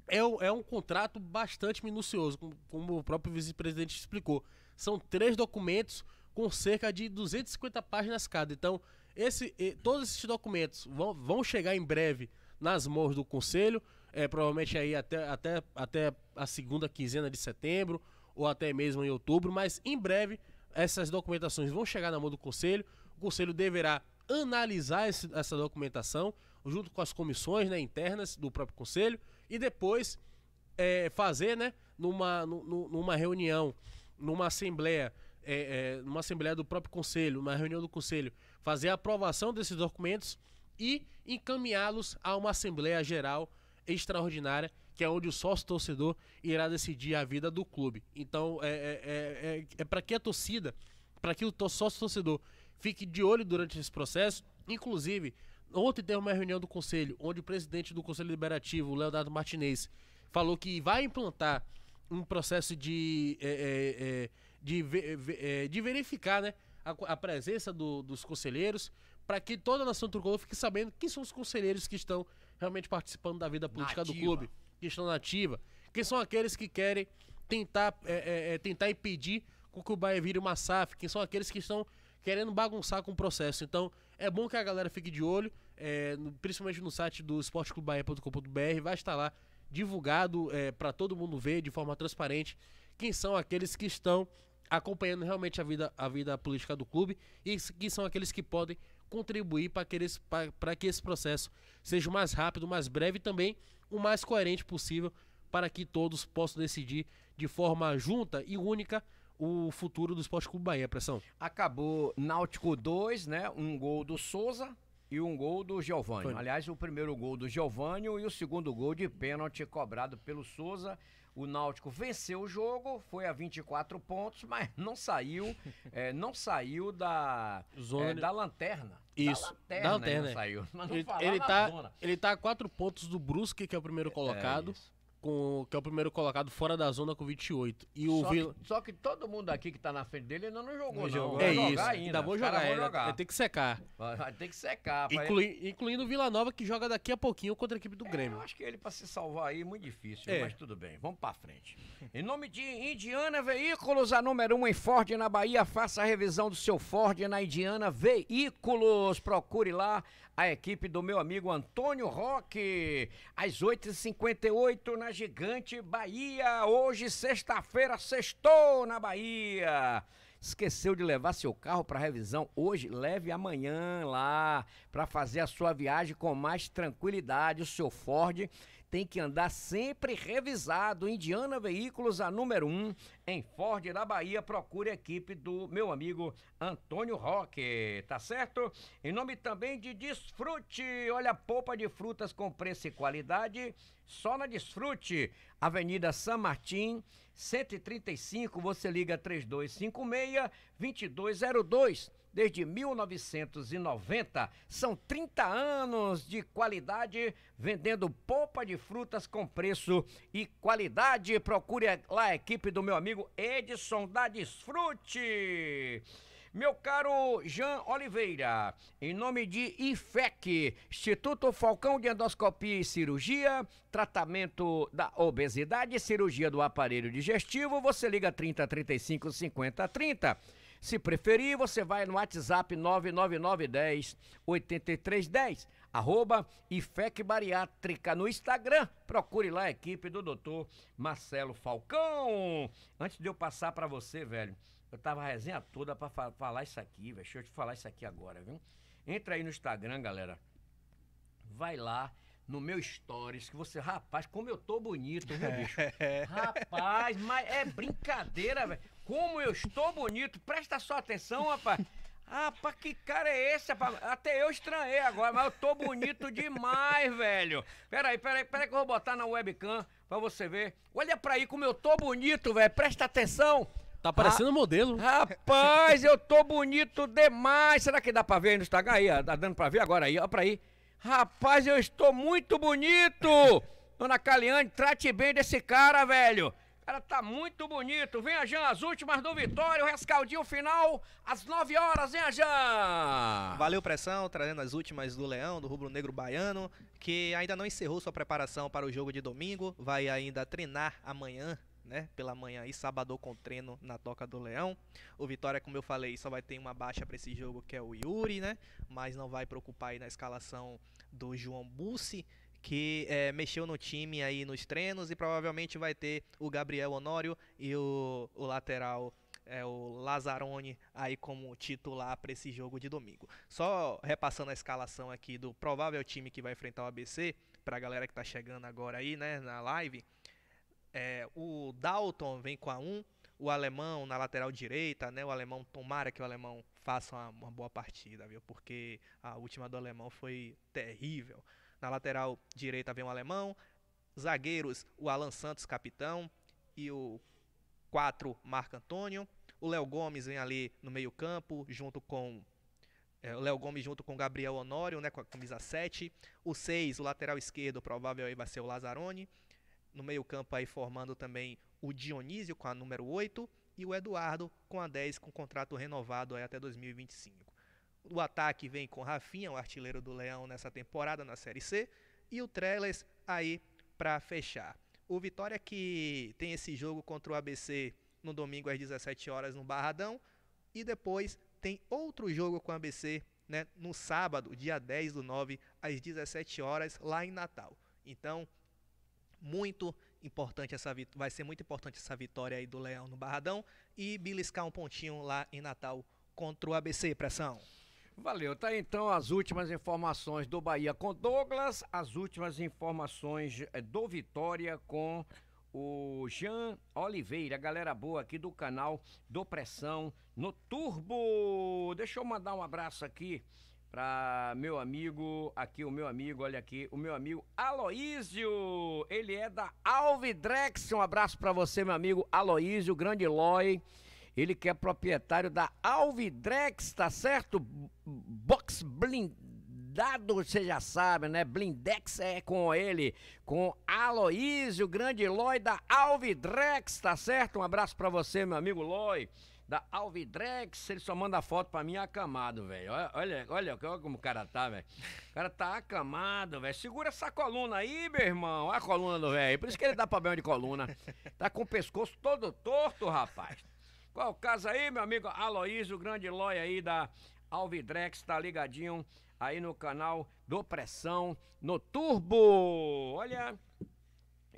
é, é um contrato bastante minucioso, como, como o próprio vice-presidente explicou. São três documentos com cerca de 250 páginas cada. Então, esse, todos esses documentos vão, vão chegar em breve nas mãos do Conselho, é, provavelmente aí até, até, até a segunda quinzena de setembro ou até mesmo em outubro, mas em breve essas documentações vão chegar na mão do Conselho. O Conselho deverá analisar esse, essa documentação junto com as comissões né, internas do próprio Conselho e depois é, fazer, né, numa, numa reunião, numa assembleia, é, é, numa assembleia do próprio conselho, uma reunião do conselho, fazer a aprovação desses documentos e encaminhá-los a uma assembleia geral extraordinária, que é onde o sócio torcedor irá decidir a vida do clube. Então, é, é, é, é para que a torcida, para que o sócio torcedor fique de olho durante esse processo, inclusive Ontem teve uma reunião do conselho, onde o presidente do conselho liberativo, Leonardo Martinez, falou que vai implantar um processo de, é, é, é de, é, de verificar né, a, a presença do, dos conselheiros, para que toda a nação tricolor fique sabendo quem são os conselheiros que estão realmente participando da vida política nativa. do clube, que estão na ativa, quem são aqueles que querem tentar, é, tentar impedir que o Bahia vire uma SAF, quem são aqueles que estão querendo bagunçar com o processo. Então, é bom que a galera fique de olho, é, no, principalmente no site do esporteclubahia.com.br, vai estar lá divulgado é, para todo mundo ver de forma transparente quem são aqueles que estão acompanhando realmente a vida, a vida política do clube e quem são aqueles que podem contribuir para que esse processo seja o mais rápido, mais breve e também o mais coerente possível para que todos possam decidir de forma junta e única o futuro do Esporte Clube Bahia, pressão? Acabou Náutico 2, né? Um gol do Souza e um gol do Giovanni. Aliás, o primeiro gol do Giovanni e o segundo gol de pênalti cobrado pelo Souza. O Náutico venceu o jogo, foi a 24 pontos, mas não saiu, é, não saiu da, zona... é, da lanterna. Isso. Da lanterna, da lanterna. Não é. saiu. Mas não ele, ele, tá, zona. ele tá a quatro pontos do Brusque, que é o primeiro é, colocado. É com que é o primeiro colocado fora da zona com 28. E o só, Vila... que, só que todo mundo aqui que tá na frente dele ainda não jogou, não. Jogou. É isso, ainda. ainda vou jogar, ainda, é, jogar. tem que secar. Vai, ter que secar. Inclui, incluindo o Vila Nova, que joga daqui a pouquinho contra a equipe do é, Grêmio. Eu acho que ele pra se salvar aí é muito difícil, é. mas tudo bem, vamos pra frente. Em nome de Indiana Veículos, a número 1 um em Ford na Bahia, faça a revisão do seu Ford na Indiana Veículos. Procure lá a equipe do meu amigo Antônio Roque, às 8h58 na Gigante Bahia. Hoje, sexta-feira, sextou na Bahia. Esqueceu de levar seu carro para revisão hoje? Leve amanhã lá para fazer a sua viagem com mais tranquilidade. O seu Ford tem que andar sempre revisado. Indiana Veículos, a número 1, um, em Ford, na Bahia. Procure a equipe do meu amigo Antônio Roque, tá certo? Em nome também de Desfrute. Olha a polpa de frutas com preço e qualidade. Só na Desfrute, Avenida San Martim 135, você liga 3256 2202. Desde 1990, são 30 anos de qualidade vendendo polpa de frutas com preço e qualidade. Procure lá a equipe do meu amigo Edson da Desfrute. Meu caro Jean Oliveira, em nome de IFEC, Instituto Falcão de Endoscopia e Cirurgia, tratamento da obesidade, cirurgia do aparelho digestivo, você liga 30 35 50 30. Se preferir, você vai no WhatsApp 99910 8310, arroba IFEC Bariátrica no Instagram. Procure lá a equipe do doutor Marcelo Falcão. Antes de eu passar para você, velho, eu tava a resenha toda pra fa falar isso aqui, velho. Deixa eu te falar isso aqui agora, viu? Entra aí no Instagram, galera. Vai lá no meu stories, que você, rapaz, como eu tô bonito, viu, é. bicho? É. rapaz, mas é brincadeira, velho. Como eu estou bonito. Presta só atenção, rapaz. Rapaz, que cara é esse, rapaz? Até eu estranhei agora, mas eu tô bonito demais, velho. Peraí, peraí, peraí que eu vou botar na webcam pra você ver. Olha pra aí como eu tô bonito, velho. Presta atenção. Tá parecendo ah, modelo. Rapaz, eu tô bonito demais. Será que dá pra ver no Instagram aí? Ó, tá dando pra ver agora aí, ó, pra aí. Rapaz, eu estou muito bonito! Dona Caliane, trate bem desse cara, velho. O cara tá muito bonito. Vem, Ajan, as últimas do Vitória, o rescaldinho final, às 9 horas, hein, Ajan? Valeu, Pressão, trazendo as últimas do Leão, do Rubro Negro Baiano, que ainda não encerrou sua preparação para o jogo de domingo. Vai ainda treinar amanhã né, pela manhã e sábado com treino na Toca do Leão. O Vitória, como eu falei, só vai ter uma baixa para esse jogo que é o Yuri, né, mas não vai preocupar aí na escalação do João Bussi, que é, mexeu no time aí nos treinos e provavelmente vai ter o Gabriel Honório e o, o lateral é, o Lazzaroni aí como titular para esse jogo de domingo. Só repassando a escalação aqui do provável time que vai enfrentar o ABC, para a galera que está chegando agora aí né, na live, é, o Dalton vem com a 1, o alemão na lateral direita, né? O alemão, tomara que o alemão faça uma, uma boa partida, viu? Porque a última do alemão foi terrível. Na lateral direita vem o alemão, zagueiros, o Alan Santos, capitão, e o 4, Marco Antônio. O Léo Gomes vem ali no meio-campo, junto com é, o Léo Gomes junto com o Gabriel Honório, né, com a camisa 7. O 6, o lateral esquerdo, provável aí vai ser o Lazzaroni. No meio-campo aí formando também o Dionísio com a número 8 e o Eduardo com a 10 com contrato renovado aí até 2025. O ataque vem com Rafinha, o artilheiro do Leão nessa temporada na Série C, e o Trellis aí para fechar. O Vitória que tem esse jogo contra o ABC no domingo às 17 horas no Barradão e depois tem outro jogo com o ABC né, no sábado, dia 10 do 9, às 17 horas, lá em Natal. Então, muito importante essa vai ser muito importante essa vitória aí do Leão no Barradão e beliscar um pontinho lá em Natal contra o ABC Pressão. Valeu, tá então as últimas informações do Bahia com Douglas, as últimas informações eh, do Vitória com o Jean Oliveira, galera boa aqui do canal do Pressão no Turbo. Deixa eu mandar um abraço aqui para meu amigo, aqui o meu amigo, olha aqui, o meu amigo Aloísio, ele é da Alvidrex, um abraço para você, meu amigo Aloísio, grande Loi, ele que é proprietário da Alvidrex, tá certo? Box blindado, você já sabe, né? Blindex é com ele, com Aloísio, grande Loi da Alvidrex, tá certo? Um abraço para você, meu amigo Loi da Alvidrex, ele só manda foto pra mim acamado, velho. Olha, olha, olha como o cara tá, velho. O cara tá acamado, velho. Segura essa coluna aí, meu irmão. Olha a coluna do velho. Por isso que ele dá problema de coluna. Tá com o pescoço todo torto, rapaz. Qual o caso aí, meu amigo Aloísio, grande Lóia aí da Alvidrex, tá ligadinho aí no canal do Pressão no Turbo. Olha,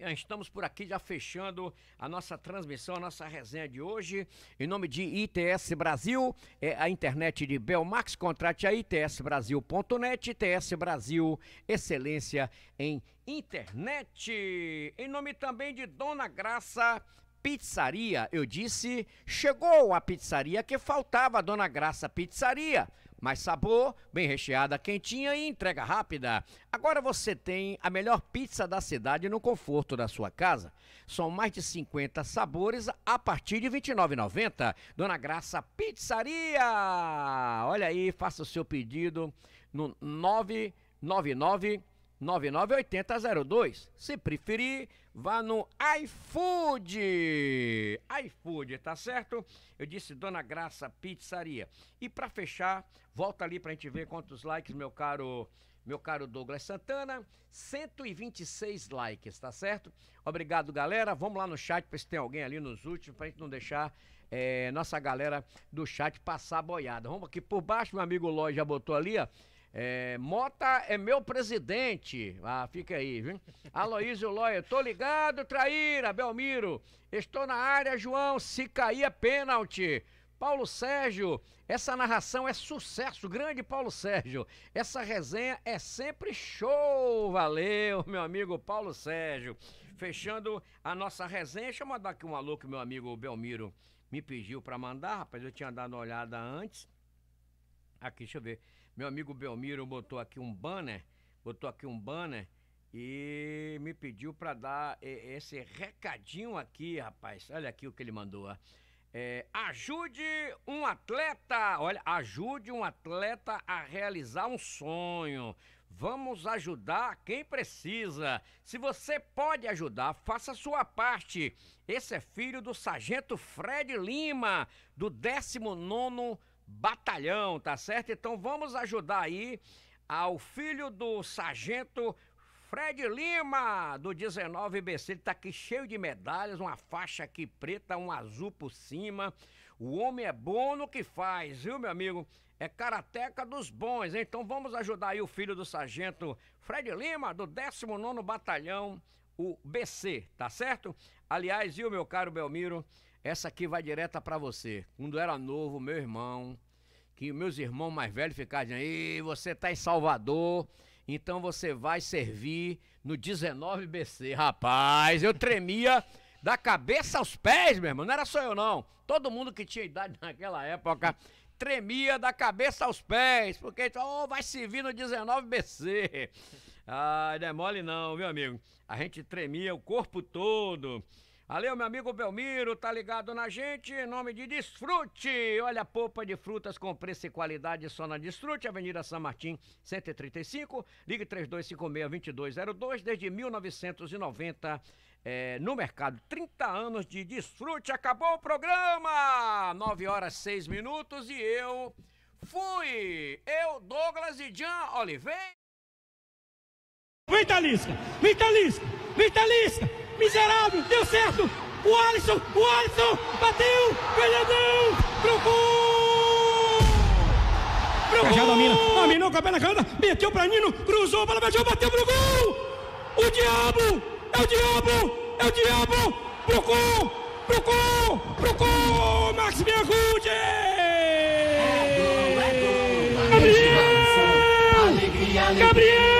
ah, estamos por aqui já fechando a nossa transmissão, a nossa resenha de hoje. Em nome de ITS Brasil, é a internet de Belmax, contrate a itsbrasil.net, ITS Brasil, excelência em internet. Em nome também de Dona Graça Pizzaria, eu disse, chegou a pizzaria que faltava, Dona Graça Pizzaria mais sabor, bem recheada, quentinha e entrega rápida. Agora você tem a melhor pizza da cidade no conforto da sua casa. São mais de 50 sabores a partir de R$ 29,90. Dona Graça Pizzaria! Olha aí, faça o seu pedido no 999 99802. Se preferir, vá no iFood. iFood, tá certo? Eu disse Dona Graça Pizzaria. E para fechar, volta ali pra gente ver quantos likes, meu caro, meu caro Douglas Santana. 126 likes, tá certo? Obrigado, galera. Vamos lá no chat pra se tem alguém ali nos últimos, pra gente não deixar é, nossa galera do chat passar boiada. Vamos aqui por baixo, meu amigo Ló já botou ali, ó. É, Mota é meu presidente. Ah, fica aí, viu? Aloísio Loia, tô ligado, traíra, Belmiro. Estou na área, João. Se cair é pênalti. Paulo Sérgio, essa narração é sucesso, grande Paulo Sérgio. Essa resenha é sempre show. Valeu, meu amigo Paulo Sérgio. Fechando a nossa resenha, deixa eu mandar aqui um alô que meu amigo Belmiro me pediu para mandar, rapaz. Eu tinha dado uma olhada antes. Aqui, deixa eu ver. Meu amigo Belmiro botou aqui um banner, botou aqui um banner e me pediu para dar eh, esse recadinho aqui, rapaz. Olha aqui o que ele mandou. Ó. É, ajude um atleta, olha, ajude um atleta a realizar um sonho. Vamos ajudar quem precisa. Se você pode ajudar, faça sua parte. Esse é filho do Sargento Fred Lima, do 19 batalhão, tá certo? Então vamos ajudar aí ao filho do sargento Fred Lima, do 19BC, ele tá aqui cheio de medalhas, uma faixa aqui preta, um azul por cima. O homem é bom no que faz, viu, meu amigo? É karateca dos bons, hein? então vamos ajudar aí o filho do sargento Fred Lima, do 19 Batalhão, o BC, tá certo? Aliás, viu, meu caro Belmiro? Essa aqui vai direta para você. Quando era novo, meu irmão, que meus irmãos mais velhos ficavam aí você tá em Salvador, então você vai servir no 19BC. Rapaz, eu tremia da cabeça aos pés, meu irmão. Não era só eu, não. Todo mundo que tinha idade naquela época tremia da cabeça aos pés, porque oh, vai servir no 19BC. Ah, não é mole não, viu, amigo? A gente tremia o corpo todo. Valeu, meu amigo Belmiro, tá ligado na gente? Em nome de Desfrute! Olha a polpa de frutas com preço e qualidade só na Desfrute, Avenida San Martin, 135, ligue 3256-2202, desde 1990, é, eh, no mercado. 30 anos de Desfrute, acabou o programa! 9 horas 6 minutos e eu fui! Eu, Douglas e Jean Oliveira. Vitalisca, Vitalisca, Vitalisca, miserável, deu certo. O Alisson, o Alisson, bateu, Fernandão, pro gol! Cajado a Domina, a mina com a canada, meteu pra Nino, cruzou, bola bateu, bateu pro gol! O diabo, é o diabo, é o diabo, pro é gol, pro é gol, pro gol, Max Biancucci! Gabriel! Alegria, alegria. Gabriel!